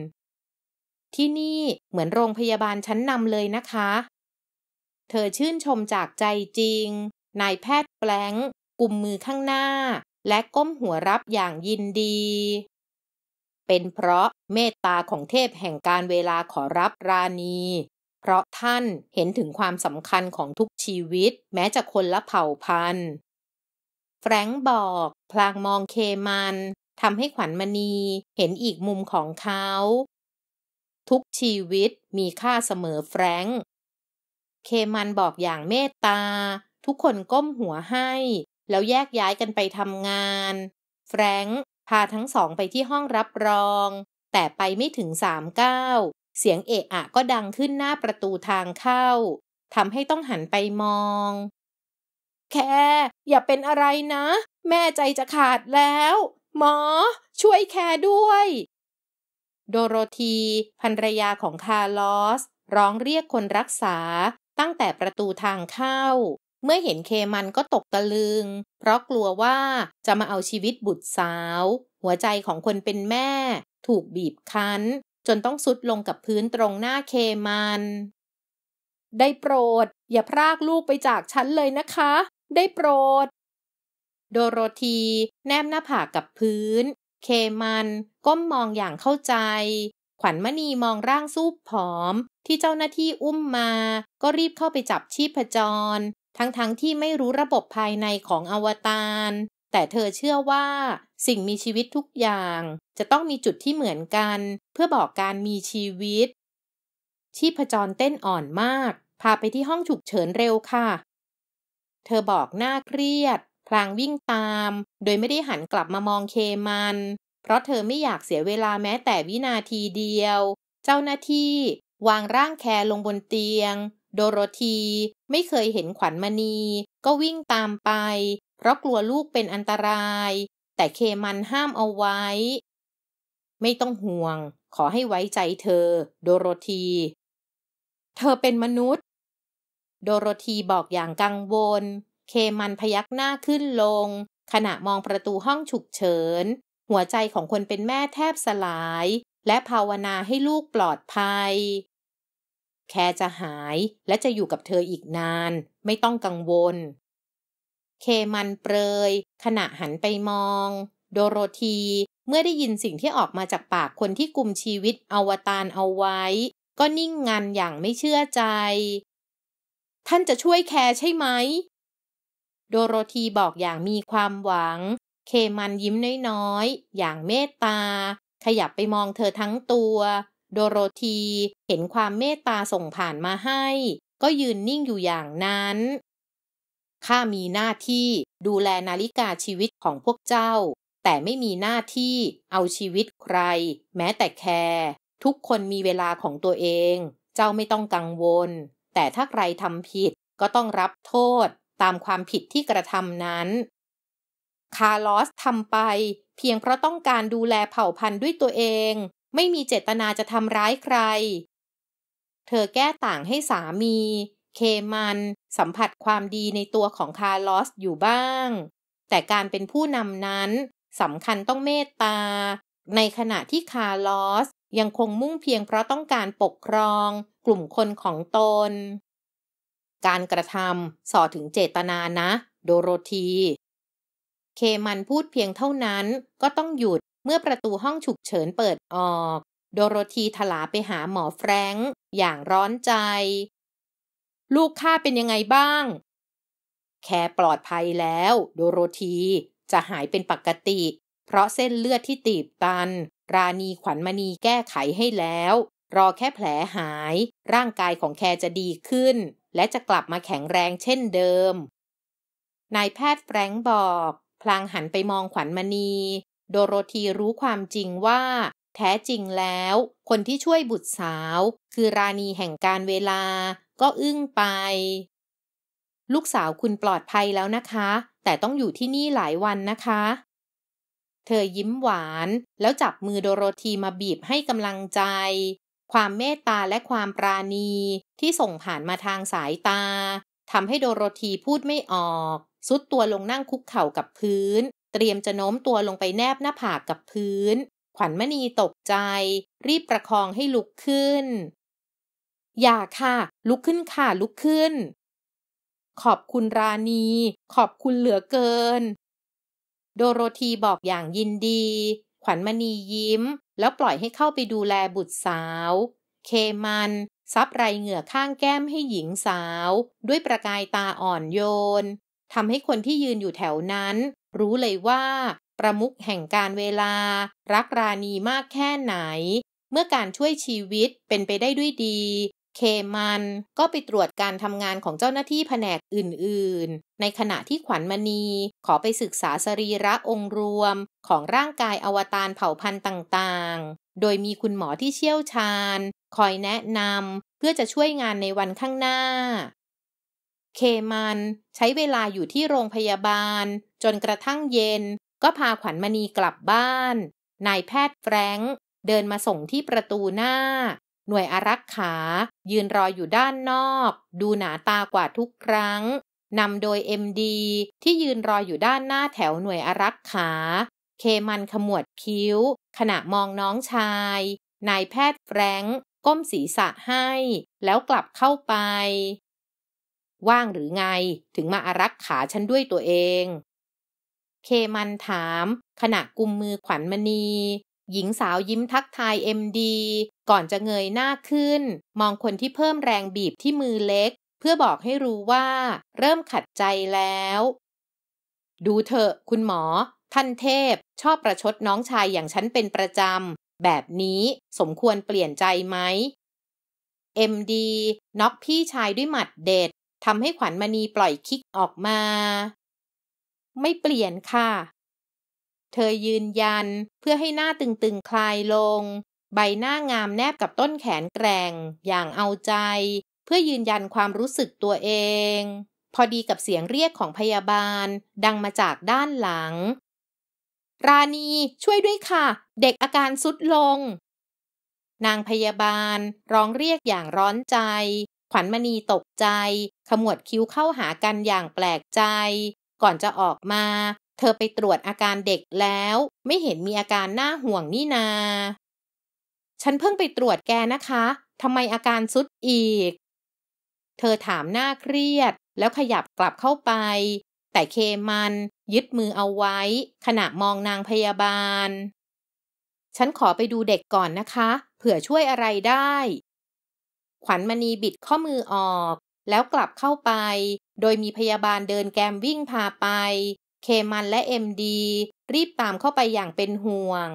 ๆ ที่นี่เหมือนโรงพยาบาลชั้นนำเลยนะคะ เธอชื่นชมจากใจจริง นายแพทย์แปลงกุมมือข้างหน้า และก้มหัวรับอย่างยินดี เป็นเพราะเมตตาของเทพแห่งการเวลาขอรับราณีเพราะท่านเห็นถึงความสำคัญของทุกชีวิต แม้จะคนละเผ่าพันธุ์ แฟรงค์บอก พลางมองเคมันทำให้ขวัญมณีเห็นอีกมุมของเขา ทุกชีวิตมีค่าเสมอแฟรงค์เคมันบอกอย่างเมตตา ทุกคนก้มหัวให้ แล้วแยกย้ายกันไปทำงาน แฟรงค์พาทั้งสองไปที่ห้องรับรอง แต่ไปไม่ถึงสามก้าวเสียงเอะอะก็ดังขึ้นหน้าประตูทางเข้าทำให้ต้องหันไปมอง แค่ อย่าเป็นอะไรนะ แม่ใจจะขาดแล้ว หมอ ช่วยแค่ด้วย โดโรธีภรรยาของคาร์ลอส ร้องเรียกคนรักษา ตั้งแต่ประตูทางเข้า เมื่อเห็นเคมันก็ตกตะลึง เพราะกลัวว่าจะมาเอาชีวิตบุตรสาว หัวใจของคนเป็นแม่ ถูกบีบคั้นจนต้องสุดลงกับพื้นตรงหน้าเคมัน ได้โปรด อย่าพรากลูกไปจากฉันเลยนะคะ ได้โปรด โดโรธี แนมหน้าผากกับพื้น เคมัน ก้มมองอย่างเข้าใจ ขวัญมณีมองร่างซูบผอม ที่เจ้าหน้าที่อุ้มมา ก็รีบเข้าไปจับชีพจร ทั้งๆทที่ไม่รู้ระบบภายในของอวตารแต่เธอเชื่อว่า สิ่งมีชีวิตทุกอย่าง จะต้องมีจุดที่เหมือนกันเพื่อบอกการมีชีวิต ชีพจรเต้นอ่อนมาก พาไปที่ห้องฉุกเฉินเร็วค่ะ เธอบอกหน้าเครียด พลางวิ่งตาม โดยไม่ได้หันกลับมามองเคมัน เพราะเธอไม่อยากเสียเวลาแม้แต่วินาทีเดียว เจ้าหน้าที่ วางร่างแคลงบนเตียง โดโรธีไม่เคยเห็นขวัญมณี ก็วิ่งตามไปเพราะกลัวลูกเป็นอันตราย แต่เคมันห้ามเอาไว้ ไม่ต้องห่วง ขอให้ไว้ใจเธอ โดโรธีเธอเป็นมนุษย์ โดโรธีบอกอย่างกังวล เคมันพยักหน้าขึ้นลง ขณะมองประตูห้องฉุกเฉิน หัวใจของคนเป็นแม่แทบสลาย และภาวนาให้ลูกปลอดภัย แค่จะหายและจะอยู่กับเธออีกนาน ไม่ต้องกังวลเคมันเปรยขณะหันไปมอง โดโรธีเมื่อได้ยินสิ่งที่ออกมาจากปากคนที่กลุ่มชีวิตอวตารเอาไว้ ก็นิ่งงันอย่างไม่เชื่อใจ ท่านจะช่วยแคร์ใช่ไหม โดโรธีบอกอย่างมีความหวัง เคมันยิ้มน้อยๆอย่างเมตตา ขยับไปมองเธอทั้งตัว โดโรธีเห็นความเมตตาส่งผ่านมาให้ ก็ยืนนิ่งอยู่อย่างนั้นข้ามีหน้าที่ดูแลนาฬิกาชีวิตของพวกเจ้า แต่ไม่มีหน้าที่เอาชีวิตใคร แม้แต่แคร์ทุกคนมีเวลาของตัวเอง เจ้าไม่ต้องกังวล แต่ถ้าใครทำผิดก็ต้องรับโทษตามความผิดที่กระทำนั้น คาร์ลอสทำไป เพียงเพราะต้องการดูแลเผ่าพันธุ์ด้วยตัวเอง ไม่มีเจตนาจะทำร้ายใคร เธอแก้ต่างให้สามีเคมันสัมผัสความดีในตัวของคาร์ลอสอยู่บ้าง แต่การเป็นผู้นำนั้น สำคัญต้องเมตตา ในขณะที่คาร์ลอส ยังคงมุ่งเพียงเพราะต้องการปกครองกลุ่มคนของตน การกระทำสอถึงเจตนานะ โดโรธี เคมันพูดเพียงเท่านั้นก็ต้องหยุดเมื่อประตูห้องฉุกเฉินเปิดออก โดโรธีถลาไปหาหมอแฟรงค์อย่างร้อนใจลูกข้าเป็นยังไงบ้าง แค่ปลอดภัยแล้ว โดโรธีจะหายเป็นปกติ เพราะเส้นเลือดที่ตีบตัน ราณีขวัญมณีแก้ไขให้แล้ว รอแค่แผลหาย ร่างกายของแคจะดีขึ้น และจะกลับมาแข็งแรงเช่นเดิม นายแพทย์แฟรงบอก พลางหันไปมองขวัญมณี โดโรธีรู้ความจริงว่า แท้จริงแล้ว คนที่ช่วยบุตรสาว คือราณีแห่งการเวลาก็อึ้งไป ลูกสาวคุณปลอดภัยแล้วนะคะ แต่ต้องอยู่ที่นี่หลายวันนะคะ เธอยิ้มหวาน แล้วจับมือโดโรธีมาบีบให้กำลังใจ ความเมตตาและความปราณี ที่ส่งผ่านมาทางสายตา ทำให้โดโรธีพูดไม่ออกซุดตัวลงนั่งคุกเข่ากับพื้น เตรียมจะโน้มตัวลงไปแนบหน้าผากกับพื้น ขวัญมณีตกใจ รีบประคองให้ลุกขึ้นอย่าค่ะลุกขึ้นค่ะลุกขึ้น ขอบคุณราณีขอบคุณเหลือเกิน โดโรธีบอกอย่างยินดี ขวัญมณียิ้ม แล้วปล่อยให้เข้าไปดูแลบุตรสาว เคมัน ซับไรเหงื่อข้างแก้มให้หญิงสาว ด้วยประกายตาอ่อนโยนทำให้คนที่ยืนอยู่แถวนั้นรู้เลยว่า ประมุขแห่งการเวลารักราณีมากแค่ไหน เมื่อการช่วยชีวิตเป็นไปได้ด้วยดีเคมันก็ไปตรวจการทำงานของเจ้าหน้าที่แผนกอื่น ๆ ในขณะที่ขวัญมณีขอไปศึกษาสรีระองค์รวมของร่างกายอวตารเผ่าพันธุ์ต่างๆ โดยมีคุณหมอที่เชี่ยวชาญ คอยแนะนำเพื่อจะช่วยงานในวันข้างหน้า เคมันใช้เวลาอยู่ที่โรงพยาบาล จนกระทั่งเย็นก็พาขวัญมณีกลับบ้าน นายแพทย์แฟรงค์ เดินมาส่งที่ประตูหน้าหน่วยอารักขา ยืนรออยู่ด้านนอก ดูหนาตากว่าทุกครั้ง นำโดยเอ็มดีที่ยืนรออยู่ด้านหน้าแถวหน่วยอารักขา เคมันขมวดคิ้ว ขณะมองน้องชาย นายแพทย์แฟรงก้มศีรษะให้ แล้วกลับเข้าไป ว่างหรือไงถึงมาอารักขา ฉันด้วยตัวเอง เคมันถาม ขณะกุมมือขวัญมณี หญิงสาวยิ้มทักทายเอ็มดีก่อนจะเงยหน้าขึ้น มองคนที่เพิ่มแรงบีบที่มือเล็ก เพื่อบอกให้รู้ว่า เริ่มขัดใจแล้ว ดูเถอะคุณหมอท่านเทพ ชอบประชดน้องชายอย่างฉันเป็นประจำ แบบนี้สมควรเปลี่ยนใจไหมเอ็มดีน็อกพี่ชายด้วยหมัดเด็ดทำให้ขวัญมณีปล่อยคิกออกมา ไม่เปลี่ยนค่ะ เธอยืนยันเพื่อให้หน้าตึง ๆ คลายลงใบหน้างามแนบกับต้นแขนแกร่ง อย่างเอาใจเพื่อยืนยันความรู้สึกตัวเองพอดีกับเสียงเรียกของพยาบาลดังมาจากด้านหลัง ราณีช่วยด้วยค่ะ เด็กอาการสุดลง นางพยาบาลร้องเรียกอย่างร้อนใจ ขวัญมณีตกใจขมวดคิ้วเข้าหากันอย่างแปลกใจก่อนจะออกมาเธอไปตรวจอาการเด็กแล้วไม่เห็นมีอาการน่าห่วงนี่นาฉันเพิ่งไปตรวจแกนะคะ ทำไมอาการซุดอีก เธอถามหน้าเครียด แล้วขยับกลับเข้าไป แต่เคมันยึดมือเอาไว้ ขณะมองนางพยาบาล ฉันขอไปดูเด็กก่อนนะคะ เผื่อช่วยอะไรได้ ขวัญมณีบิดข้อมือออก แล้วกลับเข้าไป โดยมีพยาบาลเดินแกมวิ่งพาไป เคมันและเอ็มดี รีบตามเข้าไปอย่างเป็นห่วง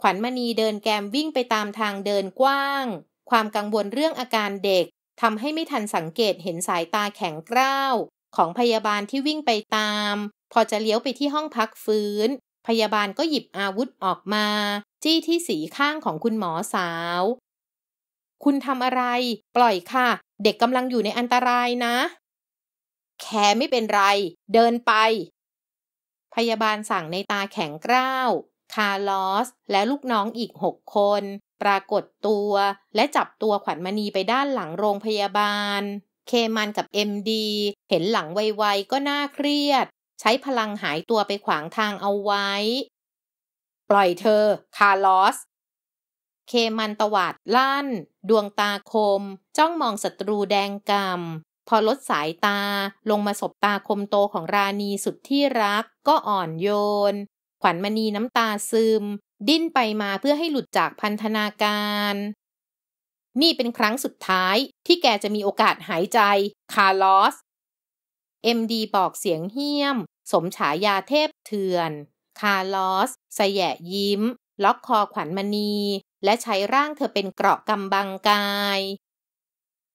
ขวัญมณีเดินแกมวิ่งไปตามทางเดินกว้าง ความกังวลเรื่องอาการเด็กทำให้ไม่ทันสังเกตเห็นสายตาแข็งกร้าวของพยาบาลที่วิ่งไปตาม พอจะเลี้ยวไปที่ห้องพักฟื้น พยาบาลก็หยิบอาวุธออกมา จี้ที่สีข้างของคุณหมอสาว คุณทำอะไร ปล่อยค่ะ เด็กกำลังอยู่ในอันตรายนะแคไม่เป็นไร เดินไป พยาบาลสั่งในตาแข็งกร้าวคาร์ลอส และลูกน้องอีก 6 คน ปรากฏตัวและจับตัวขวัญมณีไปด้านหลังโรงพยาบาล เคมันกับเอ็มดี เห็นหลังไวๆก็น่าเครียด ใช้พลังหายตัวไปขวางทางเอาไว้ ปล่อยเธอคาร์ลอส เคมันตวาดลั่น ดวงตาคม จ้องมองศัตรูแดงกำำพอลดสายตาลงมาสบตาคมโตของราณีสุดที่รักก็อ่อนโยนวัญมณีน้ำตาซึม ดิ้นไปมาเพื่อให้หลุดจากพันธนาการ นี่เป็นครั้งสุดท้ายที่แกจะมีโอกาสหายใจคาร์ลอสเอ็มดีบอกเสียงเฮี้ยม สมฉายาเทพเถื่อน คาร์ลอสสแยะยิ้ม ล็อกคอขวัญมณี และใช้ร่างเธอเป็นเกราะกำบังกาย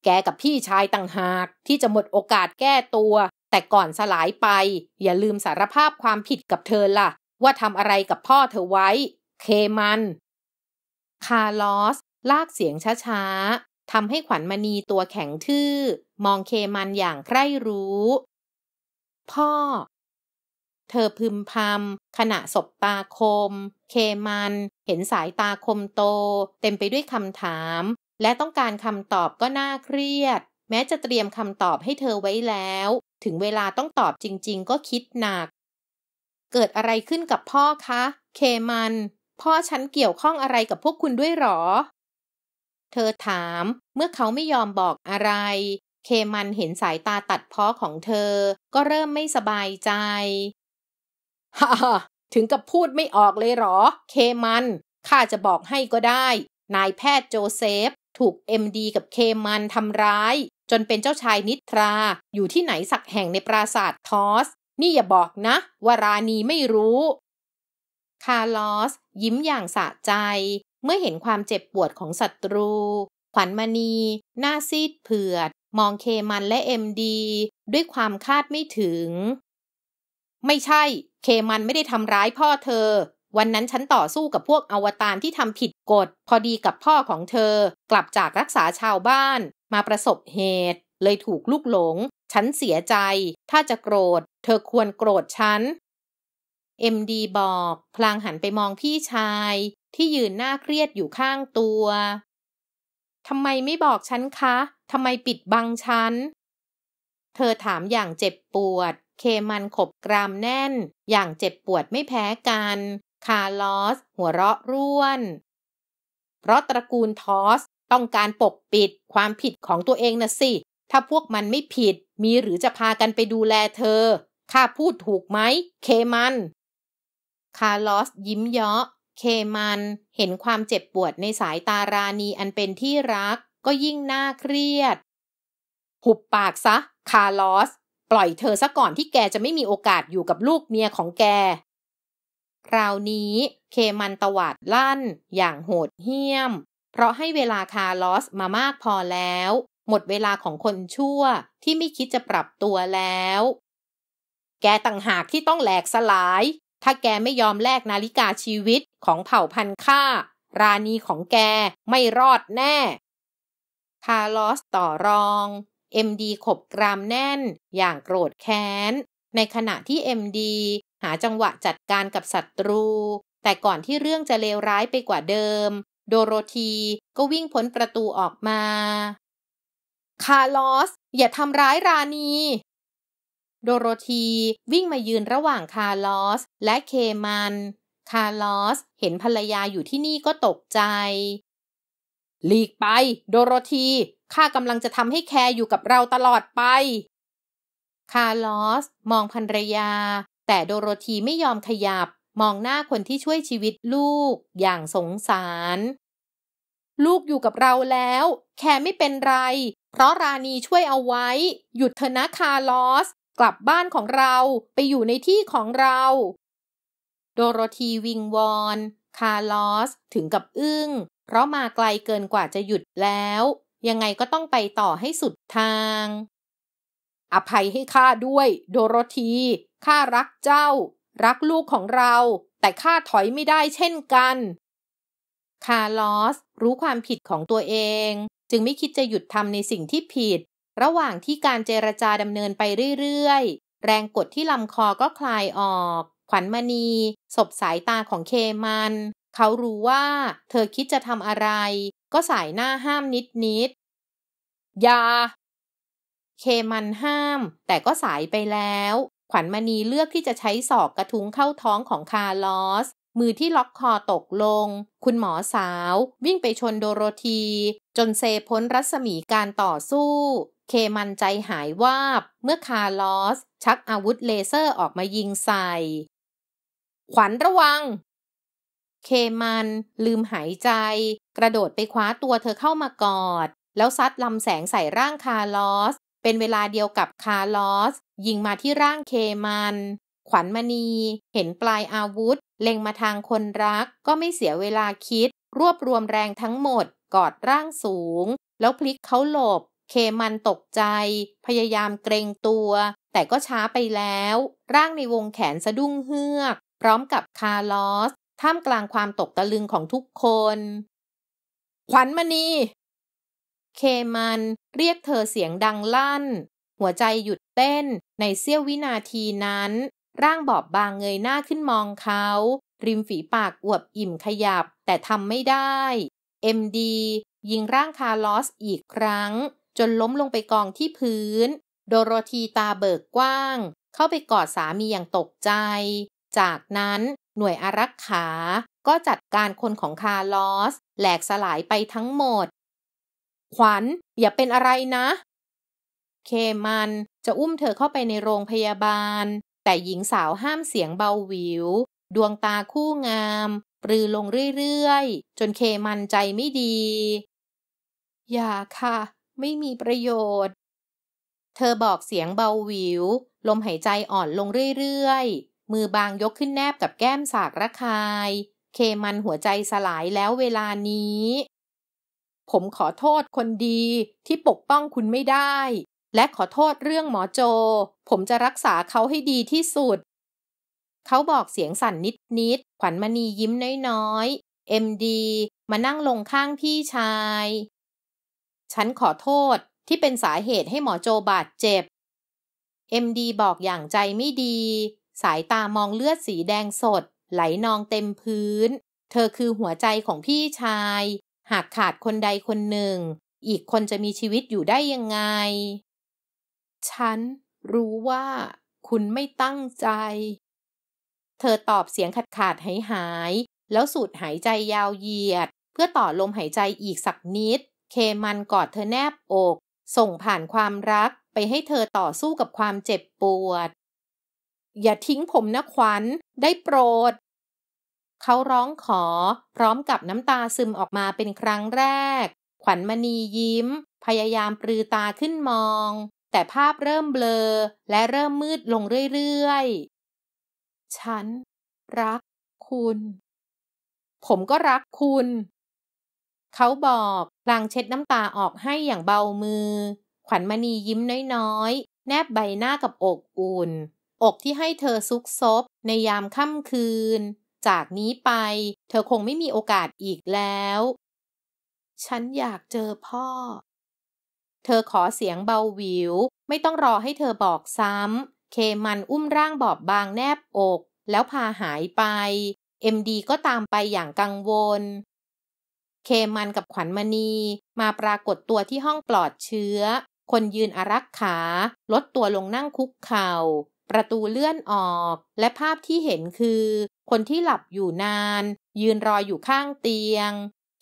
แกกับพี่ชายต่างหาก ที่จะหมดโอกาสแก้ตัว แต่ก่อนสลายไป อย่าลืมสารภาพความผิดกับเธอล่ะว่าทำอะไรกับพ่อเธอไว้ เคมัน คาร์ลอส ลากเสียงช้าๆ ทำให้ขวัญมณีตัวแข็งทื่อ มองเคมันอย่างใคร่รู้ พ่อ เธอพึมพำขณะศบตาคม เคมัน เห็นสายตาคมโต เต็มไปด้วยคำถาม และต้องการคำตอบก็น่าเครียด แม้จะเตรียมคำตอบให้เธอไว้แล้ว ถึงเวลาต้องตอบจริงๆ ก็คิดหนักเกิดอะไรขึ้นกับพ่อคะ เคมัน พ่อฉันเกี่ยวข้องอะไรกับพวกคุณด้วยหรอ เธอถาม เมื่อเขาไม่ยอมบอกอะไร เคมันเห็นสายตาตัดพ้อของเธอ ก็เริ่มไม่สบายใจฮ่าถึงกับพูดไม่ออกเลยหรอ เคมัน ข้าจะบอกให้ก็ได้ นายแพทย์โจเซฟถูกเอ็มดีกับเคมันทำร้าย จนเป็นเจ้าชายนิทรา อยู่ที่ไหนสักแห่งในปราสาททอสนี่อย่าบอกนะว่าราณีไม่รู้ คาร์ลอสยิ้มอย่างสะใจ เมื่อเห็นความเจ็บปวดของศัตรู ขวัญมณี หน้าซีด เผือด มองเคมันและเอ็มดี ด้วยความคาดไม่ถึง ไม่ใช่เคมันไม่ได้ทำร้ายพ่อเธอ วันนั้นฉันต่อสู้กับพวกอวตารที่ทำผิดกฎ พอดีกับพ่อของเธอกลับจากรักษาชาวบ้าน มาประสบเหตุเลยถูกลูกหลงฉันเสียใจ ถ้าจะโกรธ เธอควรโกรธฉัน เอ็มดีบอก พลางหันไปมองพี่ชาย ที่ยืนหน้าเครียดอยู่ข้างตัว ทำไมไม่บอกฉันคะ ทำไมปิดบังฉัน เธอถามอย่างเจ็บปวด เคมันขบกรามแน่น อย่างเจ็บปวดไม่แพ้กัน คาร์ลอสหัวเราะร่วน เพราะตระกูลทอสต้องการปกปิดความผิดของตัวเองนะสิ ถ้าพวกมันไม่ผิดมีหรือจะพากันไปดูแลเธอ ข้าพูดถูกไหม เคมัน คาร์ลอสยิ้มเยาะ เคมันเห็นความเจ็บปวดในสายตาราณีอันเป็นที่รักก็ยิ่งน่าเครียด หุบปากซะ คาร์ลอส ปล่อยเธอซะก่อนที่แกจะไม่มีโอกาสอยู่กับลูกเมียของแก คราวนี้ เคมันตวาดลั่นอย่างโหดเหี้ยม เพราะให้เวลาคาร์ลอสมามากพอแล้วหมดเวลาของคนชั่วที่ไม่คิดจะปรับตัวแล้ว แกต่างหากที่ต้องแหลกสลาย ถ้าแกไม่ยอมแลกนาฬิกาชีวิตของเผ่าพันธุ์ข้าราณีของแกไม่รอดแน่ คาร์ลอสต่อรอง เอ็มดีขบกรามแน่น อย่างโกรธแค้น ในขณะที่เอ็มดี หาจังหวะจัดการกับศัตรู แต่ก่อนที่เรื่องจะเลวร้ายไปกว่าเดิม โดโรธีก็วิ่งพ้นประตูออกมาคาร์ลอส อย่าทำร้ายราณี โดโรธีวิ่งมายืนระหว่างคาร์ลอส และเคมัน คาร์ลอสเห็นภรรยาอยู่ที่นี่ก็ตกใจ หลีกไปโดโรธีข้ากำลังจะทำให้แคร์อยู่กับเราตลอดไป คาร์ลอสมองภรรยา แต่โดโรธีไม่ยอมขยับ มองหน้าคนที่ช่วยชีวิตลูกอย่างสงสาร ลูกอยู่กับเราแล้ว แคร์ไม่เป็นไรเพราะราณีช่วยเอาไว้ หยุดเถนะคาลอส กลับบ้านของเราไปอยู่ในที่ของเรา โดโรธีวิงวอนคาลอส ถึงกับอึง้งเพราะมาไกลเกินกว่าจะหยุดแล้ว ยังไงก็ต้องไปต่อให้สุดทาง อภัยให้ข้าด้วย โดโรธีข้ารักเจ้า รักลูกของเรา แต่ข้าถอยไม่ได้เช่นกัน คาร์ลอส รู้ความผิดของตัวเองจึงไม่คิดจะหยุดทำในสิ่งที่ผิด ระหว่างที่การเจรจาดำเนินไปเรื่อยๆ แรงกดที่ลำคอก็คลายออก ขวัญมณี สบสายตาของเคมัน เขารู้ว่า เธอคิดจะทำอะไร ก็สายหน้าห้ามนิดๆอย่าเคมันห้าม แต่ก็สายไปแล้ว ขวัญมณีเลือกที่จะใช้ศอกกระทุ้งเข้าท้องของคาร์ลอสมือที่ล็อกคอตกลง คุณหมอสาววิ่งไปชนโดโรธี จนเซพ้นรัศมีการต่อสู้ เคมันใจหายวาบ เมื่อคาร์ลอส ชักอาวุธเลเซอร์ออกมายิงใส่ ขวัญระวังเคมันลืมหายใจกระโดดไปคว้าตัวเธอเข้ามากอดแล้วซัดลำแสงใส่ร่างคาร์ลอส เป็นเวลาเดียวกับคาร์ลอสยิงมาที่ร่างเคมันขวัญมณี เห็นปลายอาวุธ เล็งมาทางคนรัก ก็ไม่เสียเวลาคิด รวบรวมแรงทั้งหมด กอดร่างสูง แล้วพลิกเขาหลบ เคมันตกใจ พยายามเกรงตัว แต่ก็ช้าไปแล้ว ร่างในวงแขนสะดุ้งเฮือก พร้อมกับคาร์ลอส ท่ามกลางความตกตะลึงของทุกคน ขวัญมณี เคมันเรียกเธอเสียงดังลั่น หัวใจหยุดเต้นในเสี้ยววินาทีนั้นร่างบอบบางเงยหน้าขึ้นมองเขา ริมฝีปากอวบอิ่มขยับ แต่ทำไม่ได้ MD ยิงร่างคาร์ลอสอีกครั้ง จนล้มลงไปกองที่พื้น โดโรธีตาเบิกกว้าง เข้าไปกอดสามีอย่างตกใจ จากนั้นหน่วยอารักขาก็จัดการคนของคาร์ลอส แหลกสลายไปทั้งหมด ขวัญอย่าเป็นอะไรนะ เคมันจะอุ้มเธอเข้าไปในโรงพยาบาลแต่หญิงสาวห้ามเสียงเบาวิว ดวงตาคู่งาม ปรือลงเรื่อย ๆ จนเคมันใจไม่ดี อย่าค่ะ ไม่มีประโยชน์ เธอบอกเสียงเบาวิว ลมหายใจอ่อนลงเรื่อย ๆ มือบางยกขึ้นแนบกับแก้มสากระคาย เคมันหัวใจสลายแล้วเวลานี้ ผมขอโทษคนดีที่ปกป้องคุณไม่ได้และขอโทษเรื่องหมอโจ ผมจะรักษาเขาให้ดีที่สุด เขาบอกเสียงสั่นนิด ๆ ขวัญมณียิ้มน้อยๆเอ็มดี มานั่งลงข้างพี่ชาย ฉันขอโทษที่เป็นสาเหตุให้หมอโจบาดเจ็บ เอ็มดีบอกอย่างใจไม่ดี สายตามองเลือดสีแดงสด ไหลนองเต็มพื้น เธอคือหัวใจของพี่ชาย หากขาดคนใดคนหนึ่ง อีกคนจะมีชีวิตอยู่ได้ยังไงฉันรู้ว่า คุณไม่ตั้งใจ เธอตอบเสียงขาดขาดหายหาย แล้วสูดหายใจยาวเหยียด เพื่อต่อลมหายใจอีกสักนิด เคมันกอดเธอแนบอก ส่งผ่านความรักไปให้เธอต่อสู้กับความเจ็บปวด อย่าทิ้งผมนะขวัญได้โปรด เขาร้องขอพร้อมกับน้ำตาซึมออกมาเป็นครั้งแรก ขวัญมณียิ้ม พยายามปรือตาขึ้นมองแต่ภาพเริ่มเบลอและเริ่มมืดลงเรื่อยๆ ฉันรักคุณ ผมก็รักคุณ เขาบอกพลางเช็ดน้ำตาออกให้อย่างเบามือ ขวัญมณียิ้มน้อยๆ แนบใบหน้ากับอกอุ่น อกที่ให้เธอซุกซบในยามค่ำคืน จากนี้ไป เธอคงไม่มีโอกาสอีกแล้ว ฉันอยากเจอพ่อเธอขอเสียงเบาวิว ไม่ต้องรอให้เธอบอกซ้ำ เคมันอุ้มร่างบอบบางแนบอก แล้วพาหายไป เอ็มดีก็ตามไปอย่างกังวล เคมันกับขวัญมณี มาปรากฏตัวที่ห้องปลอดเชื้อ คนยืนอารักขา ลดตัวลงนั่งคุกเขา่า ประตูเลื่อนออก และภาพที่เห็นคือ คนที่หลับอยู่นาน ยืนรออยู่ข้างเตียง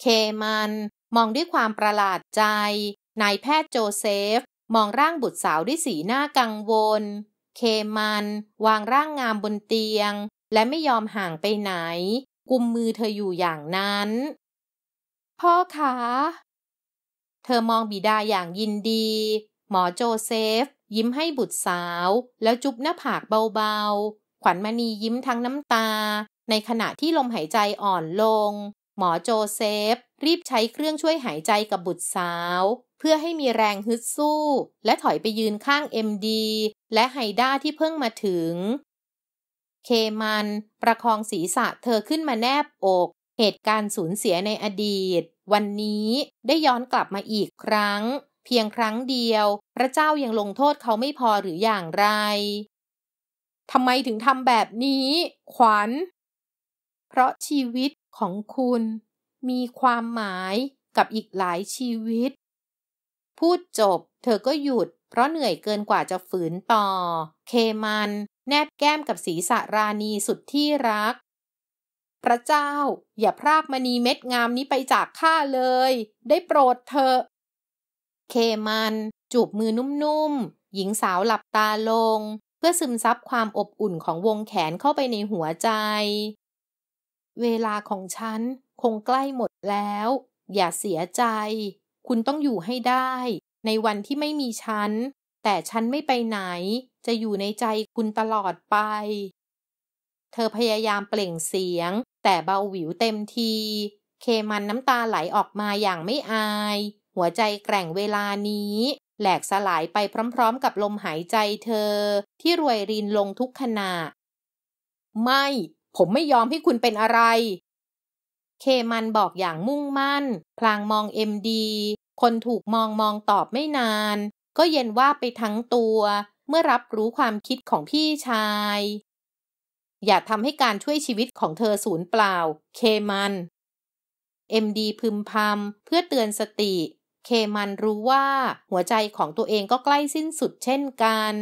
เคมันมองด้วยความประหลาดใจนายแพทย์โจเซฟมองร่างบุตรสาวด้วยสีหน้ากังวลเคมันวางร่างงามบนเตียงและไม่ยอมห่างไปไหน กุมมือเธออยู่อย่างนั้น พ่อคะเธอมองบิดาอย่างยินดี หมอโจเซฟยิ้มให้บุตรสาวแล้วจุบหน้าผากเบาๆ ขวัญมณียิ้มทั้งน้ำตาในขณะที่ลมหายใจอ่อนลง หมอโจเซฟรีบใช้เครื่องช่วยหายใจกับบุตรสาวเพื่อให้มีแรงฮึดสู้ และถอยไปยืนข้างเอ็มดีและไฮด้าที่เพิ่งมาถึง เคมัน ประคองศีรษะเธอขึ้นมาแนบอก เหตุการณ์สูญเสียในอดีต วันนี้ได้ย้อนกลับมาอีกครั้ง เพียงครั้งเดียว พระเจ้ายังลงโทษเขาไม่พอหรืออย่างไรทำไมถึงทำแบบนี้ ขวัญ เพราะชีวิตของคุณ มีความหมายกับอีกหลายชีวิตพูดจบ เธอก็หยุด เพราะเหนื่อยเกินกว่าจะฝืนต่อ เคมัน แนบแก้มกับศีรษะราณีสุดที่รัก พระเจ้าอย่าพรากมณีเม็ดงามนี้ไปจากข้าเลย ได้โปรดเถอะ เคมันจูบมือนุ่มๆ หญิงสาวหลับตาลง เพื่อซึมซับความอบอุ่นของวงแขนเข้าไปในหัวใจ เวลาของฉันคงใกล้หมดแล้ว อย่าเสียใจคุณต้องอยู่ให้ได้ ในวันที่ไม่มีฉันแต่ฉันไม่ไปไหน จะอยู่ในใจคุณตลอดไป เธอพยายามเปล่งเสียง แต่เบาหวิวเต็มที เคมันน้ำตาไหลออกมาอย่างไม่อาย หัวใจแกร่งเวลานี้ แหลกสลายไปพร้อมๆกับลมหายใจเธอ ที่รวยรินลงทุกขณะ ไม่ผมไม่ยอมให้คุณเป็นอะไรเคมันบอกอย่างมุ่งมั่น พลางมองเอ็มดี คนถูกมองมองตอบไม่นาน ก็เย็นว่าไปทั้งตัว เมื่อรับรู้ความคิดของพี่ชาย อย่าทำให้การช่วยชีวิตของเธอสูญเปล่า เคมัน เอ็มดีพึมพำเพื่อเตือนสติ เคมันรู้ว่า หัวใจของตัวเองก็ใกล้สิ้นสุดเช่นกัน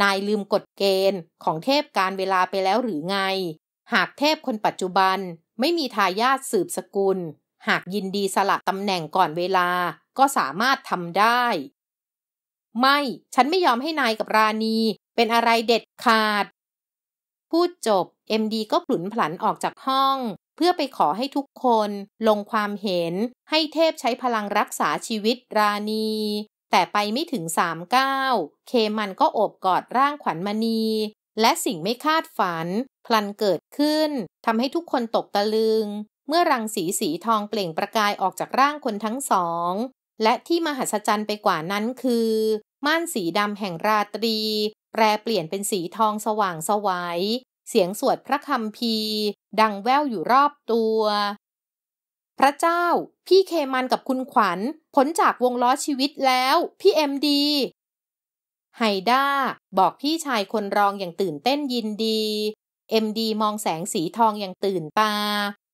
นายลืมกฎเกณฑ์ของเทพการเวลาไปแล้วหรือไง หากเทพคนปัจจุบันไม่มีทายาทสืบสกุล หากยินดีสละตำแหน่งก่อนเวลาก็สามารถทำได้ ไม่ฉันไม่ยอมให้นายกับราณีเป็นอะไรเด็ดขาด พูดจบ เอ็มดีก็ผลุนผลันออกจากห้อง เพื่อไปขอให้ทุกคนลงความเห็นให้เทพใช้พลังรักษาชีวิตราณีแต่ไปไม่ถึงสามก้าวเคมันก็โอบกอดร่างขวัญมณี และสิ่งไม่คาดฝันพลันเกิดขึ้นทำให้ทุกคนตกตะลึง เมื่อรังสีสีทองเปล่งประกายออกจากร่างคนทั้งสอง และที่มหัศจรรย์ไปกว่านั้นคือ ม่านสีดำแห่งราตรี แปรเปลี่ยนเป็นสีทองสว่างสวยัย เสียงสวดพระคำพีดังแว่วอยู่รอบตัว พระเจ้า พี่เคมันกับคุณขวัญพ้นจากวงล้อชีวิตแล้ว พี่เอ็มดี ไฮด้าบอกพี่ชายคนรองอย่างตื่นเต้นยินดีเอ็มดีมองแสงสีทองอย่างตื่นตา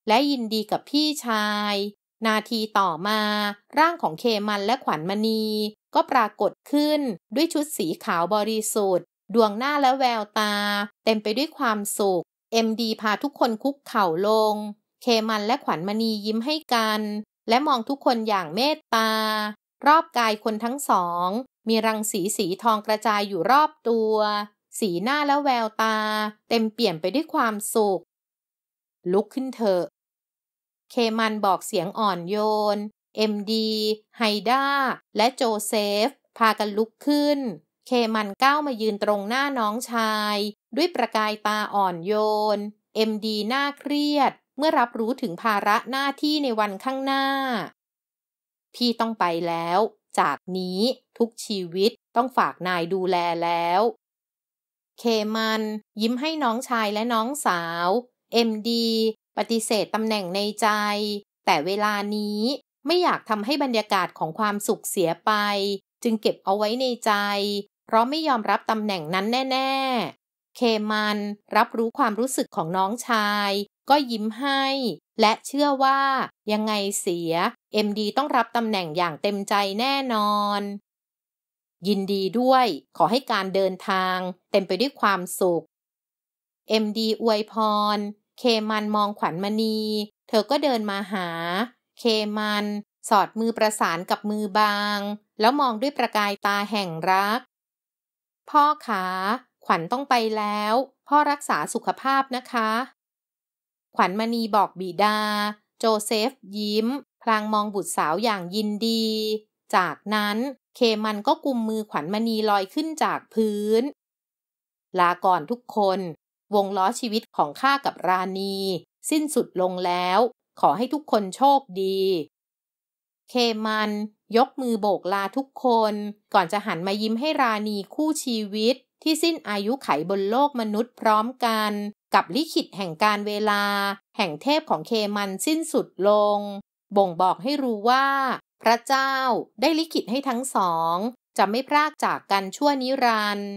และยินดีกับพี่ชาย นาทีต่อมา ร่างของเคมันและขวัญมณีก็ปรากฏขึ้นด้วยชุดสีขาวบริสุทธิ์ ดวงหน้าและแววตา เต็มไปด้วยความสุขเอ็มดีพาทุกคนคุกเข่าลง เคมันและขวัญมณียิ้มให้กัน และมองทุกคนอย่างเมตตา รอบกายคนทั้งสอง มีรังสีสีทองกระจายอยู่รอบตัวสีหน้าและแววตา เต็มเปลี่ยนไปด้วยความสุขลุกขึ้นเถอะ เคมันบอกเสียงอ่อนโยน เอ็มดี ไฮด้า และโจเซฟ พากันลุกขึ้น เคมันก้าวมายืนตรงหน้าน้องชาย ด้วยประกายตาอ่อนโยน เอ็มดีหน้าเครียดเมื่อรับรู้ถึงภาระหน้าที่ในวันข้างหน้าพี่ต้องไปแล้ว จากนี้ทุกชีวิตต้องฝากนายดูแลแล้วเคมันยิ้มให้น้องชายและน้องสาว เอ็มดี ปฏิเสธตำแหน่งในใจ แต่เวลานี้ไม่อยากทำให้บรรยากาศของความสุขเสียไป จึงเก็บเอาไว้ในใจ เพราะไม่ยอมรับตำแหน่งนั้นแน่ ๆ เคมันรับรู้ความรู้สึกของน้องชาย ก็ยิ้มให้ และเชื่อว่ายังไงเสีย เอ็มดีต้องรับตำแหน่งอย่างเต็มใจแน่นอนยินดีด้วย ขอให้การเดินทาง เต็มไปด้วยความสุข MD อวยพร เคมันมองขวัญมณี เธอก็เดินมาหา เคมัน สอดมือประสานกับมือบาง แล้วมองด้วยประกายตาแห่งรัก พ่อขา ขวัญต้องไปแล้ว พ่อรักษาสุขภาพนะคะ ขวัญมณีบอกบิดา โจเซฟ ยิ้ม พลางมองบุตรสาวอย่างยินดีจากนั้นเคมันก็กุมมือขวัญมณีลอยขึ้นจากพื้น ลาก่อนทุกคนวงล้อชีวิตของข้ากับราณี สิ้นสุดลงแล้ว ขอให้ทุกคนโชคดี เคมันยกมือโบกลาทุกคน ก่อนจะหันมายิ้มให้ราณีคู่ชีวิต ที่สิ้นอายุไขบนโลกมนุษย์พร้อมกัน กับลิขิตแห่งการเวลา แห่งเทพของเคมันสิ้นสุดลง บ่งบอกให้รู้ว่าพระเจ้าได้ลิขิตให้ทั้งสอง จะไม่พรากจากกันชั่วนิรันดร์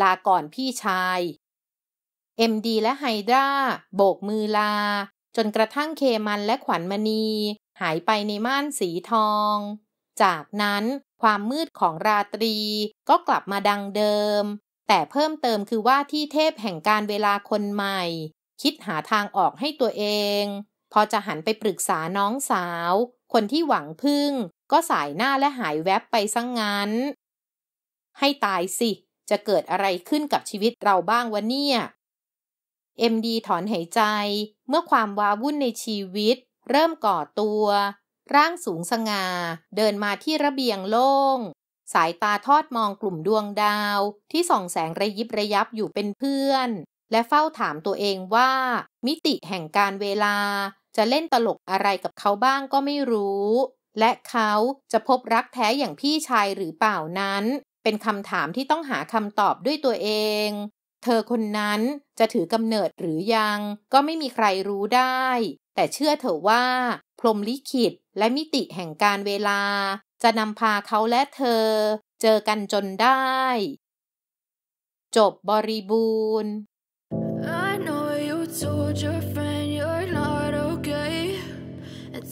ลาก่อนพี่ชาย เอ็มดีและไฮดราโบกมือลา จนกระทั่งเคมันและขวัญมณี หายไปในม่านสีทอง จากนั้นความมืดของราตรีก็กลับมาดังเดิม แต่เพิ่มเติมคือว่าที่เทพแห่งการเวลาคนใหม่ คิดหาทางออกให้ตัวเอง พอจะหันไปปรึกษาน้องสาวคนที่หวังพึ่งก็สายหน้าและหายแวบไปซะงงั้น ให้ตายสิ จะเกิดอะไรขึ้นกับชีวิตเราบ้างวะเนี่ย เอ็มดีถอนหายใจ เมื่อความว้าวุ่นในชีวิตเริ่มก่อตัว ร่างสูงสง่าเดินมาที่ระเบียงโล่งสายตาทอดมองกลุ่มดวงดาว ที่ส่องแสงระยิบระยับอยู่เป็นเพื่อน และเฝ้าถามตัวเองว่า มิติแห่งการเวลาจะเล่นตลกอะไรกับเขาบ้างก็ไม่รู้ และเขาจะพบรักแท้อย่างพี่ชายหรือเปล่านั้น เป็นคำถามที่ต้องหาคำตอบด้วยตัวเอง เธอคนนั้นจะถือกำเนิดหรือยังก็ไม่มีใครรู้ได้ แต่เชื่อเถอะว่า พรมลิขิตและมิติแห่งการเวลา จะนำพาเขาและเธอเจอกันจนได้ จบบริบูรณ์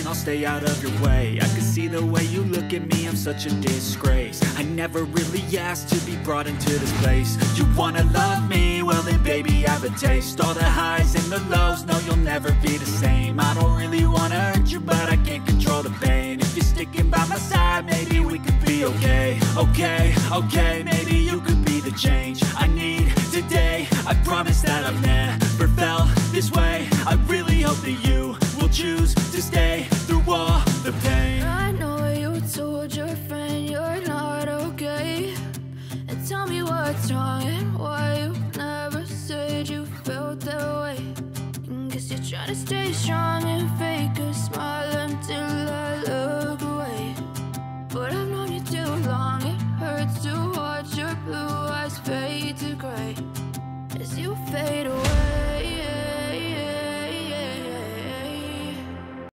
and I'll stay out of your way I can see the way you look at me, I'm such a disgrace I never really asked to be brought into this place You wanna love me? Well then baby I have a taste All the highs and the lows, no you'll never be the same I don't really wanna hurt you, but I can't control the pain If you're sticking by my side, maybe we could be okay Okay, okay, maybe you could be the change I need today I promise that I've never felt this way I really hope that you choose to stay through all the pain I know you told your friend you're not okay And tell me what's wrong and why you never said you felt that way and Guess you're trying to stay strong and fake a smile until I look away But I've known you too long, it hurts to watch your blue eyes fade to gray As you fade away